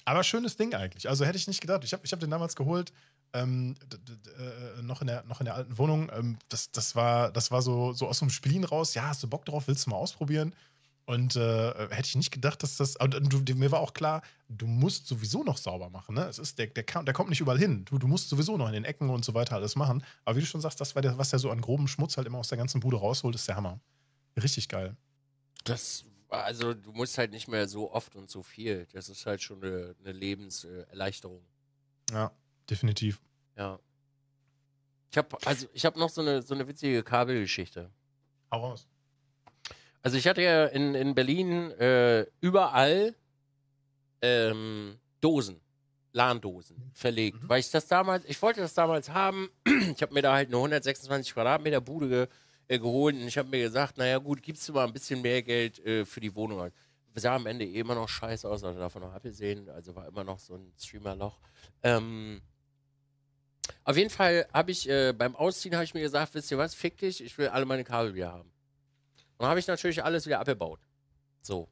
Aber schönes Ding eigentlich. Also hätte ich nicht gedacht. Ich habe ich hab den damals geholt, ähm, äh, äh, noch, in der, noch in der alten Wohnung. Ähm, das, das war, das war so, so aus dem Spielen raus. Ja, hast du Bock drauf? Willst du mal ausprobieren? Und äh, hätte ich nicht gedacht, dass das. Und, mir war auch klar, du musst sowieso noch sauber machen. Ne? Es ist, der, der, der kommt nicht überall hin. Du, du musst sowieso noch in den Ecken und so weiter alles machen. Aber wie du schon sagst, das war der, was der so an groben Schmutz halt immer aus der ganzen Bude rausholt, ist der Hammer. Richtig geil. Das, also du musst halt nicht mehr so oft und so viel. Das ist halt schon eine, eine Lebenserleichterung. Ja, definitiv. Ja. Ich habe also ich habe noch so eine so eine witzige Kabelgeschichte. Hau raus. Also ich hatte ja in, in Berlin äh, überall ähm, Dosen, LAN-Dosen verlegt, mhm. weil ich das damals, ich wollte das damals haben. [clears throat] Ich habe mir da halt eine 126 Quadratmeter Bude ge, äh, geholt und ich habe mir gesagt, naja gut, gibst du mal ein bisschen mehr Geld äh, für die Wohnung. Das sah am Ende eh immer noch scheiße aus, also davon noch abgesehen, also war immer noch so ein Streamerloch. Ähm, auf jeden Fall habe ich äh, beim Ausziehen habe ich mir gesagt, wisst ihr was, fick dich, ich will alle meine Kabel wieder haben. Und dann habe ich natürlich alles wieder abgebaut. So.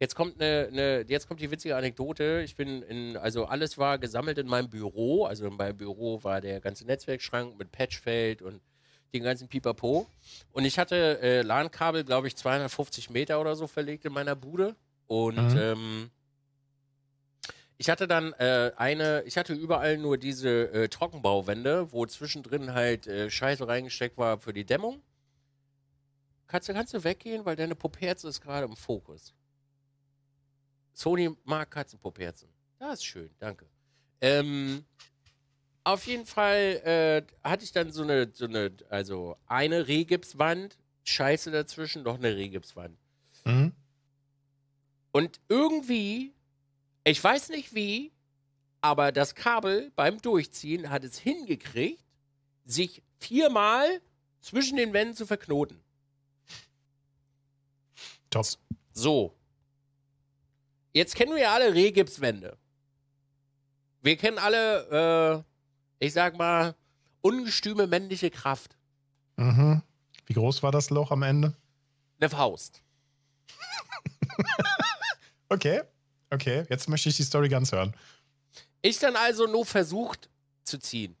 Jetzt kommt eine, ne, jetzt kommt die witzige Anekdote. Ich bin in, also alles war gesammelt in meinem Büro. Also in meinem Büro war der ganze Netzwerkschrank mit Patchfeld und den ganzen Pipapo. Und ich hatte äh, LAN-Kabel, glaube ich, 250 Meter oder so verlegt in meiner Bude. Und mhm. ähm, ich hatte dann äh, eine, ich hatte überall nur diese äh, Trockenbauwände, wo zwischendrin halt äh, Scheiße reingesteckt war für die Dämmung. Katze, kannst du weggehen, weil deine Popperze ist gerade im Fokus. Sony mag Katzenpopperzen. Das ist schön, danke. Ähm, auf jeden Fall äh, hatte ich dann so eine, so eine, also eine Rehgipswand, Scheiße dazwischen, noch eine Rehgipswand. Mhm. Und irgendwie ich weiß nicht wie, aber das Kabel beim Durchziehen hat es hingekriegt, sich viermal zwischen den Wänden zu verknoten. Top. So. Jetzt kennen wir ja alle Rehgipswände. Wir kennen alle, äh, ich sag mal, ungestüme männliche Kraft. Mhm. Wie groß war das Loch am Ende? Eine Faust. [laughs] okay. Okay, jetzt möchte ich die Story ganz hören. Ich dann also nur versucht zu ziehen.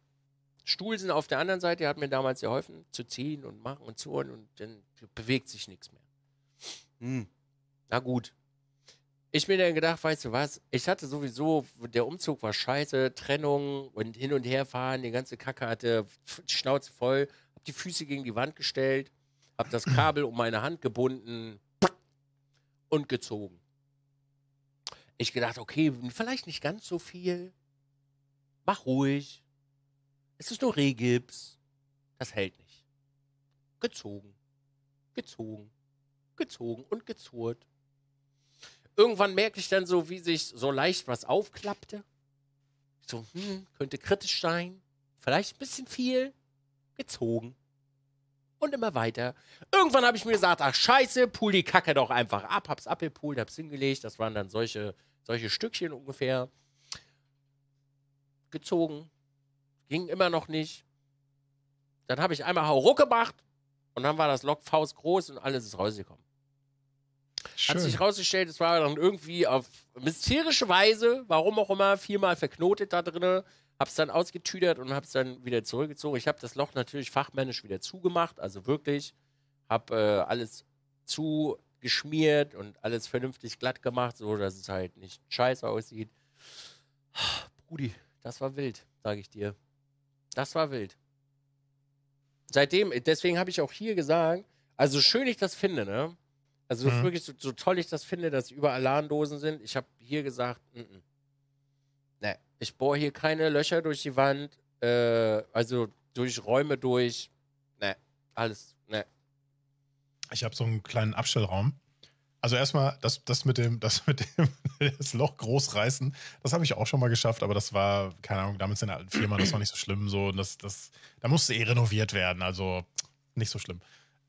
Stuhl sind auf der anderen Seite hat mir damals geholfen, zu ziehen und machen und zuhören und dann bewegt sich nichts mehr. Hm. Na gut. Ich mir dann gedacht, weißt du was, ich hatte sowieso, der Umzug war scheiße, Trennung und hin und her fahren, die ganze Kacke hatte die Schnauze voll, hab die Füße gegen die Wand gestellt, hab das Kabel um meine Hand gebunden und gezogen ich gedacht, okay, vielleicht nicht ganz so viel. Mach ruhig. Es ist nur Rehgips. Das hält nicht. Gezogen, gezogen, gezogen und gezurrt. Irgendwann merke ich dann so, wie sich so leicht was aufklappte. so, hm, könnte kritisch sein. Vielleicht ein bisschen viel. Gezogen, und immer weiter. Irgendwann habe ich mir gesagt, ach scheiße, pool die Kacke doch einfach ab, hab's abgepult, hab's hingelegt. Das waren dann solche, solche Stückchen ungefähr. Gezogen. Ging immer noch nicht. Dann habe ich einmal Hauruck gemacht und dann war das Lok Faust groß und alles ist rausgekommen. Schön. Hat sich rausgestellt, es war dann irgendwie auf mysterische Weise, warum auch immer, viermal verknotet da drin habe es dann ausgetüdert und habe es dann wieder zurückgezogen. Ich habe das Loch natürlich fachmännisch wieder zugemacht, also wirklich, habe äh, alles zugeschmiert und alles vernünftig glatt gemacht, so dass es halt nicht scheiße aussieht. Brudi, das war wild, sage ich dir. Das war wild. Seitdem, deswegen habe ich auch hier gesagt, also schön ich das finde, ne? Also mhm. wirklich so, so, toll ich das finde, dass überall Lahndosen sind. Ich habe hier gesagt, n -n ne, ich bohre hier keine Löcher durch die Wand, äh, also durch Räume durch, ne, alles, ne. Ich habe so einen kleinen Abstellraum. Also erstmal, das, das mit dem, das mit dem [laughs] das Loch großreißen, das habe ich auch schon mal geschafft, aber das war, keine Ahnung, damals in der alten Firma, das war nicht so schlimm. So, das, das, da musste eh renoviert werden, also nicht so schlimm.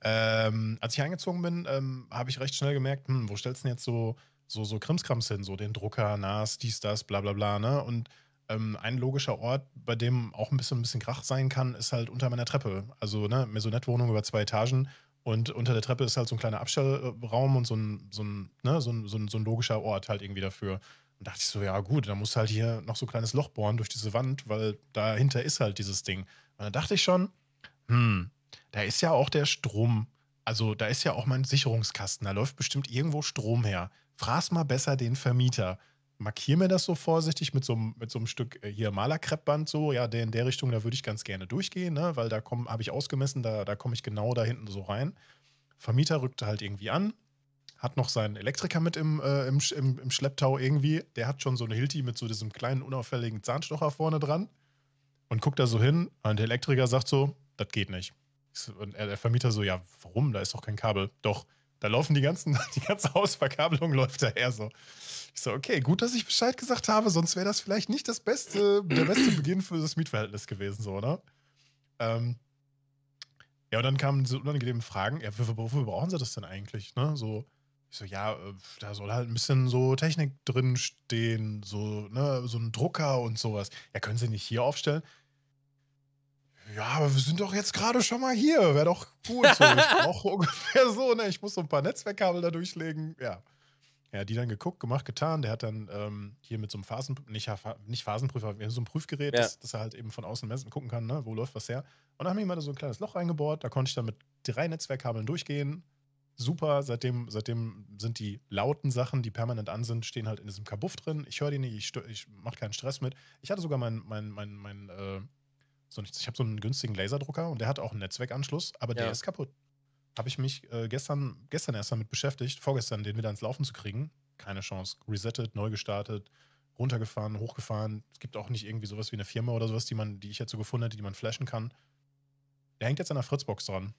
Ähm, als ich eingezogen bin, ähm, habe ich recht schnell gemerkt, hm, wo stellst du denn jetzt so so, so Krimskrams hin, so den Drucker, NAS, dies, das, bla bla bla. Ne? Und ähm, ein logischer Ort, bei dem auch ein bisschen, ein bisschen Krach sein kann, ist halt unter meiner Treppe. Also ne, Maisonette-Wohnung über zwei Etagen. Und unter der Treppe ist halt so ein kleiner Abstellraum und so ein, so ein, ne, so ein, so ein, so ein logischer Ort halt irgendwie dafür. Und dachte ich so, ja gut, da muss halt hier noch so ein kleines Loch bohren durch diese Wand, weil dahinter ist halt dieses Ding. Und dann dachte ich schon, hm, da ist ja auch der Strom. Also da ist ja auch mein Sicherungskasten, da läuft bestimmt irgendwo Strom her fraß mal besser den Vermieter. Markier mir das so vorsichtig mit so, mit so einem Stück äh, hier Malerkreppband so, ja, der in der Richtung, da würde ich ganz gerne durchgehen, ne? weil da habe ich ausgemessen, da, da komme ich genau da hinten so rein. Vermieter rückte halt irgendwie an, hat noch seinen Elektriker mit im, äh, im, im, im, Schlepptau irgendwie. Der hat schon so eine Hilti mit so diesem kleinen, unauffälligen Zahnstocher vorne dran und guckt da so hin. Und der Elektriker sagt so: Das geht nicht. Und der Vermieter so: Ja, warum? Da ist doch kein Kabel. Doch, da laufen die ganzen, [laughs] die ganze Hausverkabelung läuft daher so. Ich so, okay, gut, dass ich Bescheid gesagt habe, sonst wäre das vielleicht nicht das beste, der beste Beginn für das Mietverhältnis gewesen, so, oder? Ähm, ja, und dann kamen so unangenehmen Fragen, ja, wofür, wofür brauchen sie das denn eigentlich, ne? So, ich so, ja, äh, da soll halt ein bisschen so Technik drin stehen, so, ne, so ein Drucker und sowas. Ja, können sie nicht hier aufstellen? ja, aber wir sind doch jetzt gerade schon mal hier. Wäre doch cool. So. Ich [laughs] brauche ungefähr so, ne? Ich muss so ein paar Netzwerkkabel da durchlegen. Ja. Er hat die dann geguckt, gemacht, getan. Der hat dann ähm, hier mit so einem Phasen, nicht, nicht Phasenprüfer, so einem Prüfgerät, ja. das, das, er halt eben von außen messen gucken kann, ne? wo läuft was her. Und dann haben wir mal so ein kleines Loch eingebohrt. Da konnte ich dann mit drei Netzwerkkabeln durchgehen. Super, seitdem, seitdem sind die lauten Sachen, die permanent an sind, stehen halt in diesem Kabuff drin. Ich höre die nicht, ich, ich mache keinen Stress mit. Ich hatte sogar mein, mein, mein, mein äh, so, ich habe so einen günstigen Laserdrucker und der hat auch einen Netzwerkanschluss, aber ja. der ist kaputt. Habe ich mich äh, gestern, gestern erst damit beschäftigt, vorgestern den wieder ins Laufen zu kriegen. Keine Chance. Resettet, neu gestartet, runtergefahren, hochgefahren. Es gibt auch nicht irgendwie sowas wie eine Firma oder sowas, die man, die ich jetzt so gefunden hätte, die man flashen kann. Der hängt jetzt an der Fritzbox dran.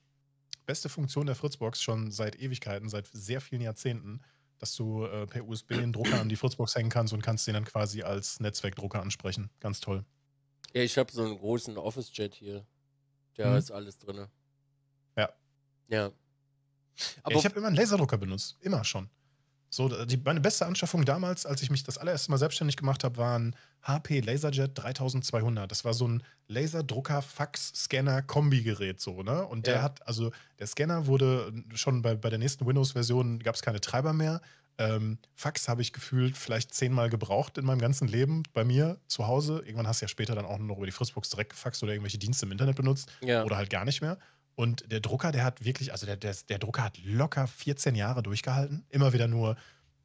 Beste Funktion der Fritzbox schon seit Ewigkeiten, seit sehr vielen Jahrzehnten, dass du äh, per USB einen Drucker an die Fritzbox hängen kannst und kannst den dann quasi als Netzwerkdrucker ansprechen. Ganz toll. Ja, ich habe so einen großen Office-Jet hier. Da mhm. ist alles drin. Ja. Ja. Aber ich habe immer einen Laserdrucker benutzt. Immer schon. So, die, meine beste Anschaffung damals, als ich mich das allererste Mal selbstständig gemacht habe, war ein HP Laserjet 3200. Das war so ein Laserdrucker, Fax, Scanner, Kombigerät so, ne? Und der ja. hat, also der Scanner wurde schon bei, bei der nächsten Windows-Version, gab es keine Treiber mehr. Ähm, Fax habe ich gefühlt vielleicht zehnmal gebraucht in meinem ganzen Leben bei mir zu Hause. Irgendwann hast du ja später dann auch noch über die Fritzbox direkt gefaxt oder irgendwelche Dienste im Internet benutzt ja. oder halt gar nicht mehr. Und der Drucker, der hat wirklich, also der, der, der Drucker hat locker 14 Jahre durchgehalten. Immer wieder nur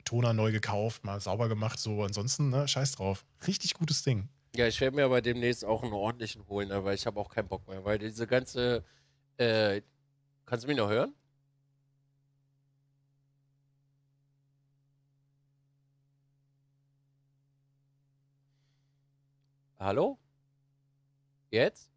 Toner neu gekauft, mal sauber gemacht, so. Ansonsten, ne, scheiß drauf. Richtig gutes Ding. Ja, ich werde mir aber demnächst auch einen ordentlichen holen, aber ne, ich habe auch keinen Bock mehr. Weil diese ganze, äh, kannst du mich noch hören? Hallo? Jetzt?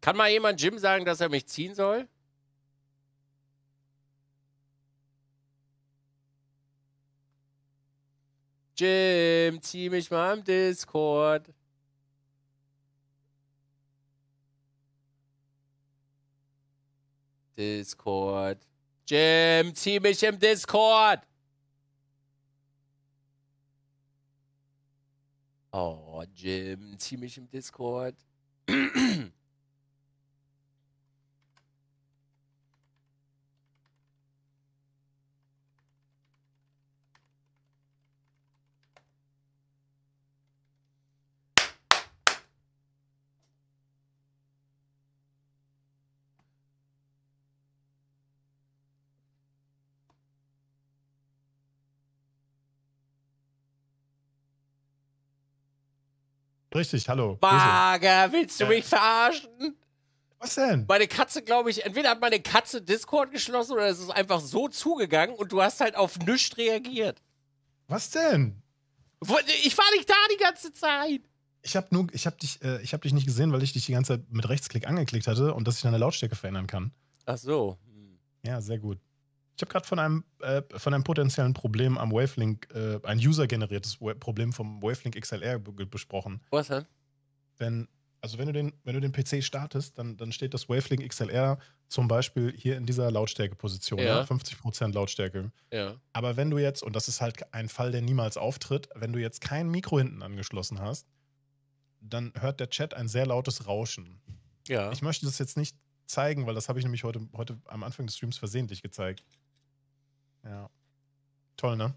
Kann mal jemand Jim sagen, dass er mich ziehen soll? Jim, zieh mich mal am Discord. Discord. Jim, zieh mich im Discord. Oh, Jim, zieh mich im Discord. [clears throat] Richtig, hallo. Mager, willst du mich verarschen? Was denn? Meine Katze, glaube ich, entweder hat meine Katze Discord geschlossen oder es ist einfach so zugegangen und du hast halt auf nichts reagiert. Was denn? Ich war nicht da die ganze Zeit. Ich habe nur, dich, äh, ich habe dich nicht gesehen, weil ich dich die ganze Zeit mit Rechtsklick angeklickt hatte und dass ich deine Lautstärke verändern kann. Ach so. Ja, sehr gut. Ich habe gerade von einem äh, von einem potenziellen Problem am Wavelink, äh, ein user-generiertes Problem vom Wavelink XLR besprochen. Was denn? Wenn, also wenn du den, wenn du den PC startest, dann, dann steht das Wavelink XLR zum Beispiel hier in dieser Lautstärkeposition, ja. ja. Ne? 50% Lautstärke. Ja. Aber wenn du jetzt, und das ist halt ein Fall, der niemals auftritt, wenn du jetzt kein Mikro hinten angeschlossen hast, dann hört der Chat ein sehr lautes Rauschen. Ja. Ich möchte das jetzt nicht zeigen, weil das habe ich nämlich heute, heute am Anfang des Streams versehentlich gezeigt. Ja. Toll, ne?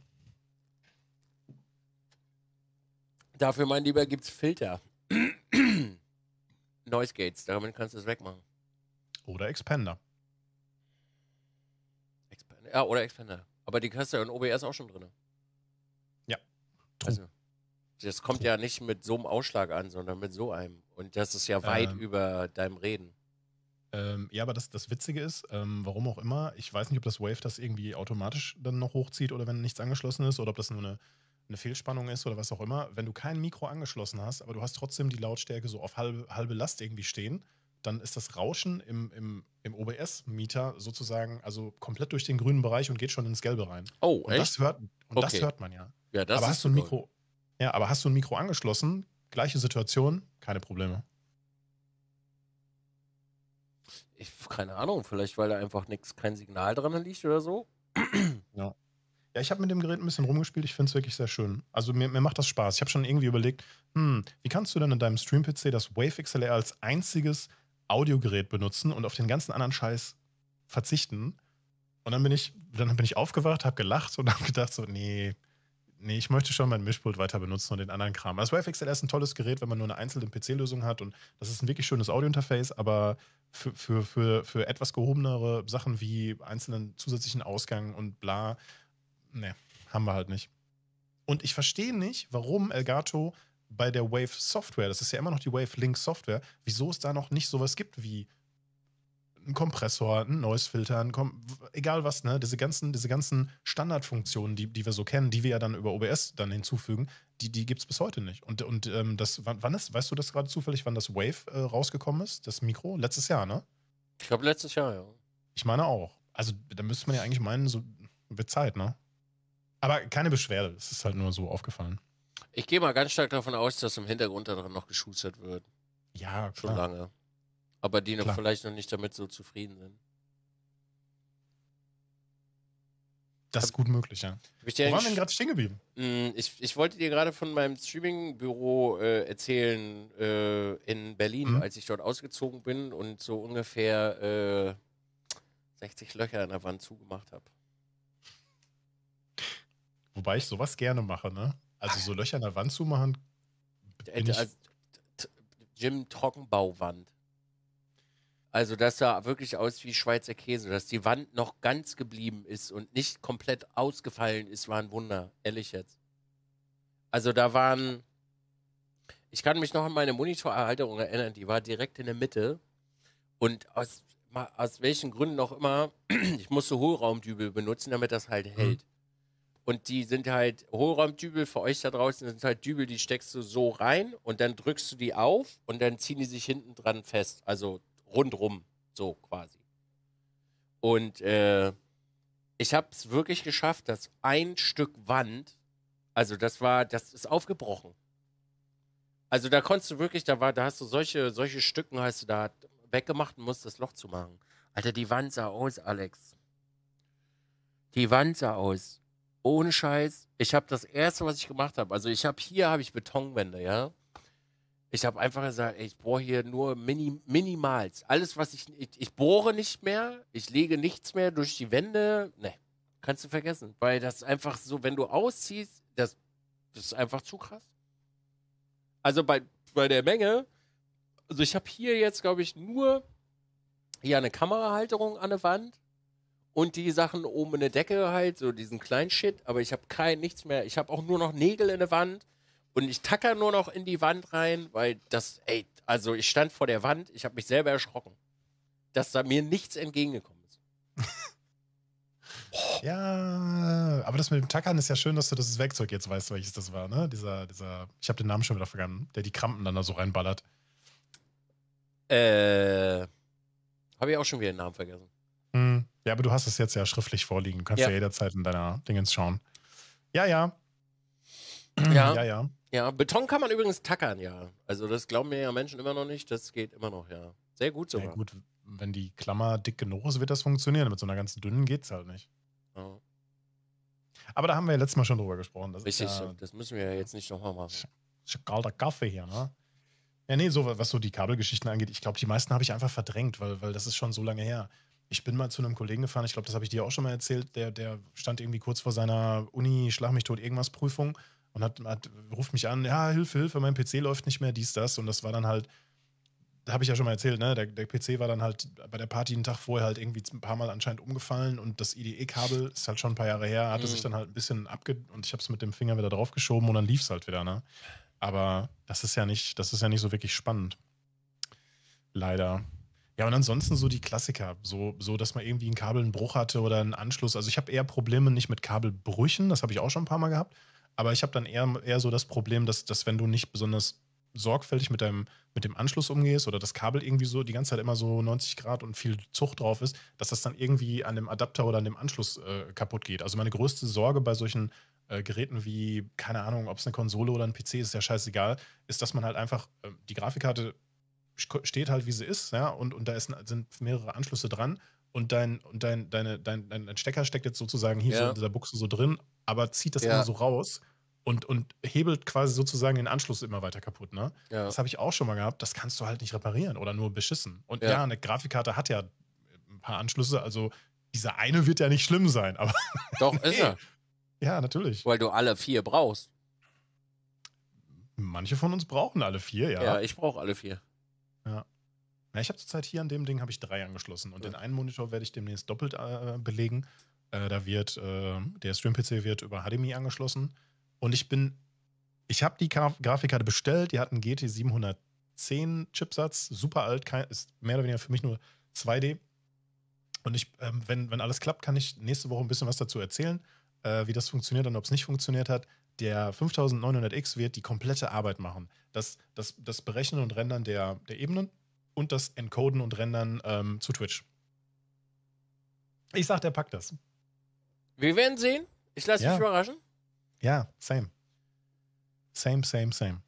Dafür, mein Lieber, gibt's Filter. [clears throat] Noise Gates, damit kannst du es wegmachen. Oder Expander. Expander. Ja, oder Expander. Aber die hast du ja in OBS auch schon drin. Ja. Also, das kommt ja nicht mit so einem Ausschlag an, sondern mit so einem. Und das ist ja ähm. weit ähm. über deinem Reden. Ähm, ja, aber das, das Witzige ist, ähm, warum auch immer, ich weiß nicht, ob das Wave das irgendwie automatisch dann noch hochzieht oder wenn nichts angeschlossen ist oder ob das nur eine, eine Fehlspannung ist oder was auch immer. Wenn du kein Mikro angeschlossen hast, aber du hast trotzdem die Lautstärke so auf halbe, halbe Last irgendwie stehen, dann ist das Rauschen im, im, im OBS-Mieter sozusagen also komplett durch den grünen Bereich und geht schon ins Gelbe rein. Oh, und echt? Das hört, und okay. das hört man ja. Ja, das aber ist hast du ein Mikro, ja, aber hast du ein Mikro angeschlossen, gleiche Situation, keine Probleme. Ich, keine Ahnung, vielleicht weil da einfach nichts, kein Signal dran liegt oder so. Ja. Ja, ich habe mit dem Gerät ein bisschen rumgespielt. Ich finde es wirklich sehr schön. Also mir, mir macht das Spaß. Ich habe schon irgendwie überlegt, hm, wie kannst du denn in deinem Stream-PC das Wave XLR e als einziges Audiogerät benutzen und auf den ganzen anderen Scheiß verzichten? Und dann bin ich, dann bin ich aufgewacht, habe gelacht und habe gedacht so, nee, Nee, ich möchte schon mein Mischpult weiter benutzen und den anderen Kram. Also FXL ist ein tolles Gerät, wenn man nur eine einzelne PC-Lösung hat und das ist ein wirklich schönes Audio-Interface, aber für, für, für, für etwas gehobenere Sachen wie einzelnen zusätzlichen Ausgang und bla, ne, haben wir halt nicht. Und ich verstehe nicht, warum Elgato bei der Wave Software, das ist ja immer noch die Wave Link Software, wieso es da noch nicht sowas gibt wie ein Kompressor, ein Noise-Filter, Kom egal was, ne? Diese ganzen, diese ganzen Standardfunktionen, die, die wir so kennen, die wir ja dann über OBS dann hinzufügen, die, die gibt es bis heute nicht. Und, und ähm, das, wann, wann, ist, weißt du das gerade zufällig, wann das Wave äh, rausgekommen ist, das Mikro? Letztes Jahr, ne? Ich glaube, letztes Jahr, ja. Ich meine auch. Also, da müsste man ja eigentlich meinen, so wird Zeit, ne? Aber keine Beschwerde, es ist halt nur so aufgefallen. Ich gehe mal ganz stark davon aus, dass im Hintergrund da noch geschustert wird. Ja, klar. Schon lange. Aber die noch vielleicht noch nicht damit so zufrieden sind. Das ist gut möglich, ja. Wo waren wir denn gerade stehen geblieben? Hm, ich, ich wollte dir gerade von meinem Streaming-Büro äh, erzählen äh, in Berlin, mhm. als ich dort ausgezogen bin und so ungefähr äh, 60 Löcher an der Wand zugemacht habe. Wobei ich sowas gerne mache, ne? Also so Löcher an der Wand zumachen. Äh, bin ich Jim also, Trockenbauwand. Also das sah wirklich aus wie Schweizer Käse. Dass die Wand noch ganz geblieben ist und nicht komplett ausgefallen ist, war ein Wunder. Ehrlich jetzt. Also da waren... Ich kann mich noch an meine Monitorerhalterung erinnern. Die war direkt in der Mitte. Und aus, aus welchen Gründen auch immer, [clears throat] ich musste Hohlraumdübel benutzen, damit das halt mhm. hält. Und die sind halt, Hohlraumdübel für euch da draußen sind halt Dübel, die steckst du so rein und dann drückst du die auf und dann ziehen die sich hinten dran fest. Also rundrum, so quasi. Und äh, ich habe es wirklich geschafft, dass ein Stück Wand, also das war, das ist aufgebrochen. Also da konntest du wirklich, da war, da hast du solche, solche Stücken, hast du da weggemacht und musst das Loch zu machen. Alter, die Wand sah aus, Alex. Die Wand sah aus. Ohne Scheiß. Ich habe das erste, was ich gemacht habe. Also ich habe hier habe ich Betonwände, ja. Ich habe einfach gesagt, ich bohre hier nur minim, minimals. Alles, was ich, ich, ich bohre nicht mehr, ich lege nichts mehr durch die Wände. Ne, kannst du vergessen. Weil das einfach so, wenn du ausziehst, das, das ist einfach zu krass. Also bei, bei der Menge, also ich habe hier jetzt, glaube ich, nur hier eine Kamerahalterung an der Wand und die Sachen oben in der Decke halt, so diesen kleinen Shit, aber ich habe kein nichts mehr. Ich habe auch nur noch Nägel in der Wand und ich tacker nur noch in die Wand rein, weil das, ey, also ich stand vor der Wand, ich habe mich selber erschrocken, dass da mir nichts entgegengekommen ist. [laughs] Ja, aber das mit dem Tackern ist ja schön, dass du das Werkzeug jetzt weißt, welches das war, ne? Dieser, dieser, ich habe den Namen schon wieder vergangen, der die Krampen dann da so reinballert. Äh, habe ich auch schon wieder den Namen vergessen. Hm, ja, aber du hast es jetzt ja schriftlich vorliegen. Du kannst ja, ja jederzeit in deiner Dingens schauen. Ja, ja. Ja, ja. ja. Ja, Beton kann man übrigens tackern, ja. Also das glauben mir ja Menschen immer noch nicht. Das geht immer noch, ja. Sehr gut sogar. Ja, gut, wenn die Klammer dick genug ist, wird das funktionieren. Mit so einer ganz dünnen geht es halt nicht. Ja. Aber da haben wir ja letztes Mal schon drüber gesprochen. Das Richtig, ja, das müssen wir ja jetzt nicht nochmal machen. Kalter Kaffee hier, ne? Ja, nee, so, was so die Kabelgeschichten angeht, ich glaube, die meisten habe ich einfach verdrängt, weil, weil das ist schon so lange her. Ich bin mal zu einem Kollegen gefahren, ich glaube, das habe ich dir auch schon mal erzählt, der, der stand irgendwie kurz vor seiner Uni, schlag mich tot, irgendwas Prüfung und hat, hat, ruft mich an, ja, Hilfe, Hilfe, mein PC läuft nicht mehr, dies, das. Und das war dann halt, da habe ich ja schon mal erzählt, ne? Der, der, PC war dann halt bei der Party einen Tag vorher halt irgendwie ein paar Mal anscheinend umgefallen und das IDE-Kabel ist halt schon ein paar Jahre her, hatte mhm. sich dann halt ein bisschen abge... und ich habe es mit dem Finger wieder draufgeschoben und dann lief es halt wieder, ne? Aber das ist ja nicht, das ist ja nicht so wirklich spannend. Leider. Ja, und ansonsten so die Klassiker, so, so dass man irgendwie einen Kabelbruch hatte oder einen Anschluss. Also ich habe eher Probleme nicht mit Kabelbrüchen, das habe ich auch schon ein paar Mal gehabt, aber ich habe dann eher, eher so das Problem, dass, dass wenn du nicht besonders sorgfältig mit, deinem, mit dem Anschluss umgehst oder das Kabel irgendwie so die ganze Zeit immer so 90 Grad und viel Zucht drauf ist, dass das dann irgendwie an dem Adapter oder an dem Anschluss äh, kaputt geht. Also meine größte Sorge bei solchen äh, Geräten wie, keine Ahnung, ob es eine Konsole oder ein PC ist, ist ja scheißegal, ist, dass man halt einfach äh, die Grafikkarte steht halt, wie sie ist, ja, und, und da ist, sind mehrere Anschlüsse dran und dein, und dein, deine, dein, dein, Stecker steckt jetzt sozusagen hier ja. so in dieser Buchse so drin, aber zieht das ja. immer so raus und, und hebelt quasi sozusagen den Anschluss immer weiter kaputt, ne? Ja. Das habe ich auch schon mal gehabt. Das kannst du halt nicht reparieren oder nur beschissen. Und ja, eine Grafikkarte hat ja ein paar Anschlüsse, also dieser eine wird ja nicht schlimm sein, aber. [laughs] Doch, nee. ist er. Ja, natürlich. Weil du alle vier brauchst. Manche von uns brauchen alle vier, ja. Ja, ich brauche alle vier. Ja. Ja, ich habe zurzeit hier an dem Ding habe ich drei angeschlossen und ja. den einen Monitor werde ich demnächst doppelt äh, belegen. Äh, da wird äh, der Stream PC wird über HDMI angeschlossen und ich bin ich habe die Graf Grafikkarte bestellt, die hat einen GT 710 Chipsatz, super alt, kein, ist mehr oder weniger für mich nur 2D. Und ich, ähm, wenn, wenn alles klappt, kann ich nächste Woche ein bisschen was dazu erzählen, äh, wie das funktioniert und ob es nicht funktioniert hat der 5900X wird die komplette Arbeit machen. Das, das, das Berechnen und Rendern der, der Ebenen, und das Encoden und Rendern ähm, zu Twitch. Ich sag, der packt das. Wir werden sehen. Ich lasse ja. mich überraschen. Ja, same. Same, same, same.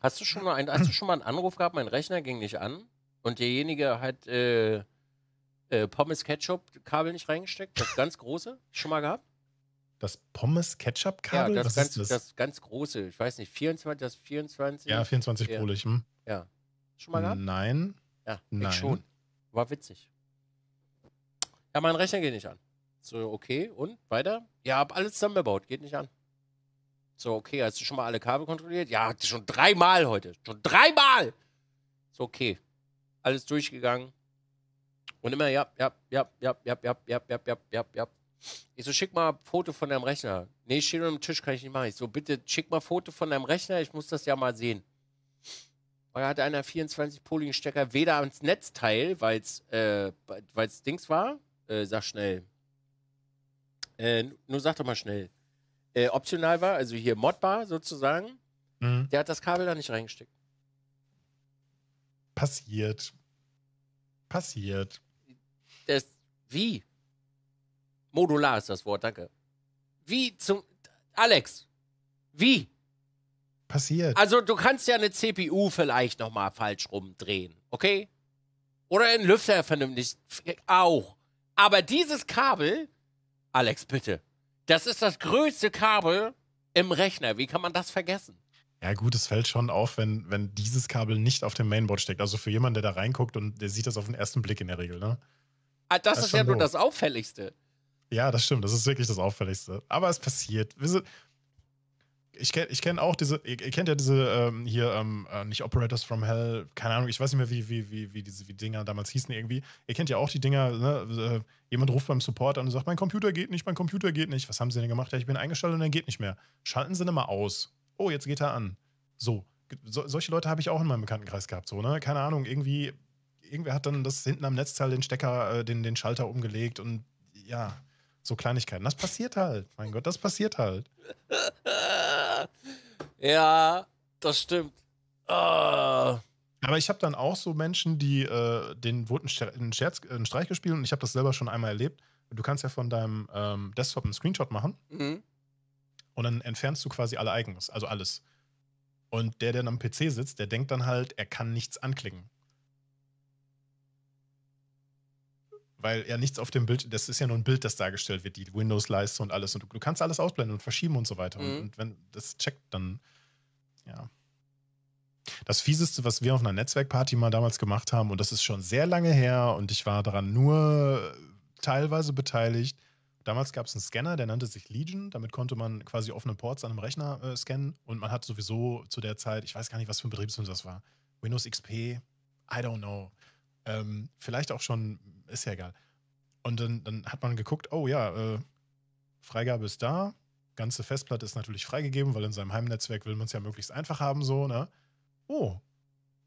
Hast du schon mal, ein, hast du schon mal einen Anruf gehabt, mein Rechner ging nicht an und derjenige hat äh, äh, Pommes-Ketchup-Kabel nicht reingesteckt? Das ganz große? schon mal gehabt? Das Pommes-Ketchup-Kabel? Ja, das, ganz, das? das? ganz große. Ich weiß nicht, 24, das 24. Ja, 24 ja. Polig. Hm? Schon mal gehabt? Nein. Ja, Nein. ich schon. War witzig. Ja, mein Rechner geht nicht an. So, okay, und weiter? Ja, hab alles zusammengebaut, geht nicht an. So, okay, hast du schon mal alle Kabel kontrolliert? Ja, schon dreimal heute. Schon dreimal! So, okay. Alles durchgegangen. Und immer, ja, ja, ja, ja, ja, ja, ja, ja, ja, ja, ja. Ich so, schick mal ein Foto von deinem Rechner. Nee, steht unter dem Tisch, kann ich nicht machen. Ich so, bitte schick mal ein Foto von deinem Rechner, ich muss das ja mal sehen. Weil hatte einer 24-poligen Stecker weder ans Netzteil, weil es äh, Dings war. Äh, sag schnell. Äh, nur sag doch mal schnell. Äh, optional war, also hier modbar sozusagen. Mhm. Der hat das Kabel da nicht reingesteckt. Passiert. Passiert. Das, wie? Modular ist das Wort, danke. Wie zum. Alex! Wie? passiert. Also du kannst ja eine CPU vielleicht nochmal falsch rumdrehen, okay? Oder einen Lüfter vernünftig auch. Aber dieses Kabel, Alex, bitte, das ist das größte Kabel im Rechner. Wie kann man das vergessen? Ja, gut, es fällt schon auf, wenn, wenn dieses Kabel nicht auf dem Mainboard steckt. Also für jemanden, der da reinguckt und der sieht das auf den ersten Blick in der Regel, ne? Ah, das, das, ist ja nur das Auffälligste. Ja, das stimmt. Das ist wirklich das Auffälligste. Aber es passiert. Wir sind, ich kenne ich kenn auch diese, ihr, ihr kennt ja diese ähm, hier, ähm, äh, nicht Operators from Hell, keine Ahnung, ich weiß nicht mehr, wie, wie, wie, wie diese wie Dinger damals hießen irgendwie. Ihr kennt ja auch die Dinger, ne? Äh, jemand ruft beim Support an und sagt, mein Computer geht nicht, mein Computer geht nicht. Was haben sie denn gemacht? Ja, ich bin eingeschaltet und er geht nicht mehr. Schalten sie denn mal aus. Oh, jetzt geht er an. So. so solche Leute habe ich auch in meinem Bekanntenkreis gehabt, so, ne? Keine Ahnung, irgendwie, irgendwer hat dann das hinten am Netzteil den Stecker, äh, den, den Schalter umgelegt und ja, so Kleinigkeiten. Das passiert halt. Mein Gott, das passiert halt. Ja, das stimmt. Uh. Aber ich habe dann auch so Menschen, die äh, den wurden einen, Scherz, äh, einen Streich gespielt und ich habe das selber schon einmal erlebt. Du kannst ja von deinem ähm, Desktop einen Screenshot machen mhm. und dann entfernst du quasi alle Icons, also alles. Und der, der dann am PC sitzt, der denkt dann halt, er kann nichts anklicken. weil ja nichts auf dem Bild, das ist ja nur ein Bild, das dargestellt wird, die Windows-Leiste und alles. Und du, du, kannst alles ausblenden und verschieben und so weiter. Mhm. Und, und, wenn das checkt, dann ja. Das Fieseste, was wir auf einer Netzwerkparty mal damals gemacht haben, und das ist schon sehr lange her, und ich war daran nur äh, teilweise beteiligt. Damals gab es einen Scanner, der nannte sich Legion. Damit konnte man quasi offene Ports an einem Rechner äh, scannen. Und man hat sowieso zu der Zeit, ich weiß gar nicht, was für ein Betriebssystem das war. Windows XP, I don't know. Ähm, vielleicht auch schon, ist ja egal. Und dann, dann hat man geguckt, oh ja, äh, Freigabe ist da, ganze Festplatte ist natürlich freigegeben, weil in seinem Heimnetzwerk will man es ja möglichst einfach haben, so, ne? Oh,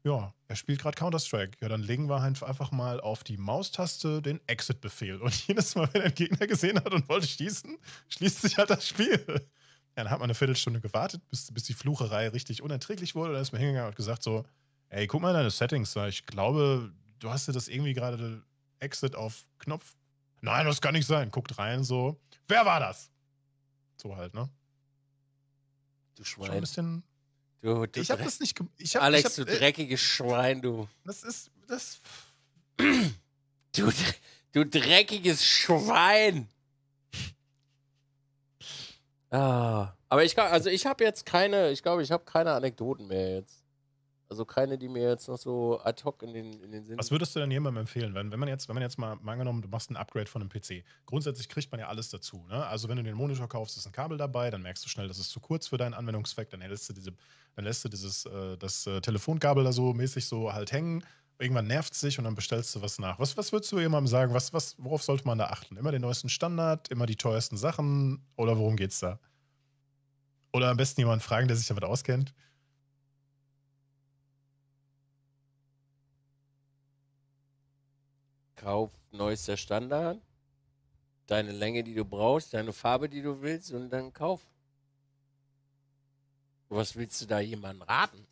ja, er spielt gerade Counter-Strike. Ja, dann legen wir halt einfach mal auf die Maustaste den Exit-Befehl. Und [laughs] jedes Mal, wenn ein Gegner gesehen hat und wollte schießen, schließt sich halt das Spiel. [laughs] Ja, dann hat man eine Viertelstunde gewartet, bis, bis die Flucherei richtig unerträglich wurde. Dann ist man hingegangen und hat gesagt so, ey, guck mal in deine Settings. Ne? Ich glaube, du hast dir das irgendwie gerade Exit auf Knopf. Nein, das kann nicht sein. Guckt rein, so. Wer war das? So halt, ne? Du Schwein. Schon ein bisschen. Du, du ich habe das nicht. Ich hab, Alex, ich hab, du äh, dreckiges Schwein, du. Das ist. Das. [clears throat] du, du dreckiges Schwein! Ah. Aber ich, also ich habe jetzt keine, ich glaube, ich habe keine Anekdoten mehr jetzt. Also keine, die mir jetzt noch so ad hoc in den, in den Sinn. Was würdest du denn jemandem empfehlen, wenn, wenn man jetzt, wenn man jetzt mal, mal angenommen, du machst ein Upgrade von einem PC. Grundsätzlich kriegt man ja alles dazu. Ne? Also wenn du den Monitor kaufst, ist ein Kabel dabei, dann merkst du schnell, das ist zu kurz für deinen Anwendungszweck, dann lässt du diese, dann lässt du dieses, äh, das äh, Telefonkabel da so mäßig so halt hängen. Irgendwann nervt es sich und dann bestellst du was nach. Was, was würdest du jemandem sagen? Was, was, worauf sollte man da achten? Immer den neuesten Standard, immer die teuersten Sachen oder worum geht's da? Oder am besten jemanden fragen, der sich damit auskennt. kauf neuester Standard, deine Länge, die du brauchst, deine Farbe, die du willst und dann kauf. Was willst du da jemandem raten?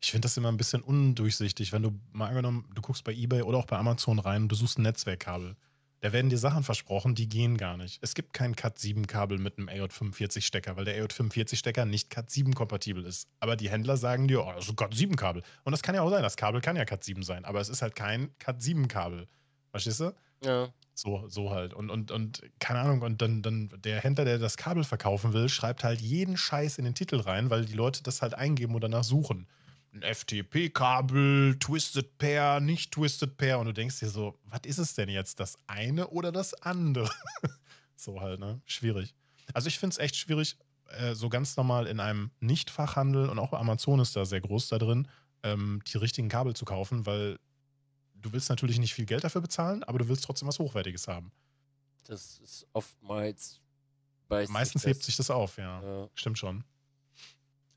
Ich finde das immer ein bisschen undurchsichtig, wenn du mal angenommen, du guckst bei eBay oder auch bei Amazon rein und du suchst ein Netzwerkkabel. Da werden dir Sachen versprochen, die gehen gar nicht. Es gibt kein Cat7-Kabel mit einem AJ45-Stecker, weil der AJ45-Stecker nicht Cat7-kompatibel ist. Aber die Händler sagen dir, oh, das ist ein Cat7-Kabel. Und das kann ja auch sein, das Kabel kann ja Cat7 sein, aber es ist halt kein Cat7-Kabel. Verstehst du? Ja. So, so halt. Und, und, und keine Ahnung, und dann, dann der Händler, der das Kabel verkaufen will, schreibt halt jeden Scheiß in den Titel rein, weil die Leute das halt eingeben und danach suchen. Ein FTP-Kabel, Twisted Pair, nicht Twisted Pair. Und du denkst dir so, was ist es denn jetzt? Das eine oder das andere? [laughs] so halt, ne? Schwierig. Also ich finde es echt schwierig, äh, so ganz normal in einem Nicht-Fachhandel und auch Amazon ist da sehr groß da drin, ähm, die richtigen Kabel zu kaufen, weil du willst natürlich nicht viel Geld dafür bezahlen, aber du willst trotzdem was Hochwertiges haben. Das ist oftmals Meistens sich hebt sich das auf, ja. ja. Stimmt schon.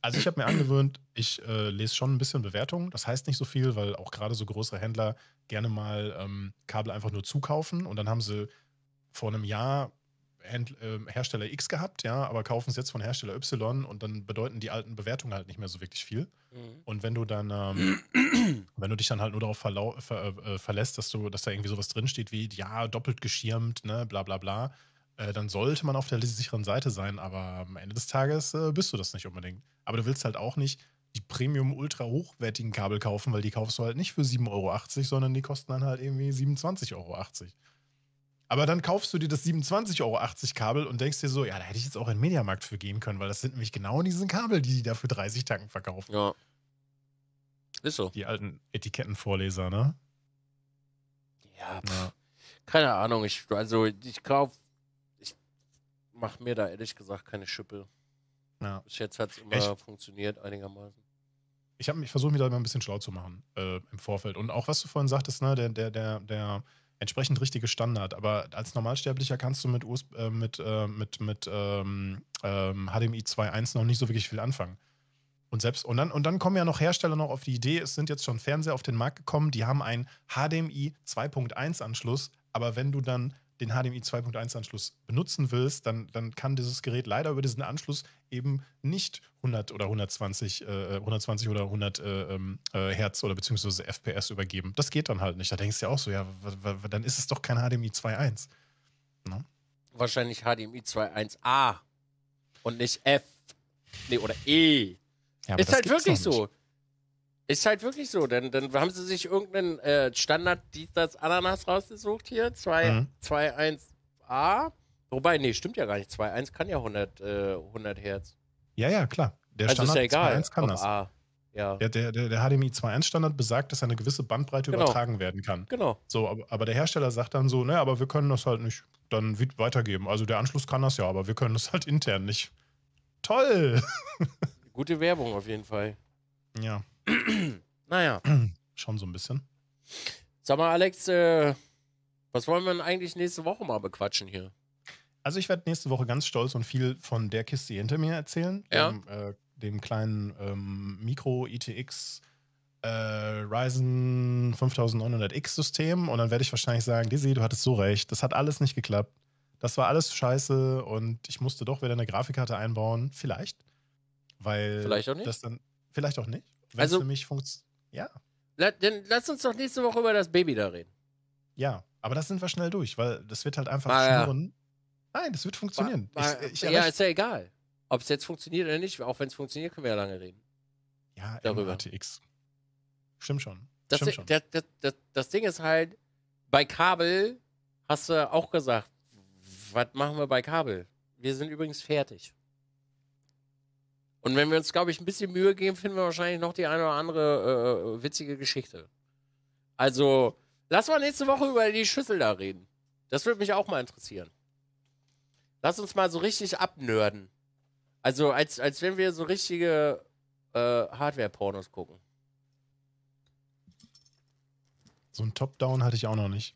Also ich habe mir angewöhnt, ich äh, lese schon ein bisschen Bewertungen. Das heißt nicht so viel, weil auch gerade so größere Händler gerne mal ähm, Kabel einfach nur zukaufen und dann haben sie vor einem Jahr ähm, Hersteller X gehabt, ja, aber kaufen es jetzt von Hersteller Y und dann bedeuten die alten Bewertungen halt nicht mehr so wirklich viel. Mhm. Und wenn du dann, ähm, [clears throat] wenn du dich dann halt nur darauf ver äh, verlässt, dass du, dass da irgendwie sowas drinsteht wie, ja, doppelt geschirmt, ne, bla bla bla, äh, dann sollte man auf der sicheren Seite sein, aber am Ende des Tages äh, bist du das nicht unbedingt. Aber du willst halt auch nicht die Premium ultra hochwertigen Kabel kaufen, weil die kaufst du halt nicht für 7,80 Euro, sondern die kosten dann halt irgendwie 27,80 Euro. Aber dann kaufst du dir das 27,80 Euro Kabel und denkst dir so, ja, da hätte ich jetzt auch in den Mediamarkt für gehen können, weil das sind nämlich genau diese Kabel, die die da für 30 Tanken verkaufen. Ja. Ist so. Die alten Etikettenvorleser, ne? Ja, ja. Keine Ahnung, ich, also ich kauf, ich mach mir da ehrlich gesagt keine Schippe. Ja. Bis jetzt hat es immer Echt? funktioniert, einigermaßen ich versuche mich da immer ein bisschen schlau zu machen äh, im Vorfeld. Und auch was du vorhin sagtest, ne, der, der, der, der entsprechend richtige Standard. Aber als Normalsterblicher kannst du mit, US äh, mit, äh, mit, mit ähm, ähm, HDMI 2.1 noch nicht so wirklich viel anfangen. Und, selbst, und, dann, und dann kommen ja noch Hersteller noch auf die Idee, es sind jetzt schon Fernseher auf den Markt gekommen, die haben einen HDMI 2.1 Anschluss, aber wenn du dann den HDMI 2.1 Anschluss benutzen willst, dann, dann kann dieses Gerät leider über diesen Anschluss eben nicht 100 oder 120, äh, 120 oder 100 äh, ähm, äh, Hertz oder beziehungsweise FPS übergeben. Das geht dann halt nicht. Da denkst du ja auch so, ja, dann ist es doch kein HDMI 2.1. Ne? Wahrscheinlich HDMI 2.1a und nicht F. Nee, oder E. Ja, ist halt wirklich so. Ist halt wirklich so, denn dann haben sie sich irgendeinen äh, Standard dies, das Ananas rausgesucht hier, 2.1a. Mhm. Wobei, nee, stimmt ja gar nicht. 2.1 kann ja 100, äh, 100 Hertz. Ja, ja, klar. Der also Standard ist ja egal, 2.1 kann das. A. Ja. Der, der, der, der HDMI 2.1-Standard besagt, dass eine gewisse Bandbreite genau. übertragen werden kann. Genau. So, aber, aber der Hersteller sagt dann so, Naja, ne, aber wir können das halt nicht dann weitergeben. Also der Anschluss kann das ja, aber wir können das halt intern nicht. Toll! [laughs] Gute Werbung auf jeden Fall. Ja. [clears throat] naja. [clears throat] Schon so ein bisschen. Sag mal, Alex, äh, was wollen wir denn eigentlich nächste Woche mal bequatschen hier? Also ich werde nächste Woche ganz stolz und viel von der Kiste hinter mir erzählen. Ja. Dem, äh, dem kleinen ähm, Micro-ITX äh, Ryzen 5900X-System. Und dann werde ich wahrscheinlich sagen, Dizzy, du hattest so recht. Das hat alles nicht geklappt. Das war alles scheiße und ich musste doch wieder eine Grafikkarte einbauen. Vielleicht. Weil vielleicht auch nicht. Das dann, vielleicht auch nicht. Wenn also, für mich funktioniert. Ja. La dann lass uns doch nächste Woche über das Baby da reden. Ja, aber das sind wir schnell durch, weil das wird halt einfach ah, schnurren. Ja. Nein, das wird funktionieren. War, war, ich, ich ja, ist ja egal. Ob es jetzt funktioniert oder nicht, auch wenn es funktioniert, können wir ja lange reden. Ja, darüber. MRTX. Stimmt schon. Das, Stimmt schon. Das, das, das Ding ist halt, bei Kabel hast du auch gesagt, was machen wir bei Kabel? Wir sind übrigens fertig. Und wenn wir uns, glaube ich, ein bisschen Mühe geben, finden wir wahrscheinlich noch die eine oder andere äh, äh, witzige Geschichte. Also, lass mal nächste Woche über die Schüssel da reden. Das würde mich auch mal interessieren. Lass uns mal so richtig abnörden. Also, als, als wenn wir so richtige äh, Hardware-Pornos gucken. So ein Top-Down hatte ich auch noch nicht.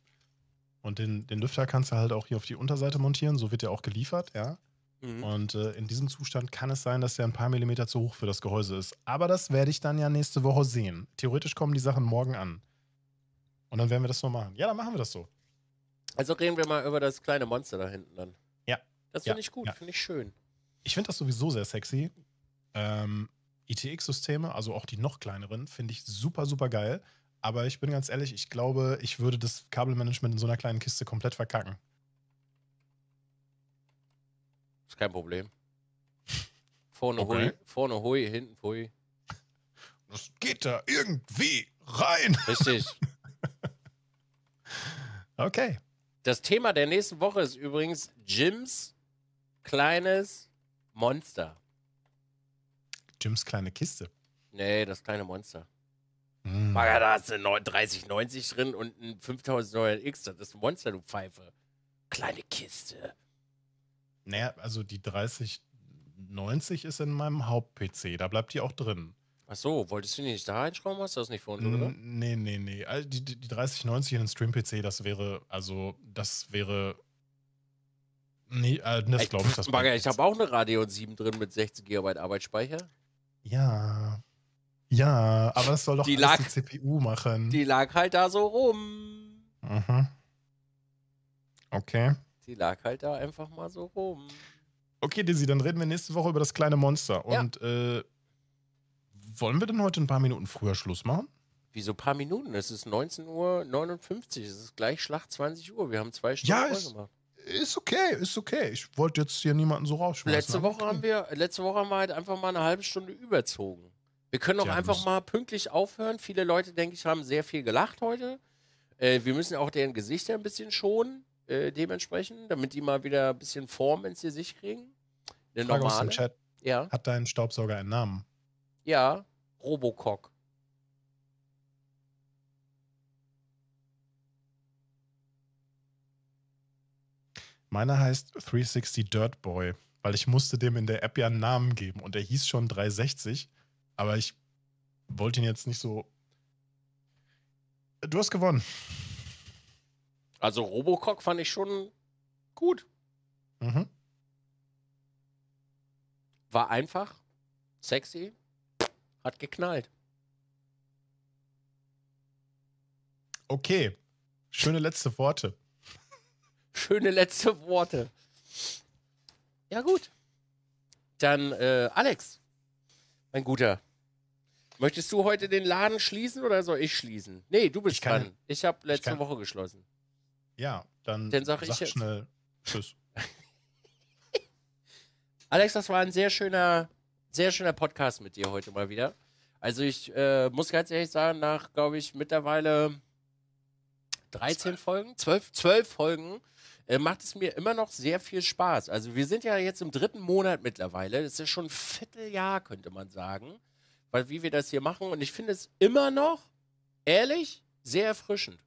Und den, den Lüfter kannst du halt auch hier auf die Unterseite montieren, so wird der auch geliefert, ja. Mhm. Und äh, in diesem Zustand kann es sein, dass der ein paar Millimeter zu hoch für das Gehäuse ist. Aber das werde ich dann ja nächste Woche sehen. Theoretisch kommen die Sachen morgen an. Und dann werden wir das so machen. Ja, dann machen wir das so. Also reden wir mal über das kleine Monster da hinten dann. Ja. Das finde ja. ich gut, ja. finde ich schön. Ich finde das sowieso sehr sexy. Ähm, ITX-Systeme, also auch die noch kleineren, finde ich super, super geil. Aber ich bin ganz ehrlich, ich glaube, ich würde das Kabelmanagement in so einer kleinen Kiste komplett verkacken. Ist kein Problem. [laughs] Vorne okay. hui, vorne hui, hinten hui. Das geht da irgendwie rein. Richtig. [laughs] okay. Das Thema der nächsten Woche ist übrigens Jims kleines Monster. Jims kleine Kiste. Nee, das kleine Monster. Mm. Hm. Maga, da hast du 3090 drin und ein 5900X. Das ist ein Monster, du Pfeife. Kleine Kiste. Naja, also die 3090 ist in meinem Haupt-PC, da bleibt die auch drin. Ach so, wolltest du die nicht da reinschrauben? Hast du das nicht vorhin, oder? Nee, nee, nee. Also die, die 3090 in den Stream-PC, das wäre, also, das wäre. Nee, äh, das glaube ich. Das Bagger, ich habe auch eine Radeon 7 drin mit 60 GB Arbeitsspeicher. Ja. Ja, aber das soll doch die, lag, die CPU machen. Die lag halt da so rum. Mhm. Okay die lag halt da einfach mal so rum. Okay, Dizzy, dann reden wir nächste Woche über das kleine Monster. Und ja. äh, wollen wir denn heute ein paar Minuten früher Schluss machen? Wieso ein paar Minuten? Es ist 19.59 Uhr, es ist gleich Schlacht 20 Uhr. Wir haben zwei Stunden ja, ist, gemacht. Ist okay, ist okay. Ich wollte jetzt hier niemanden so rausschmeißen. Letzte Woche haben wir, letzte Woche haben wir halt einfach mal eine halbe Stunde überzogen. Wir können auch ja, einfach mal pünktlich aufhören. Viele Leute, denke ich, haben sehr viel gelacht heute. Äh, wir müssen auch deren Gesichter ein bisschen schonen äh, dementsprechend, damit die mal wieder ein bisschen Form ins Gesicht kriegen. Eine Frage normale. aus dem Chat. Ja. Hat dein Staubsauger einen Namen? Ja, Robocock. Meiner heißt 360 Dirt Boy, weil ich musste dem in der App ja einen Namen geben und er hieß schon 360, aber ich wollte ihn jetzt nicht so. Du hast gewonnen. Also Robocock fand ich schon gut. Mhm. War einfach, sexy, hat geknallt. Okay. Schöne letzte Worte. [laughs] Schöne letzte Worte. Ja, gut. Dann, äh, Alex, mein Guter. Möchtest du heute den Laden schließen oder soll ich schließen? Nee, du bist ich kann, dran. Ich habe letzte ich Woche geschlossen. Ja, dann, dann sag, sag ich schnell Tschüss. [laughs] Alex, das war ein sehr schöner, sehr schöner Podcast mit dir heute mal wieder. Also ich äh, muss ganz ehrlich sagen, nach, glaube ich, mittlerweile 13 Folgen, 12, 12 Folgen, äh, macht es mir immer noch sehr viel Spaß. Also wir sind ja jetzt im dritten Monat mittlerweile. Das ist ja schon ein Vierteljahr, könnte man sagen, weil wie wir das hier machen. Und ich finde es immer noch, ehrlich, sehr erfrischend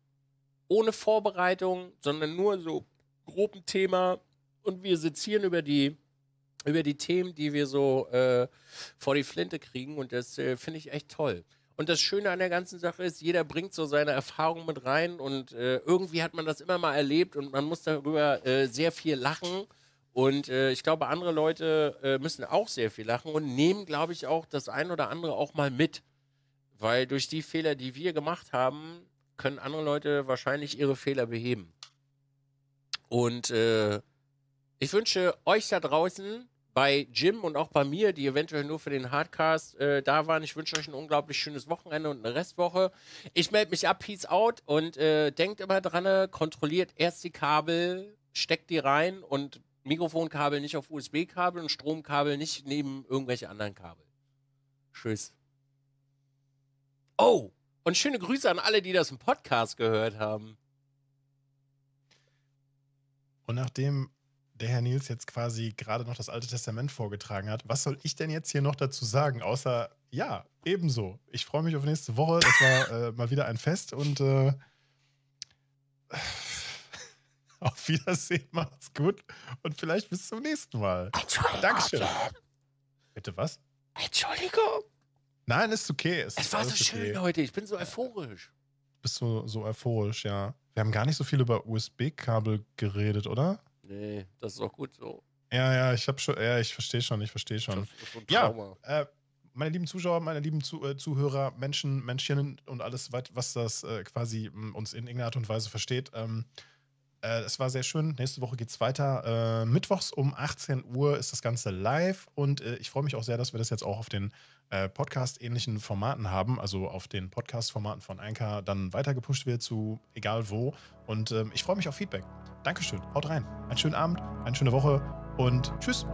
ohne Vorbereitung, sondern nur so groben Thema und wir sezieren über die über die Themen, die wir so äh, vor die Flinte kriegen und das äh, finde ich echt toll. Und das Schöne an der ganzen Sache ist, jeder bringt so seine Erfahrungen mit rein und äh, irgendwie hat man das immer mal erlebt und man muss darüber äh, sehr viel lachen. Und äh, ich glaube, andere Leute äh, müssen auch sehr viel lachen und nehmen, glaube ich, auch das ein oder andere auch mal mit. Weil durch die Fehler, die wir gemacht haben, können andere Leute wahrscheinlich ihre Fehler beheben. Und äh, ich wünsche euch da draußen bei Jim und auch bei mir, die eventuell nur für den Hardcast äh, da waren, ich wünsche euch ein unglaublich schönes Wochenende und eine Restwoche. Ich melde mich ab, Peace out und äh, denkt immer dran, ne, kontrolliert erst die Kabel, steckt die rein und Mikrofonkabel nicht auf USB-Kabel und Stromkabel nicht neben irgendwelche anderen Kabel. Tschüss. Oh! Und schöne Grüße an alle, die das im Podcast gehört haben. Und nachdem der Herr Nils jetzt quasi gerade noch das Alte Testament vorgetragen hat, was soll ich denn jetzt hier noch dazu sagen, außer ja, ebenso. Ich freue mich auf nächste Woche. Es war [laughs] äh, mal wieder ein Fest und äh, [laughs] auf Wiedersehen, macht's gut und vielleicht bis zum nächsten Mal. Dankeschön. Bitte was? Entschuldigung. Nein, ist okay. Ist es war so schön okay. heute. Ich bin so euphorisch. Bist du so euphorisch, ja. Wir haben gar nicht so viel über USB-Kabel geredet, oder? Nee, das ist auch gut so. Ja, ja, ich habe schon, ja, ich verstehe schon, ich verstehe schon. So ja, äh, meine lieben Zuschauer, meine lieben Zu äh, Zuhörer, Menschen, Menschen und alles, was das äh, quasi mm, uns in irgendeiner Art und Weise versteht. Ähm, äh, es äh, war sehr schön. Nächste Woche geht es weiter. Äh, mittwochs um 18 Uhr ist das Ganze live und äh, ich freue mich auch sehr, dass wir das jetzt auch auf den äh, Podcast-ähnlichen Formaten haben, also auf den Podcast-Formaten von Anchor dann weitergepusht wird zu egal wo. Und ähm, ich freue mich auf Feedback. Dankeschön. Haut rein. Einen schönen Abend, eine schöne Woche und tschüss.